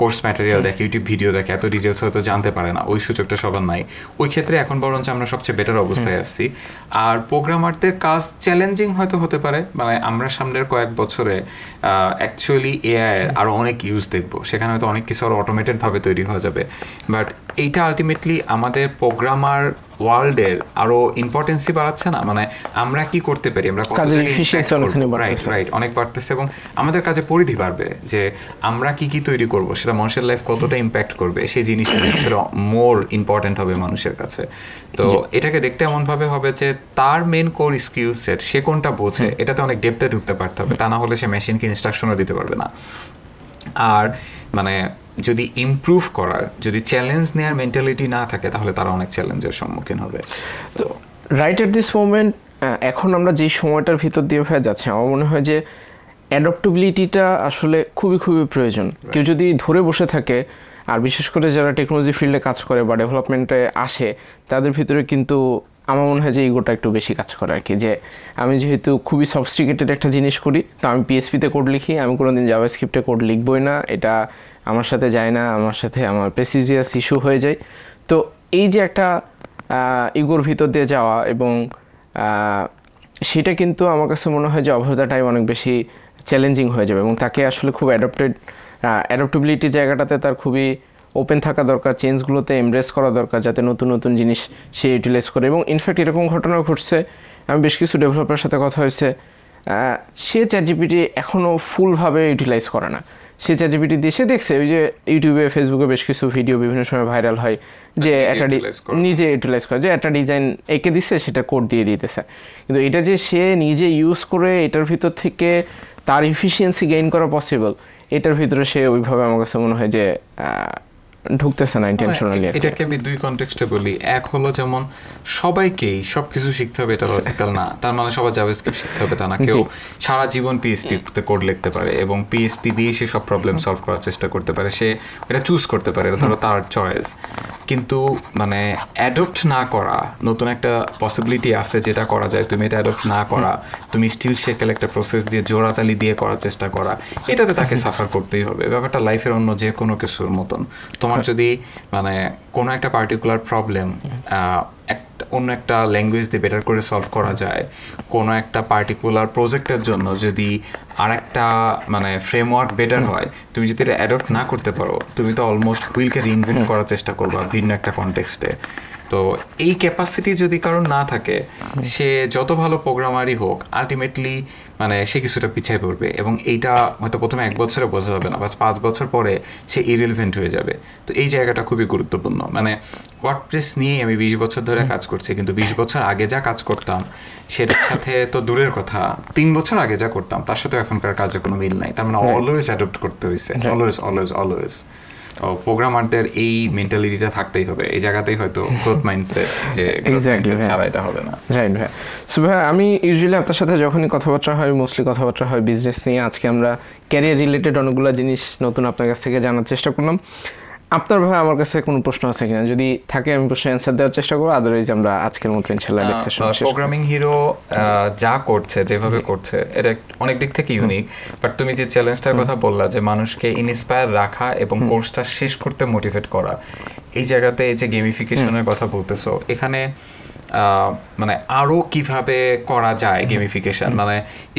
কোর্স ম্যাটেরিয়াল দেখে ইউটিউব ভিডিও দেখে এত ডিটেলস হয়তো জানতে পারে না ওই সুযোগটা সবার নাই ওই ক্ষেত্রে এখন বরঞ্চ আমরা সবচেয়ে বেটার অবস্থায় আসছি আর প্রোগ্রামারদের কাজ চ্যালেঞ্জিং হয়তো হতে পারে মানে আমরা সামনের কয়েক বছরে অ্যাকচুয়ালি এআই আরও অনেক ইউজ দেখব সেখানে হয়তো অনেক কিছু আরও অটোমেটেডভাবে তৈরি হয়ে যাবে বাট এইটা আলটিমেটলি আমাদের প্রোগ্রামার ওয়ার্ল্ডের আরো ইম্পর্টেন্সি বাড়াচ্ছে না মানে আমরা কি করতে পারি আমরা রাইট অনেক বাড়তেছে এবং আমাদের কাজে পরিধি বাড়বে যে আমরা কি কি তৈরি করব সেটা মানুষের লাইফ কতটা ইম্প্যাক্ট করবে সেই জিনিসটা সেটা মোর ইম্পর্টেন্ট হবে মানুষের কাছে তো এটাকে দেখতে এমনভাবে হবে যে তার মেন কোর স্কিল সেট সে কোনটা বোঝে এটাতে অনেক ডেপথে ঢুকতে পারতে হবে তা না হলে সে মেশিনকে ইনস্ট্রাকশনও দিতে পারবে না আর মানে যদি ইম্প্রুভ করার যদি চ্যালেঞ্জ নেওয়ার মেন্টালিটি না থাকে তাহলে তারা অনেক চ্যালেঞ্জের সম্মুখীন হবে তো রাইট এট দিস মোমেন্ট এখন আমরা যেই সময়টার ভিতর দিয়ে হয়ে যাচ্ছে আমার মনে হয় যে অ্যাডপ্টেবিলিটিটা আসলে খুবই খুবই প্রয়োজন কেউ যদি ধরে বসে থাকে আর বিশেষ করে যারা টেকনোলজি ফিল্ডে কাজ করে বা ডেভেলপমেন্টে আসে তাদের ভিতরে কিন্তু আমার মনে হয় যে ইগোটা একটু বেশি কাজ করে আর কি যে আমি যেহেতু খুবই সবস্টিকেটেড একটা জিনিস করি তো আমি পিএসপিতে কোড লিখি আমি কোনো দিন জাভা কোড লিখবই না এটা আমার সাথে যায় না আমার সাথে আমার প্রেসিজিয়াস ইস্যু হয়ে যায় তো এই যে একটা ইগোর ভিতর দিয়ে যাওয়া এবং সেটা কিন্তু আমার কাছে মনে হয় যে ওভার দ্য টাইম অনেক বেশি চ্যালেঞ্জিং হয়ে যাবে এবং তাকে আসলে খুব অ্যাডপ্টেড অ্যাডপ্টেবিলিটি জায়গাটাতে তার খুবই ওপেন থাকা দরকার চেঞ্জগুলোতে এমব্রেস করা দরকার যাতে নতুন নতুন জিনিস সে ইউটিলাইজ করে এবং ইনফ্যাক্ট এরকম ঘটনাও ঘটছে আমি বেশ কিছু ডেভেলপারের সাথে কথা হয়েছে সে চ্যাট জিপিটি এখনও ফুলভাবে ইউটিলাইজ করে না সে চ্যাটজিপিটি দিয়ে সে দেখছে ওই যে ইউটিউবে ফেসবুকে বেশ কিছু ভিডিও বিভিন্ন সময় ভাইরাল হয় যে একটা নিজে ইউটিলাইজ করে যে একটা ডিজাইন এঁকে দিচ্ছে সেটা কোড দিয়ে দিতেছে কিন্তু এটা যে সে নিজে ইউজ করে এটার ভিতর থেকে তার ইফিসিয়েন্সি গেইন করা পসিবল এটার ভিতরে সে ওইভাবে আমার কাছে মনে হয় যে ঢুকতেছে না ইন্টেনশনালি মানে এটাকে আমি দুই কনটেক্সটে বলি এক হলো যেমন সবাইকেই সবকিছু শিখতে হবে এটা লজিক্যাল না তার মানে সবার জাভাস্ক্রিপ্ট শিখতে হবে তা না কেউ সারা জীবন পিএইচপি তে কোড লিখতে পারে এবং পিএসপি দিয়ে সে সব প্রবলেম সলভ করার চেষ্টা করতে পারে সে এটা চুজ করতে পারে এটা ধরো তার চয়েস কিন্তু মানে অ্যাডপ্ট না করা নতুন একটা পসিবিলিটি আছে যেটা করা যায় তুমি এটা অ্যাডপ্ট না করা তুমি স্টিল শেকেল একটা প্রসেস দিয়ে জোড়াতালি দিয়ে করার চেষ্টা করা এটাতে তাকে সাফার করতেই হবে ব্যাপারটা লাইফের অন্য যে কোনো কিছুর মতন তোমার তোমার যদি মানে কোনো একটা পার্টিকুলার প্রবলেম একটা অন্য একটা ল্যাঙ্গুয়েজ দিয়ে বেটার করে সলভ করা যায় কোনো একটা পার্টিকুলার প্রজেক্টের জন্য যদি আর একটা মানে ফ্রেমওয়ার্ক বেটার হয় তুমি যদি এটা অ্যাডপ্ট না করতে পারো তুমি তো অলমোস্ট হুইলকে রিনভেন্ট করার চেষ্টা করবা ভিন্ন একটা কনটেক্সটে তো এই ক্যাপাসিটি যদি কারণ না থাকে সে যত ভালো প্রোগ্রামারই হোক আলটিমেটলি মানে সে কিছুটা পিছিয়ে পড়বে এবং এইটা হয়তো প্রথমে এক বছরে বোঝা যাবে না বা পাঁচ বছর পরে সে ইরিলভেন্ট হয়ে যাবে তো এই জায়গাটা খুবই গুরুত্বপূর্ণ মানে ওয়ার্ড প্রেস নিয়েই আমি বিশ বছর ধরে কাজ করছি কিন্তু বিশ বছর আগে যা কাজ করতাম সেটার সাথে তো দূরের কথা তিন বছর আগে যা করতাম তার সাথে এখনকার কাজে কোনো মিল নাই তার মানে অলওয়েজ অ্যাডপ্ট করতে হয়েছে অলওয়েজ অলওয়েজ অলওয়েজ প্রোগ্রামারদের এই মেন্টালিটিটা থাকতেই হবে এই জায়গাতেই হয়তো গ্রোথ মাইন্ডসেট যে ছাড়া এটা হবে না রাইট ভাই সো ভাই আমি ইউজুয়ালি আপনার সাথে যখনই কথাবার্তা হয় মোস্টলি কথাবার্তা হয় বিজনেস নিয়ে আজকে আমরা ক্যারিয়ার রিলেটেড অনেকগুলো জিনিস নতুন আপনার কাছ থেকে জানার চেষ্টা করলাম আপনার ভাবে আমার কাছে কোনো প্রশ্ন আছে কিনা যদি থাকে আমি প্রশ্ন অ্যান্সার দেওয়ার চেষ্টা করবো আদারওয়াইজ আমরা আজকের মতো ইনশাল্লাহ ডিসকাশন প্রোগ্রামিং হিরো যা করছে যেভাবে করছে এটা অনেক দিক থেকে ইউনিক বাট তুমি যে চ্যালেঞ্জটার কথা বললা যে মানুষকে ইনস্পায়ার রাখা এবং কোর্সটা শেষ করতে মোটিভেট করা এই জায়গাতে এই যে গেমিফিকেশনের কথা বলতেছো এখানে মানে আরও কিভাবে করা যায় গেমিফিকেশন মানে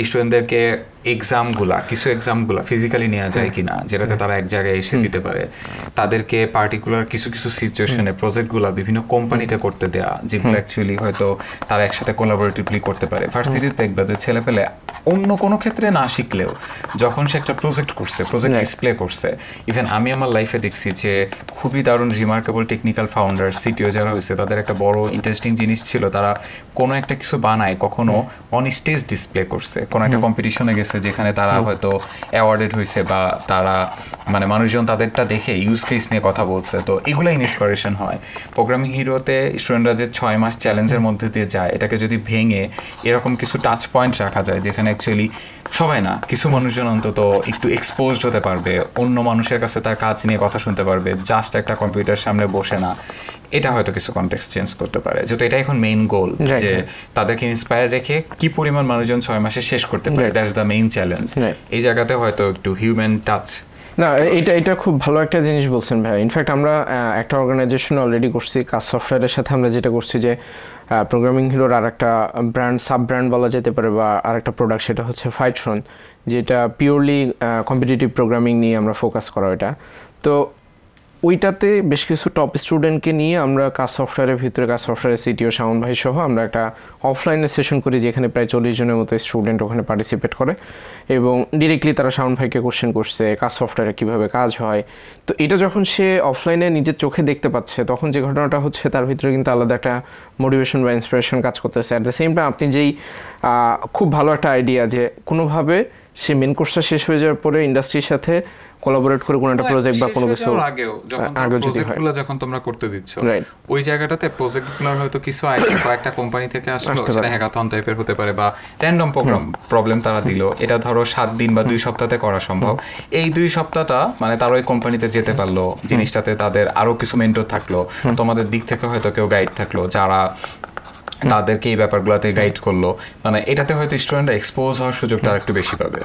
স্টুডেন্টদেরকে এক্সামগুলা কিছু এক্সামগুলা ফিজিক্যালি নেওয়া যায় কিনা যেটাতে তারা এক জায়গায় এসে দিতে পারে তাদেরকে পার্টিকুলার কিছু কিছু সিচুয়েশনে প্রজেক্টগুলা বিভিন্ন কোম্পানিতে করতে দেয়া যেগুলো অ্যাকচুয়ালি হয়তো তারা একসাথে কোলাবোরেটিভলি করতে পারে ভার্সিটিতে দেখবে যে ছেলে পেলে অন্য কোনো ক্ষেত্রে না শিখলেও যখন সে একটা প্রজেক্ট করছে প্রজেক্ট ডিসপ্লে করছে ইভেন আমি আমার লাইফে দেখছি যে খুবই দারুণ রিমার্কেবল টেকনিক্যাল ফাউন্ডার সিটিও যারা হয়েছে তাদের একটা বড় ইন্টারেস্টিং জিনিস ছিল তারা কোনো একটা কিছু বানায় কখনো অন স্টেজ ডিসপ্লে করছে কোনো একটা কম্পিটিশনে গেছে আছে যেখানে তারা হয়তো অ্যাওয়ার্ডেড হয়েছে বা তারা মানে মানুষজন তাদেরটা দেখে ইউজ কেস নিয়ে কথা বলছে তো এগুলো ইন্সপিরেশন হয় প্রোগ্রামিং হিরোতে স্টুডেন্টরা যে ছয় মাস চ্যালেঞ্জের মধ্যে দিয়ে যায় এটাকে যদি ভেঙে এরকম কিছু টাচ পয়েন্ট রাখা যায় যেখানে অ্যাকচুয়ালি সবাই না কিছু মানুষজন অন্তত একটু এক্সপোজড হতে পারবে অন্য মানুষের কাছে তার কাজ নিয়ে কথা শুনতে পারবে জাস্ট একটা কম্পিউটার সামনে বসে না এটা হয়তো কিছু কন্টেক্স চেঞ্জ করতে পারে যেহেতু এটা এখন মেইন গোল যে তাদেরকে ইন্সপায়ার রেখে কি পরিমাণ মানুষজন ছয় মাসে শেষ করতে পারে দ্যাটস দ্য মেইন চ্যালেঞ্জ এই জায়গাতে হয়তো একটু হিউম্যান টাচ না এটা এটা খুব ভালো একটা জিনিস বলছেন ভাই ইনফ্যাক্ট আমরা একটা অর্গানাইজেশন অলরেডি করছি কাজ সফটওয়্যারের সাথে আমরা যেটা করছি যে প্রোগ্রামিং হিরোর আর একটা ব্র্যান্ড সাব ব্র্যান্ড বলা যেতে পারে বা আর একটা প্রোডাক্ট সেটা হচ্ছে ফাইট্রন যেটা পিওরলি কম্পিটিটিভ প্রোগ্রামিং নিয়ে আমরা ফোকাস করা এটা তো ওইটাতে বেশ কিছু টপ স্টুডেন্টকে নিয়ে আমরা কাজ সফটওয়্যারের ভিতরে কাজ সফটওয়্যারের সিটিও শাওন ভাই সহ আমরা একটা অফলাইনে সেশন করি যেখানে প্রায় চল্লিশ জনের মতো স্টুডেন্ট ওখানে পার্টিসিপেট করে এবং ডিরেক্টলি তারা শাওন ভাইকে কোশ্চেন করছে কাজ সফটওয়্যারে কীভাবে কাজ হয় তো এটা যখন সে অফলাইনে নিজের চোখে দেখতে পাচ্ছে তখন যে ঘটনাটা হচ্ছে তার ভিতরে কিন্তু আলাদা একটা মোটিভেশন বা ইন্সপিরেশন কাজ করতেছে অ্যাট দ্য সেম টাইম আপনি যেই খুব ভালো একটা আইডিয়া যে কোনোভাবে সে মেন কোর্সটা শেষ হয়ে যাওয়ার পরে ইন্ডাস্ট্রির সাথে কোলাবোরেট করে কোনো একটা প্রজেক্ট বা কোনো কিছু আগেও যখন প্রজেক্টগুলো যখন তোমরা করতে দিচ্ছ ওই জায়গাটাতে প্রজেক্টগুলোর হয়তো কিছু আইডিয়া কয়েকটা কোম্পানি থেকে আসলো সেটা হ্যাকাথন টাইপের হতে পারে বা র্যান্ডম প্রোগ্রাম প্রবলেম তারা দিল এটা ধরো সাত দিন বা দুই সপ্তাহে করা সম্ভব এই দুই সপ্তাহটা মানে তারা ওই কোম্পানিতে যেতে পারলো জিনিসটাতে তাদের আরো কিছু মেন্টর থাকলো তোমাদের দিক থেকে হয়তো কেউ গাইড থাকলো যারা তাদেরকে এই ব্যাপারগুলোতে গাইড করলো মানে এটাতে হয়তো স্টুডেন্টরা এক্সপোজ হওয়ার সুযোগটা একটু বেশি পাবে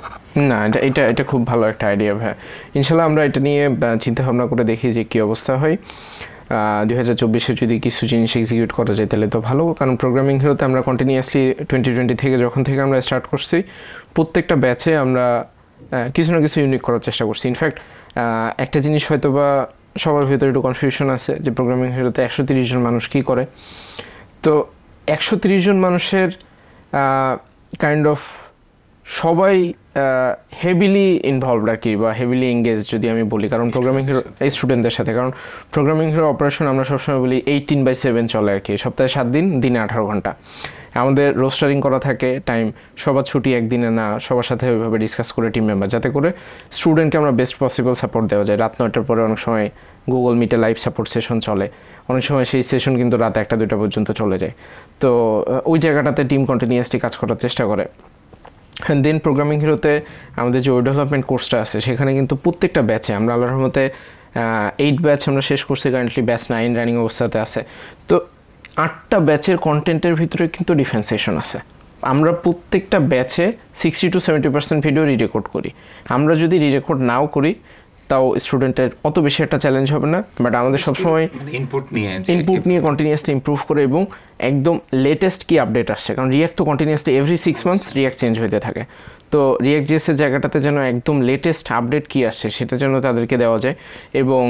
না এটা এটা এটা খুব ভালো একটা আইডিয়া ভাই ইনশাল্লাহ আমরা এটা নিয়ে চিন্তা ভাবনা করে দেখি যে কী অবস্থা হয় দুই হাজার চব্বিশে যদি কিছু জিনিস এক্সিকিউট করা যায় তাহলে তো ভালো কারণ প্রোগ্রামিং হিরোতে আমরা কন্টিনিউয়াসলি টোয়েন্টি টোয়েন্টি থেকে যখন থেকে আমরা স্টার্ট করছি প্রত্যেকটা ব্যাচে আমরা কিছু না কিছু ইউনিক করার চেষ্টা করছি ইনফ্যাক্ট একটা জিনিস হয়তো বা সবার ভিতরে একটু কনফিউশন আছে যে প্রোগ্রামিং হিরোতে একশো তিরিশ জন মানুষ কী করে তো একশো জন মানুষের কাইন্ড অফ সবাই হেভিলি ইনভলভড আর কি বা হেভিলি এঙ্গেজ যদি আমি বলি কারণ প্রোগ্রামিং হিরো স্টুডেন্টদের সাথে কারণ প্রোগ্রামিং হিরো অপারেশন আমরা সবসময় বলি এইটিন বাই সেভেন চলে আর কি সপ্তাহে সাত দিন দিনে আঠারো ঘন্টা আমাদের রোস্টারিং করা থাকে টাইম সবার ছুটি একদিনে না সবার সাথে ওইভাবে ডিসকাস করে টিম মেম্বার যাতে করে স্টুডেন্টকে আমরা বেস্ট পসিবল সাপোর্ট দেওয়া যায় রাত নয়টার পরে অনেক সময় গুগল মিটে লাইভ সাপোর্ট সেশন চলে অনেক সময় সেই সেশন কিন্তু রাত একটা দুটো পর্যন্ত চলে যায় তো ওই জায়গাটাতে টিম কন্টিনিউয়াসলি কাজ করার চেষ্টা করে দেন প্রোগ্রামিং হিরোতে আমাদের যে ওয়েব ডেভেলপমেন্ট কোর্সটা আছে সেখানে কিন্তু প্রত্যেকটা ব্যাচে আমরা আল্লাহর রহমতে এইট ব্যাচ আমরা শেষ করছি কারেন্টলি ব্যাচ নাইন রানিং অবস্থাতে আছে তো আটটা ব্যাচের কন্টেন্টের ভিতরে কিন্তু ডিফেন্সেশন আছে আমরা প্রত্যেকটা ব্যাচে sixty to seventy percent video rerecord করি আমরা যদি রিরেকর্ড নাও করি তাও স্টুডেন্টের অত বেশি একটা চ্যালেঞ্জ হবে না বাট আমাদের সবসময় ইনপুট মানে নিয়ে ইনপুট নিয়ে কন্টিনিউসলি ইম্প্রুভ করে এবং একদম লেটেস্ট কি আপডেট আসছে কারণ রিয়াক্ট তো continuously every six months React change হতে থাকে তো রিয়াক্ট জিএসের জায়গাটাতে যেন একদম লেটেস্ট আপডেট কি আসছে সেটা যেন তাদেরকে দেওয়া যায় এবং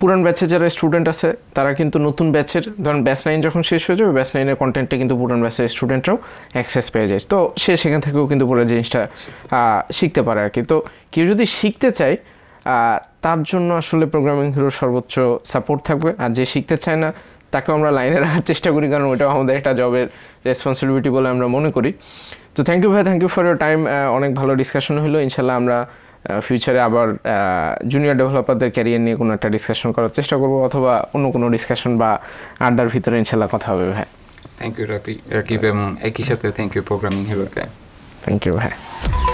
পুরান ব্যাচে যারা স্টুডেন্ট আছে তারা কিন্তু নতুন ব্যাচের ধরুন ব্যাচ নাইন যখন শেষ হয়ে যাবে ব্যাচ নাইনের কন্টেন্টটা কিন্তু পুরান ব্যাচের স্টুডেন্টরাও অ্যাক্সেস পেয়ে যায় তো সে সেখান থেকেও কিন্তু পুরো জিনিসটা শিখতে পারে আর কি তো কেউ যদি শিখতে চায় তার জন্য আসলে প্রোগ্রামিং হিরোর সর্বোচ্চ সাপোর্ট থাকবে আর যে শিখতে চায় না তাকেও আমরা লাইনে রাখার চেষ্টা করি কারণ ওইটাও আমাদের একটা জবের রেসপন্সিবিলিটি বলে আমরা মনে করি তো থ্যাংক ইউ ভাই thank you for your time অনেক ভালো ডিসকাশন হলো ইনশাল্লাহ আমরা ফিউচারে আবার জুনিয়র ডেভেলপারদের ক্যারিয়ার নিয়ে কোনো একটা ডিসকাশন করার চেষ্টা করবো অথবা অন্য কোনো ডিসকাশন বা আড্ডার ভিতরে ইনশাল্লাহ কথা হবে ভাই থ্যাংক ইউ রাকিব এবং একই সাথে থ্যাংক ইউ প্রোগ্রামিং হিরোকে থ্যাংক ইউ ভাই